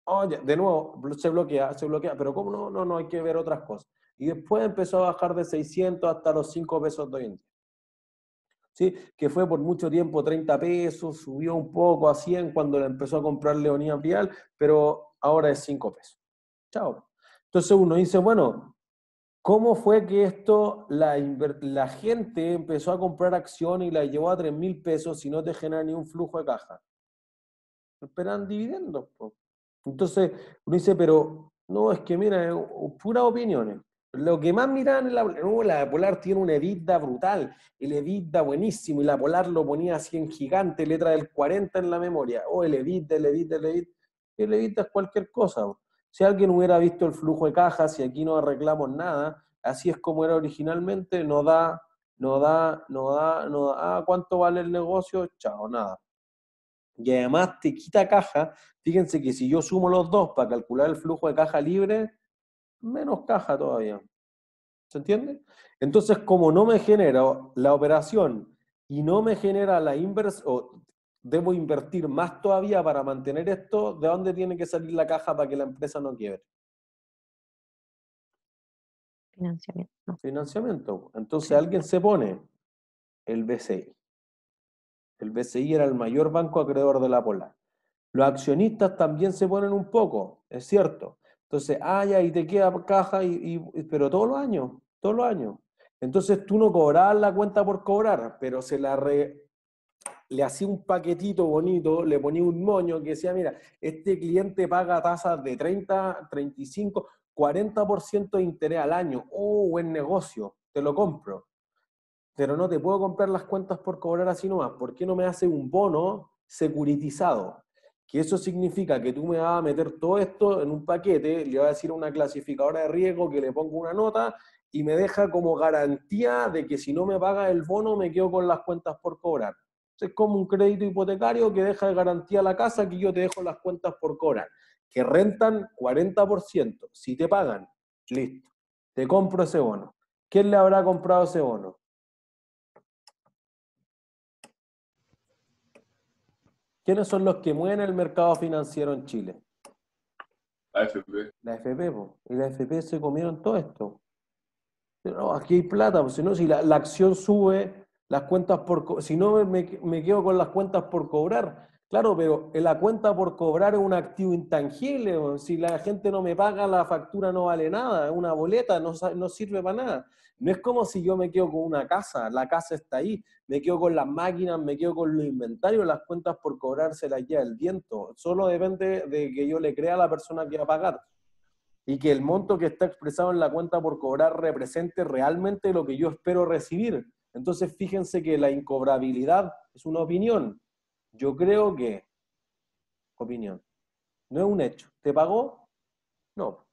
S1: oye, oh, de nuevo, se bloquea, se bloquea, pero ¿cómo no? No, no, hay que ver otras cosas. Y después empezó a bajar de 600 hasta los 5 pesos de ¿Sí? que fue por mucho tiempo 30 pesos, subió un poco a 100 cuando empezó a comprar Leonía Vial, pero ahora es 5 pesos. Chao. Entonces uno dice, bueno, ¿cómo fue que esto, la, gente empezó a comprar acción y la llevó a 3 mil pesos si no te genera ni un flujo de caja? Esperan dividendos. Po. Entonces, uno dice, pero no, es que mira, eh, puras opiniones. Lo que más miraban en la, no, la Polar tiene una edita brutal, el EBITDA buenísimo, y la Polar lo ponía así en gigante, letra del 40 en la memoria. Oh, el EBITDA, el edita, el EBITDA. El EBITDA es cualquier cosa. Si alguien hubiera visto el flujo de cajas y aquí no arreglamos nada, así es como era originalmente, no da, no da, no da, no da, ah, ¿cuánto vale el negocio? Chao, nada y además te quita caja, fíjense que si yo sumo los dos para calcular el flujo de caja libre, menos caja todavía. ¿Se entiende? Entonces, como no me genera la operación y no me genera la inversión, debo invertir más todavía para mantener esto, ¿de dónde tiene que salir la caja para que la empresa no quiebre? Financiamiento. Financiamiento. Entonces alguien se pone el BCI. El BCI era el mayor banco acreedor de la pola. Los accionistas también se ponen un poco, es cierto. Entonces, ay, ah, ya, y te queda caja, y, pero todos los años, todos los años. Entonces tú no cobrabas la cuenta por cobrar, pero se la re, le hacía un paquetito bonito, le ponía un moño que decía, mira, este cliente paga tasas de 30, 35, 40% de interés al año. Oh, buen negocio, te lo compro pero no te puedo comprar las cuentas por cobrar así nomás. ¿Por qué no me hace un bono securitizado? Que eso significa que tú me vas a meter todo esto en un paquete, le vas a decir a una clasificadora de riesgo que le pongo una nota y me deja como garantía de que si no me paga el bono me quedo con las cuentas por cobrar. Es como un crédito hipotecario que deja de garantía la casa que yo te dejo las cuentas por cobrar, que rentan 40%. Si te pagan, listo, te compro ese bono. ¿Quién le habrá comprado ese bono? ¿Quiénes son los que mueven el mercado financiero en Chile? La FP. La FP, y la FP se comieron todo esto. No, aquí hay plata, porque si no, si la, acción sube, las cuentas por si no me, me, quedo con las cuentas por cobrar. Claro, pero la cuenta por cobrar es un activo intangible. si la gente no me paga, la factura no vale nada. una boleta, no, no, sirve para nada. No es como si yo me quedo con una casa. La casa está ahí. Me quedo con las máquinas, me quedo con los inventarios. Las cuentas por cobrar se las lleva el viento. Solo depende de que yo le crea a la persona que va a pagar. Y que el monto que está expresado en la cuenta por cobrar represente realmente lo que yo espero recibir. Entonces, fíjense que la incobrabilidad es una opinión yo creo que, opinión, no es un hecho. ¿Te pagó? No.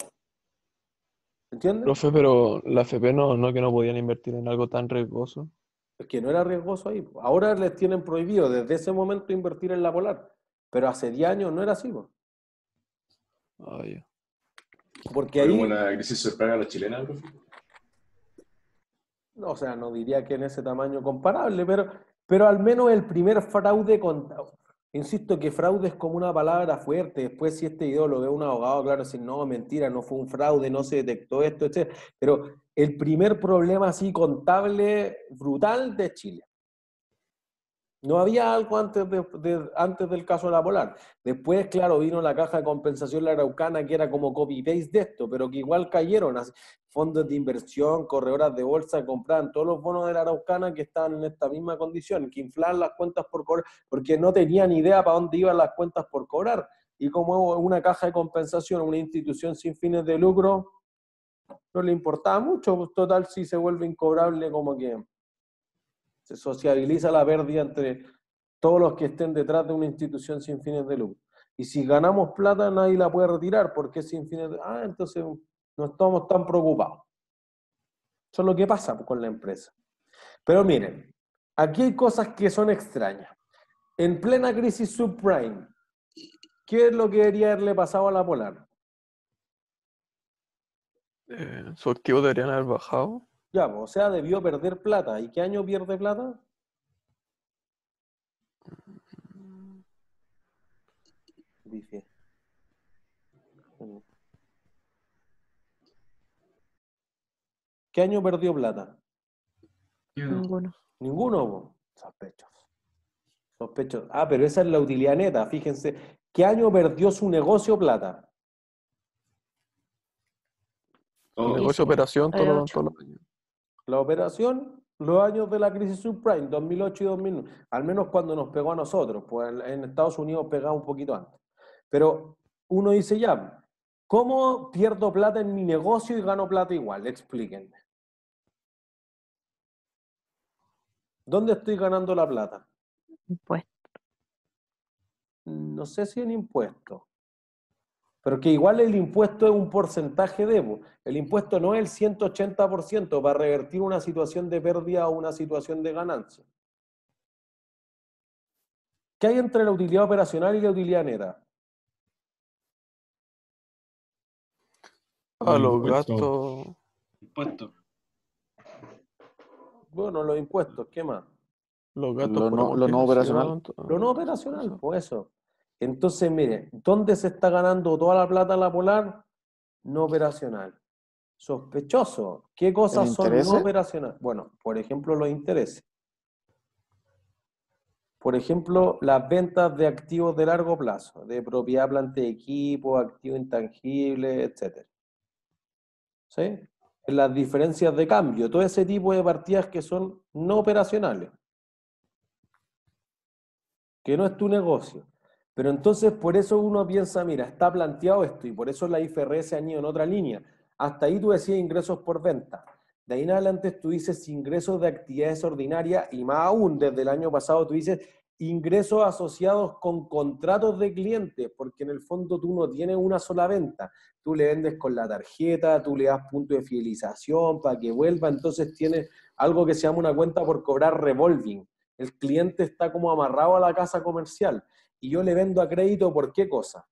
S1: ¿Entiendes? Profe, pero la FP no, no que no podían invertir en algo tan riesgoso. Es que no era riesgoso ahí. Ahora les tienen prohibido desde ese momento invertir en la polar. Pero hace 10 años no era así. ¿no? Ah, Porque ahí... ¿Como crisis sorpresa a la chilena, profe? o sea, no diría que en ese tamaño comparable, pero pero al menos el primer fraude contado. Insisto que fraude es como una palabra fuerte. Después, si este video lo un abogado, claro, si no, mentira, no fue un fraude, no se detectó esto, etc. Pero el primer problema así contable brutal de Chile. No había algo antes, antes del caso de la Polar. Después, claro, vino la caja de compensación la Araucana, que era como copy-paste de esto, pero que igual cayeron. Así, fondos de inversión, corredoras de bolsa, compraban todos los bonos de la Araucana que estaban en esta misma condición, que inflan las cuentas por cobrar, porque no tenían idea para dónde iban las cuentas por cobrar. Y como una caja de compensación, una institución sin fines de lucro, no le importaba mucho, pues, total, si se vuelve incobrable, como que se sociabiliza la pérdida entre todos los que estén detrás de una institución sin fines de lucro. Y si ganamos plata, nadie la puede retirar porque es sin fines de Ah, entonces no estamos tan preocupados. Eso es lo que pasa con la empresa. Pero miren, aquí hay cosas que son extrañas. En plena crisis subprime, ¿qué es lo que debería haberle pasado a la Polar?
S2: Eh,
S3: su activo deberían haber bajado.
S1: Ya, pues, o sea, debió perder plata. ¿Y qué año pierde plata? Dice. ¿Qué año perdió plata? Ninguno. Ninguno, pues. sospechos. Ah, pero esa es la utilidad neta, fíjense. ¿Qué año perdió su negocio plata? Negocio operación todos la operación los años de la crisis subprime, 2008 y 2009, al menos cuando nos pegó a nosotros, pues en Estados Unidos pegaba un poquito antes. Pero uno dice ya, ¿cómo pierdo plata en mi negocio y gano plata igual? Explíquenme. ¿Dónde estoy ganando la plata? Impuesto. No sé si en impuestos pero que igual el impuesto es un porcentaje debo. el impuesto no es el 180% para revertir una situación de pérdida o una situación de ganancia. ¿Qué hay entre la utilidad operacional y la utilidad neta?
S2: A los gastos.
S1: Impuestos. Bueno, los impuestos, ¿qué más? Los gastos lo, no, no operacional. Lo no operacional, por eso. Pues entonces, mire, ¿dónde se está ganando toda la plata la polar? No operacional. Sospechoso. ¿Qué cosas son no operacionales? Bueno, por ejemplo, los intereses. Por ejemplo, las ventas de activos de largo plazo, de propiedad, planta de equipo, activo intangible, etc. ¿Sí? Las diferencias de cambio, todo ese tipo de partidas que son no operacionales. Que no es tu negocio. Pero entonces por eso uno piensa, mira, está planteado esto y por eso la IFRS ha ido en otra línea. Hasta ahí tú decías ingresos por venta. De ahí en adelante tú dices ingresos de actividades ordinarias y más aún desde el año pasado tú dices ingresos asociados con contratos de clientes, porque en el fondo tú no tienes una sola venta. Tú le vendes con la tarjeta, tú le das punto de fidelización para que vuelva, entonces tiene algo que se llama una cuenta por cobrar revolving. El cliente está como amarrado a la casa comercial y yo le vendo a crédito por qué cosa.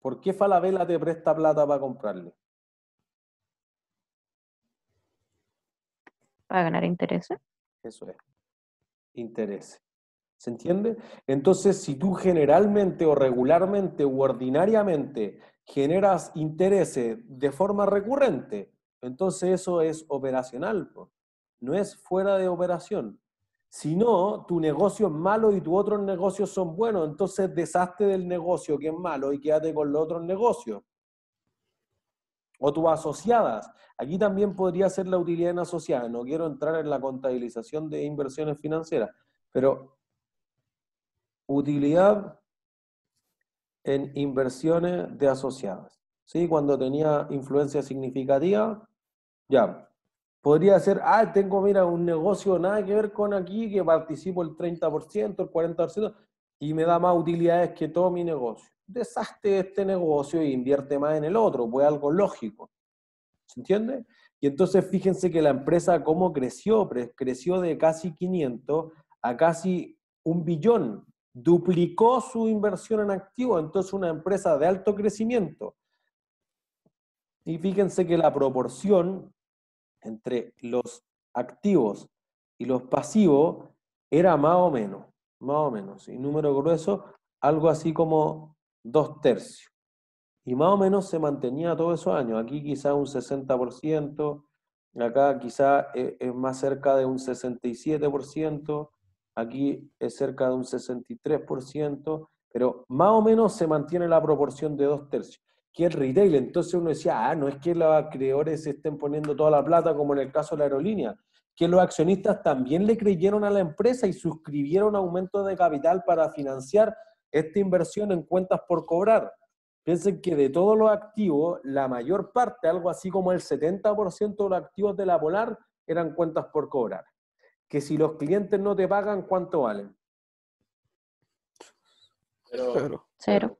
S1: ¿Por qué Falabella te presta plata para comprarle?
S3: ¿Para ganar interés?
S1: Eso es, Interés. ¿Se entiende? Entonces, si tú generalmente o regularmente o ordinariamente generas interés de forma recurrente, entonces eso es operacional, no es fuera de operación. Si no, tu negocio es malo y tus otros negocios son buenos. Entonces deshazte del negocio que es malo y quédate con los otros negocios. O tus asociadas. Aquí también podría ser la utilidad en asociadas. No quiero entrar en la contabilización de inversiones financieras, pero utilidad en inversiones de asociadas. ¿Sí? Cuando tenía influencia significativa, ya, Podría ser, ah, tengo, mira, un negocio nada que ver con aquí, que participo el 30%, el 40%, y me da más utilidades que todo mi negocio. Deshazte este negocio e invierte más en el otro, fue pues algo lógico. ¿Se entiende? Y entonces fíjense que la empresa cómo creció, creció de casi 500 a casi un billón, duplicó su inversión en activo entonces una empresa de alto crecimiento. Y fíjense que la proporción entre los activos y los pasivos era más o menos, más o menos, y número grueso, algo así como dos tercios. Y más o menos se mantenía todo esos años. Aquí quizá un 60%, acá quizá e-, es más cerca de un 67%, aquí es cerca de un 63%, pero más o menos se mantiene la proporción de dos tercios que el retail. Entonces uno decía, ah, no es que los acreedores estén poniendo toda la plata como en el caso de la aerolínea, que los accionistas también le creyeron a la empresa y suscribieron aumento de capital para financiar esta inversión en cuentas por cobrar. Piensen que de todos los activos, la mayor parte, algo así como el 70% de los activos de la Polar, eran cuentas por cobrar. Que si los clientes no te pagan, ¿cuánto valen?
S2: Cero. Cero.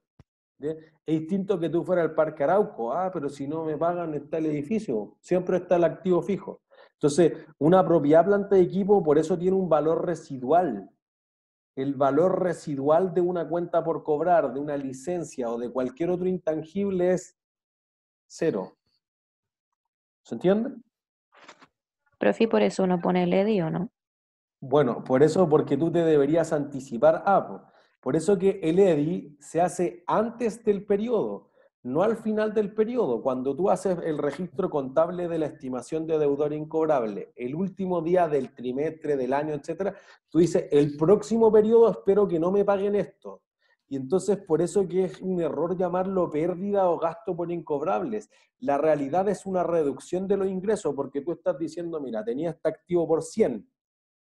S1: Bien es distinto que tú fueras al Parque Arauco, ah, pero si no me pagan está el edificio, siempre está el activo fijo. Entonces, una propiedad planta de equipo por eso tiene un valor residual. El valor residual de una cuenta por cobrar, de una licencia o de cualquier otro intangible es cero. ¿Se entiende?
S3: Pero sí, por eso uno pone el EDI o no.
S1: Bueno, por eso, porque tú te deberías anticipar a. Ah, pues. Por eso que el EDI se hace antes del periodo, no al final del periodo. Cuando tú haces el registro contable de la estimación de deudor incobrable, el último día del trimestre, del año, etcétera, tú dices, el próximo periodo espero que no me paguen esto. Y entonces por eso que es un error llamarlo pérdida o gasto por incobrables. La realidad es una reducción de los ingresos porque tú estás diciendo, mira, tenía este activo por 100,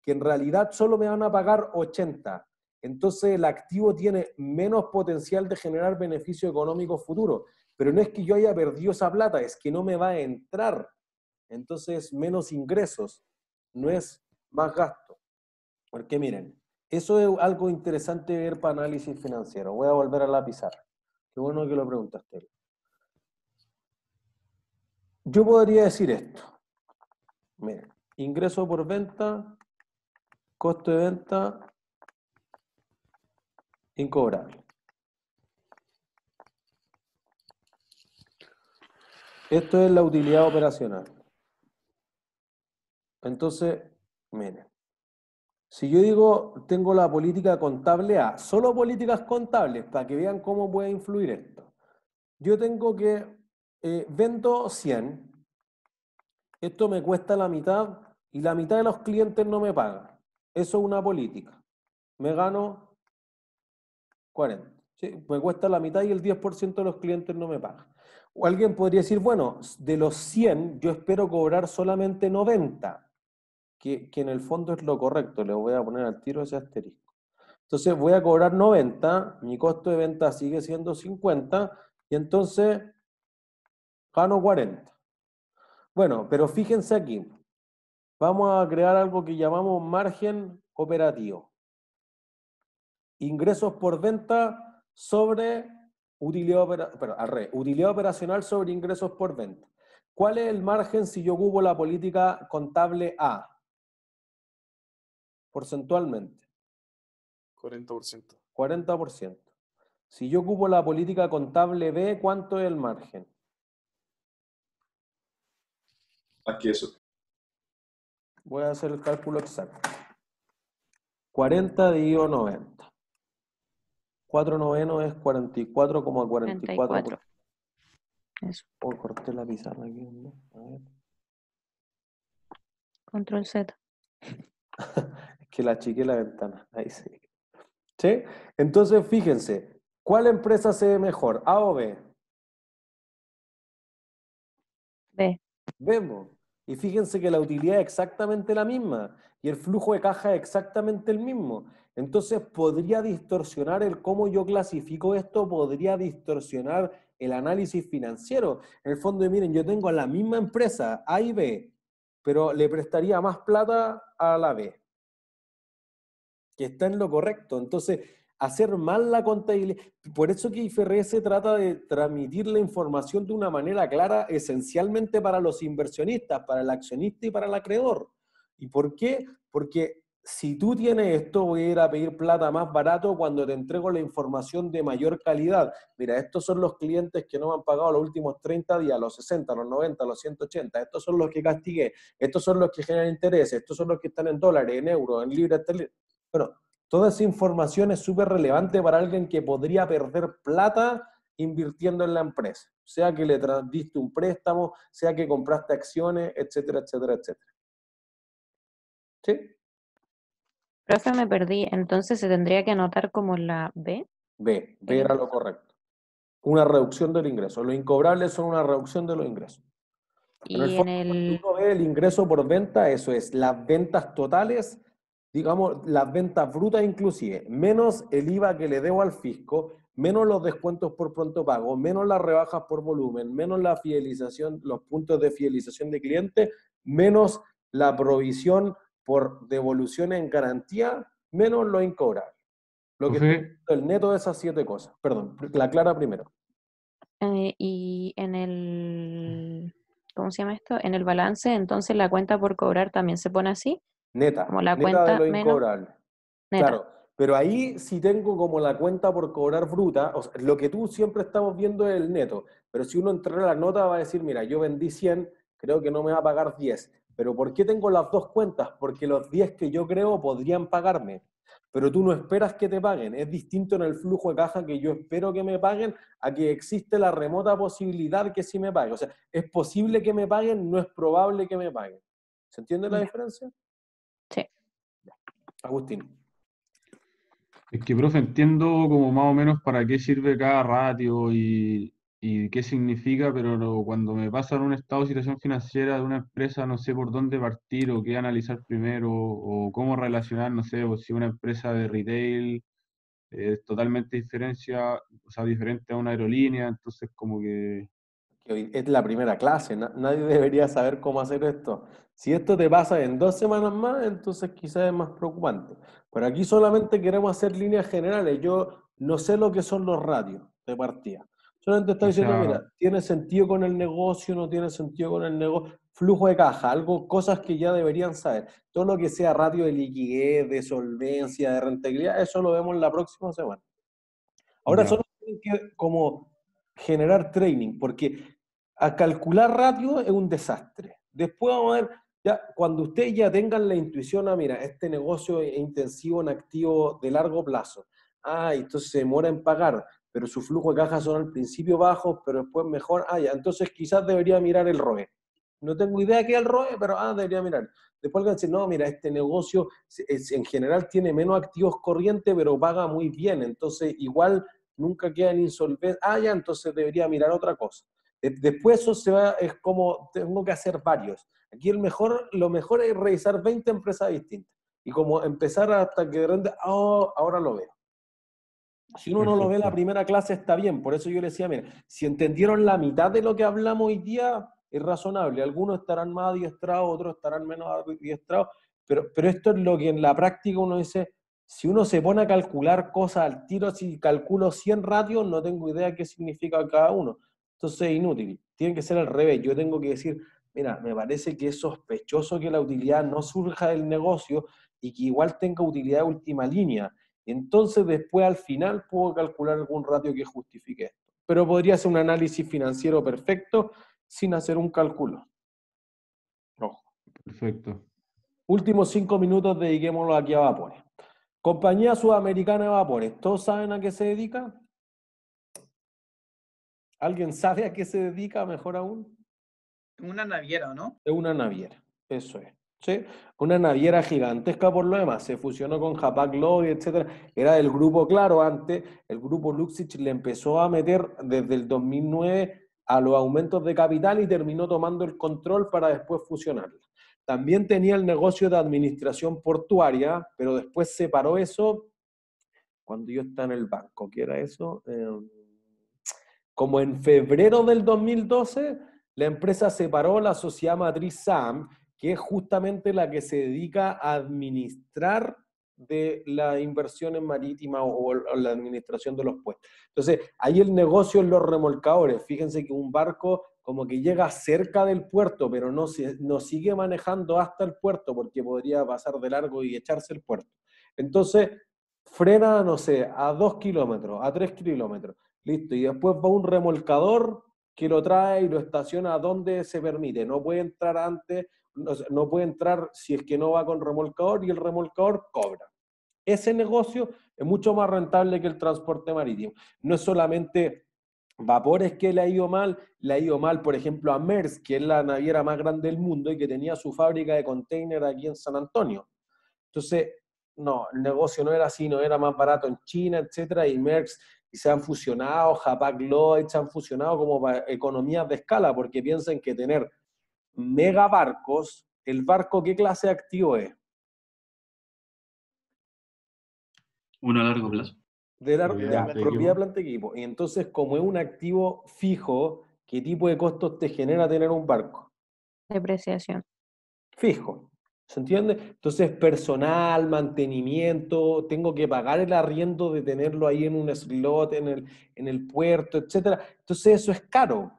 S1: que en realidad solo me van a pagar 80 entonces el activo tiene menos potencial de generar beneficio económico futuro. Pero no es que yo haya perdido esa plata, es que no me va a entrar. Entonces, menos ingresos, no es más gasto. Porque miren, eso es algo interesante ver para análisis financiero. Voy a volver a la pizarra. Qué bueno que lo preguntaste. Yo podría decir esto. Miren, ingreso por venta, costo de venta, Incobrar. Esto es la utilidad operacional. Entonces, miren, si yo digo, tengo la política contable A, solo políticas contables, para que vean cómo puede influir esto. Yo tengo que, eh, vendo 100, esto me cuesta la mitad y la mitad de los clientes no me pagan. Eso es una política. Me gano 40. Me cuesta la mitad y el 10% de los clientes no me pagan. O alguien podría decir, bueno, de los 100 yo espero cobrar solamente 90, que, que en el fondo es lo correcto, le voy a poner al tiro ese asterisco. Entonces voy a cobrar 90, mi costo de venta sigue siendo 50 y entonces gano 40. Bueno, pero fíjense aquí, vamos a crear algo que llamamos margen operativo ingresos por venta sobre utilidad, operacional sobre ingresos por venta. ¿Cuál es el margen si yo cubo la política contable A? Porcentualmente. 40%. 40%. Si yo cubo la política contable B, ¿cuánto es el margen? Aquí eso. Voy a hacer el cálculo exacto. 40 dividido 90. 4 novenos es 44,44. 44. Eso. Oh, corté la pizarra
S2: aquí.
S3: Control Z.
S1: es que la chiqué la ventana. Ahí sí. ¿Sí? Entonces, fíjense, ¿cuál empresa se ve mejor? ¿A o B? B. Vemos. Y fíjense que la utilidad es exactamente la misma y el flujo de caja es exactamente el mismo. Entonces podría distorsionar el cómo yo clasifico esto, podría distorsionar el análisis financiero. En el fondo, miren, yo tengo a la misma empresa, A y B, pero le prestaría más plata a la B, que está en lo correcto. Entonces, hacer mal la contabilidad. Por eso que IFRS trata de transmitir la información de una manera clara, esencialmente para los inversionistas, para el accionista y para el acreedor. ¿Y por qué? Porque si tú tienes esto, voy a ir a pedir plata más barato cuando te entrego la información de mayor calidad. Mira, estos son los clientes que no me han pagado los últimos 30 días, los 60, los 90, los 180. Estos son los que castigué, estos son los que generan interés, estos son los que están en dólares, en euros, en libras Bueno, toda esa información es súper relevante para alguien que podría perder plata invirtiendo en la empresa. Sea que le diste un préstamo, sea que compraste acciones, etcétera, etcétera, etcétera. ¿Sí?
S3: Profe, me perdí. Entonces se tendría que anotar como la B.
S1: B, B era lo correcto. Una reducción del ingreso. Los incobrables son una reducción de los ingresos. Y en el, el... ingreso por venta, eso es, las ventas totales, digamos, las ventas brutas inclusive, menos el IVA que le debo al fisco, menos los descuentos por pronto pago, menos las rebajas por volumen, menos la fidelización, los puntos de fidelización de cliente, menos la provisión por devolución en garantía menos lo incobrable. Lo que es el neto de esas siete cosas. Perdón, la clara primero.
S3: Eh, y en el, ¿cómo se llama esto? En el balance, entonces la cuenta por cobrar también se pone así.
S1: Neta. Como la cuenta de lo Claro. Pero ahí si tengo como la cuenta por cobrar bruta, lo que tú siempre estamos viendo es el neto. Pero si uno entra en la nota va a decir, mira, yo vendí 100, creo que no me va a pagar 10 pero ¿por qué tengo las dos cuentas? Porque los 10 que yo creo podrían pagarme, pero tú no esperas que te paguen. Es distinto en el flujo de caja que yo espero que me paguen a que existe la remota posibilidad que sí me paguen. O sea, es posible que me paguen, no es probable que me paguen. ¿Se entiende la diferencia? Sí. Agustín. Es que, profe, entiendo como más o menos para qué sirve cada ratio y, y qué significa, pero cuando me pasa en un estado de situación financiera de una empresa, no sé por dónde partir o qué analizar primero o cómo relacionar, no sé, si una empresa de retail eh, es totalmente diferencia, o sea, diferente a una aerolínea, entonces como que... Es la primera clase, nadie debería saber cómo hacer esto. Si esto te pasa en dos semanas más, entonces quizás es más preocupante. Pero aquí solamente queremos hacer líneas generales. Yo no sé lo que son los radios de partida. Solamente está diciendo, mira, tiene sentido con el negocio, no tiene sentido con el negocio, flujo de caja, algo, cosas que ya deberían saber. Todo lo que sea ratio de liquidez, de solvencia, de rentabilidad, eso lo vemos la próxima semana. Ahora solo tienen que como generar training, porque a calcular ratio es un desastre. Después vamos a ver, ya, cuando ustedes ya tengan la intuición, ah, mira, este negocio es intensivo en activo de largo plazo. Ah, entonces se demora en pagar pero su flujo de caja son al principio bajos, pero después mejor. Ah, ya, entonces quizás debería mirar el ROE. No tengo idea de qué es el ROE, pero ah, debería mirar. Después alguien dice, no, mira, este negocio en general tiene menos activos corrientes, pero paga muy bien, entonces igual nunca queda en insolvencia. Ah, ya, entonces debería mirar otra cosa. Después eso se va, es como, tengo que hacer varios. Aquí el mejor, lo mejor es revisar 20 empresas distintas. Y como empezar hasta que de repente, oh, ahora lo veo. Si uno no lo ve la primera clase, está bien. Por eso yo le decía, mira, si entendieron la mitad de lo que hablamos hoy día, es razonable. Algunos estarán más adiestrados, otros estarán menos adiestrados, pero, esto es lo que en la práctica uno dice, si uno se pone a calcular cosas al tiro, si calculo 100 radios, no tengo idea qué significa cada uno. Entonces es inútil. Tiene que ser al revés. Yo tengo que decir, mira, me parece que es sospechoso que la utilidad no surja del negocio y que igual tenga utilidad de última línea entonces después al final puedo calcular algún ratio que justifique esto. Pero podría ser un análisis financiero perfecto sin hacer un cálculo. Perfecto. Últimos cinco minutos dediquémoslo aquí a vapores. Compañía Sudamericana de Vapores, ¿todos saben a qué se dedica? ¿Alguien sabe a qué se dedica, mejor aún? Una naviera, ¿no? Es una naviera, eso es. Una naviera gigantesca por lo demás, se fusionó con Japac Lobby, etc. Era el grupo Claro antes, el grupo Luxich le empezó a meter desde el 2009 a los aumentos de capital y terminó tomando el control para después fusionarla. También tenía el negocio de administración portuaria, pero después separó eso cuando yo estaba en el banco, que era eso. Em, como en febrero del 2012, la empresa separó la sociedad matriz SAM que es justamente la que se dedica a administrar de la inversión en marítima o, la administración de los puestos. Entonces, ahí el negocio es los remolcadores. Fíjense que un barco como que llega cerca del puerto, pero no, no sigue manejando hasta el puerto porque podría pasar de largo y echarse el puerto. Entonces, frena, no sé, a dos kilómetros, a tres kilómetros. Listo. Y después va un remolcador que lo trae y lo estaciona donde se permite. No puede entrar antes no puede entrar si es que no va con remolcador y el remolcador cobra. Ese negocio es mucho más rentable que el transporte marítimo. No es solamente vapores que le ha ido mal, le ha ido mal, por ejemplo, a Maersk, que es la naviera más grande del mundo y que tenía su fábrica de container aquí en San Antonio. Entonces, no, el negocio no era así, no era más barato en China, etcétera, y MERS y se han fusionado, Hapag Lloyd se han fusionado como economías de escala, porque piensan que tener megabarcos, ¿el barco qué clase de activo es? Uno a largo plazo. De la propiedad, planta, equipo. Y entonces, como es un activo fijo, ¿qué tipo de costos te genera tener un barco?
S3: Depreciación.
S1: Fijo. ¿Se entiende? Entonces, personal, mantenimiento, tengo que pagar el arriendo de tenerlo ahí en un slot, en el, en el puerto, etc. Entonces, eso es caro.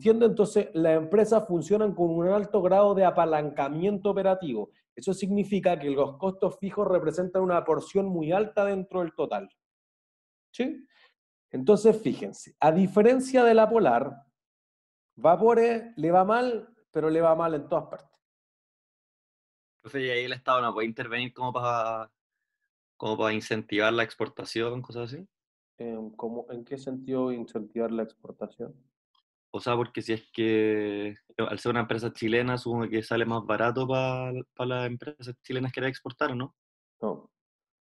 S1: ¿Se Entonces, las empresas funcionan con un alto grado de apalancamiento operativo. Eso significa que los costos fijos representan una porción muy alta dentro del total. ¿Sí? Entonces, fíjense, a diferencia de la polar, vapore le va mal, pero le va mal en todas partes. Entonces, y ahí el Estado no puede intervenir como para,
S3: para incentivar la
S1: exportación, cosas así. ¿En qué sentido incentivar la exportación?
S3: O sea, porque si es que eh, al ser una empresa chilena, supongo que sale más barato para
S1: las empresas chilenas que la exportar, ¿no? No.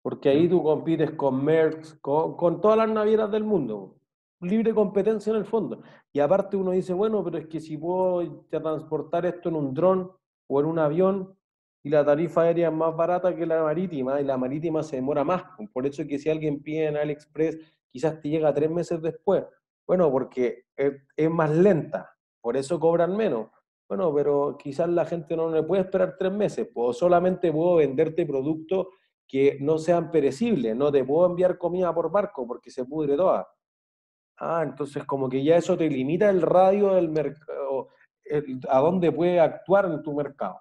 S1: Porque ahí tú compites con Merck, con, todas las navieras del mundo. Libre competencia en el fondo. Y aparte uno dice, bueno, pero es que si puedo transportar esto en un dron o en un avión y la tarifa aérea es más barata que la marítima y la marítima se demora más. Pues, por eso es que si alguien pide en AliExpress, quizás te llega tres meses después bueno, porque es, más lenta, por eso cobran menos. Bueno, pero quizás la gente no le puede esperar tres meses, o solamente puedo venderte productos que no sean perecibles, no te puedo enviar comida por barco porque se pudre toda. Ah, entonces como que ya eso te limita el radio del mercado, a dónde puede actuar en tu mercado.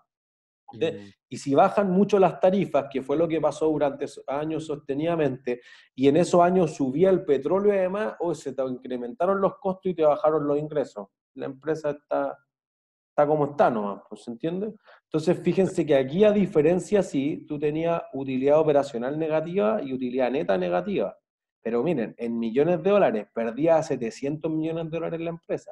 S1: ¿eh? Mm. Y si bajan mucho las tarifas, que fue lo que pasó durante años sostenidamente, y en esos años subía el petróleo y además, o se te incrementaron los costos y te bajaron los ingresos. La empresa está, está como está nomás, ¿pues ¿se entiende? Entonces, fíjense que aquí a diferencia sí, tú tenías utilidad operacional negativa y utilidad neta negativa. Pero miren, en millones de dólares perdía 700 millones de dólares la empresa.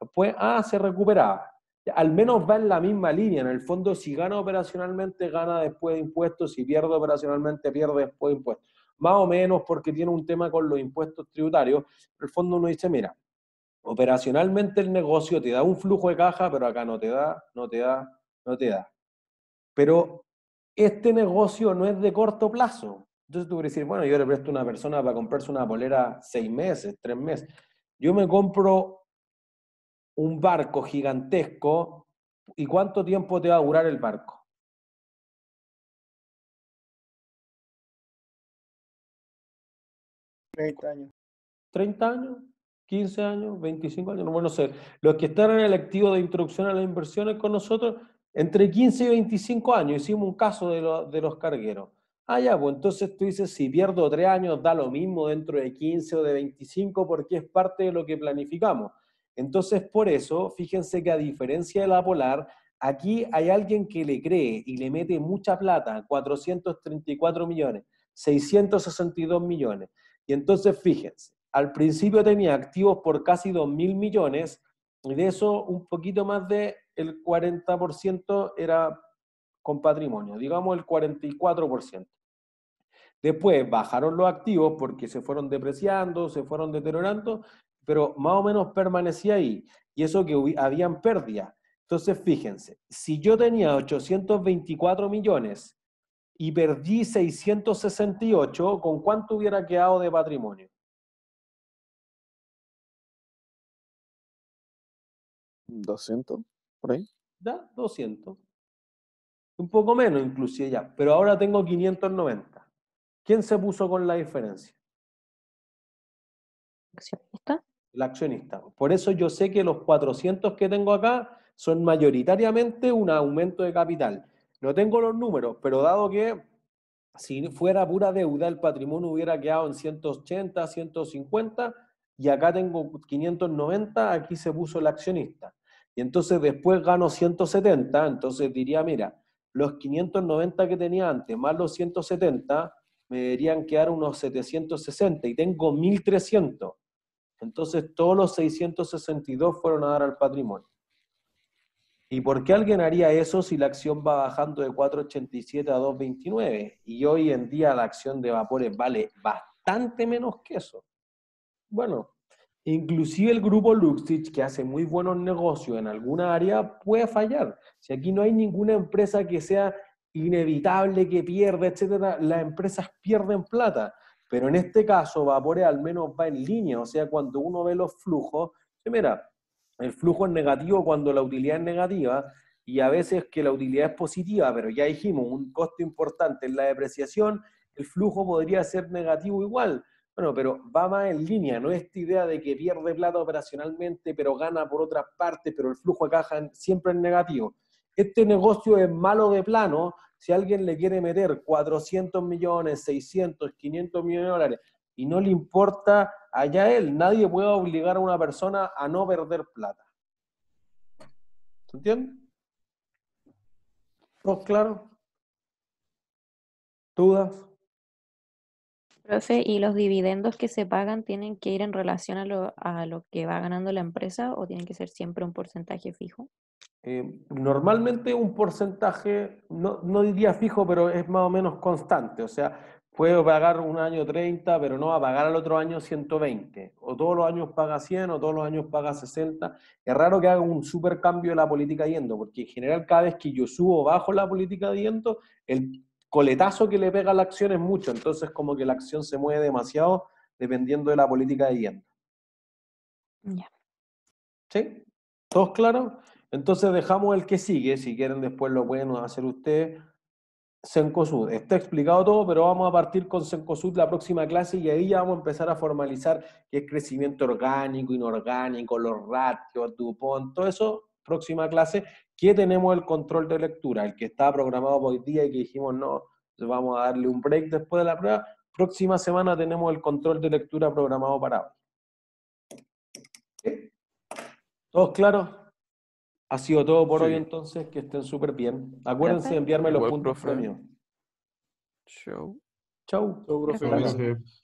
S1: Después, ah, se recuperaba al menos va en la misma línea. En el fondo, si gana operacionalmente, gana después de impuestos, si pierde operacionalmente, pierde después de impuestos. Más o menos porque tiene un tema con los impuestos tributarios. En el fondo uno dice, mira, operacionalmente el negocio te da un flujo de caja, pero acá no te da, no te da, no te da. Pero este negocio no es de corto plazo. Entonces tú puedes decir, bueno, yo le presto a una persona para comprarse una polera seis meses, tres meses. Yo me compro un barco gigantesco, ¿y cuánto tiempo te va a durar el barco? ¿30 años? ¿30 años? ¿15 años? ¿25 años? Bueno, no sé. Los que están en el activo de introducción a las inversiones con nosotros, entre 15 y 25 años, hicimos un caso de, de los cargueros. Ah, ya, pues entonces tú dices, si pierdo 3 años, da lo mismo dentro de 15 o de 25 porque es parte de lo que planificamos. Entonces, por eso, fíjense que a diferencia de la polar, aquí hay alguien que le cree y le mete mucha plata, 434 millones, 662 millones. Y entonces, fíjense, al principio tenía activos por casi 2 mil millones, y de eso un poquito más de el 40% era con patrimonio, digamos el 44%. Después bajaron los activos porque se fueron depreciando, se fueron deteriorando pero más o menos permanecía ahí. Y eso que habían pérdida. Entonces, fíjense, si yo tenía 824 millones y perdí 668, ¿con cuánto hubiera quedado de patrimonio? ¿200? ¿Por ahí? Ya, 200. Un poco menos inclusive ya, pero ahora tengo 590. ¿Quién se puso con la diferencia? el accionista. Por eso yo sé que los 400 que tengo acá son mayoritariamente un aumento de capital. No tengo los números, pero dado que si fuera pura deuda, el patrimonio hubiera quedado en 180, 150, y acá tengo 590, aquí se puso el accionista. Y entonces después gano 170, entonces diría, mira, los 590 que tenía antes, más los 170, me deberían quedar unos 760 y tengo 1300. Entonces todos los 662 fueron a dar al patrimonio. ¿Y por qué alguien haría eso si la acción va bajando de 4,87 a 2,29? Y hoy en día la acción de vapores vale bastante menos que eso. Bueno, inclusive el grupo Luxich, que hace muy buenos negocios en alguna área, puede fallar. Si aquí no hay ninguna empresa que sea inevitable que pierda, etc., las empresas pierden plata. Pero en este caso, Vapore al menos va en línea, o sea, cuando uno ve los flujos, mira, el flujo es negativo cuando la utilidad es negativa y a veces que la utilidad es positiva, pero ya dijimos, un costo importante en la depreciación, el flujo podría ser negativo igual. Bueno, pero va más en línea, no esta idea de que pierde plata operacionalmente, pero gana por otras partes, pero el flujo de caja siempre es negativo este negocio es malo de plano, si alguien le quiere meter 400 millones, 600, 500 millones de dólares y no le importa allá él, nadie puede obligar a una persona a no perder plata. ¿Se entiende? ¿Todo claro? ¿Dudas?
S2: Profe,
S3: ¿y los dividendos que se pagan tienen que ir en relación a lo, a lo que va ganando la empresa o tienen que ser siempre un porcentaje fijo?
S1: Eh, normalmente un porcentaje, no, diría fijo, pero es más o menos constante. O sea, puedo pagar un año 30, pero no a pagar al otro año 120. O todos los años paga 100, o todos los años paga 60. Es raro que haga un supercambio cambio de la política de yendo, porque en general cada vez que yo subo o bajo la política de yendo, el coletazo que le pega a la acción es mucho, entonces como que la acción se mueve demasiado dependiendo de la política de vivienda. ¿Sí? ¿Todos claro? Entonces dejamos el que sigue, si quieren después lo pueden hacer ustedes. Sencosud, está explicado todo, pero vamos a partir con Sencosud la próxima clase y ahí ya vamos a empezar a formalizar qué es crecimiento orgánico, inorgánico, los ratios, Dupont, todo eso próxima clase que tenemos el control de lectura, el que está programado hoy día y que dijimos no, vamos a darle un break después de la prueba. Próxima semana tenemos el control de lectura programado para hoy. ¿Todos claros? Ha sido todo por hoy entonces, que estén súper bien. Acuérdense de enviarme los puntos premios. Chau. Chau. Chau,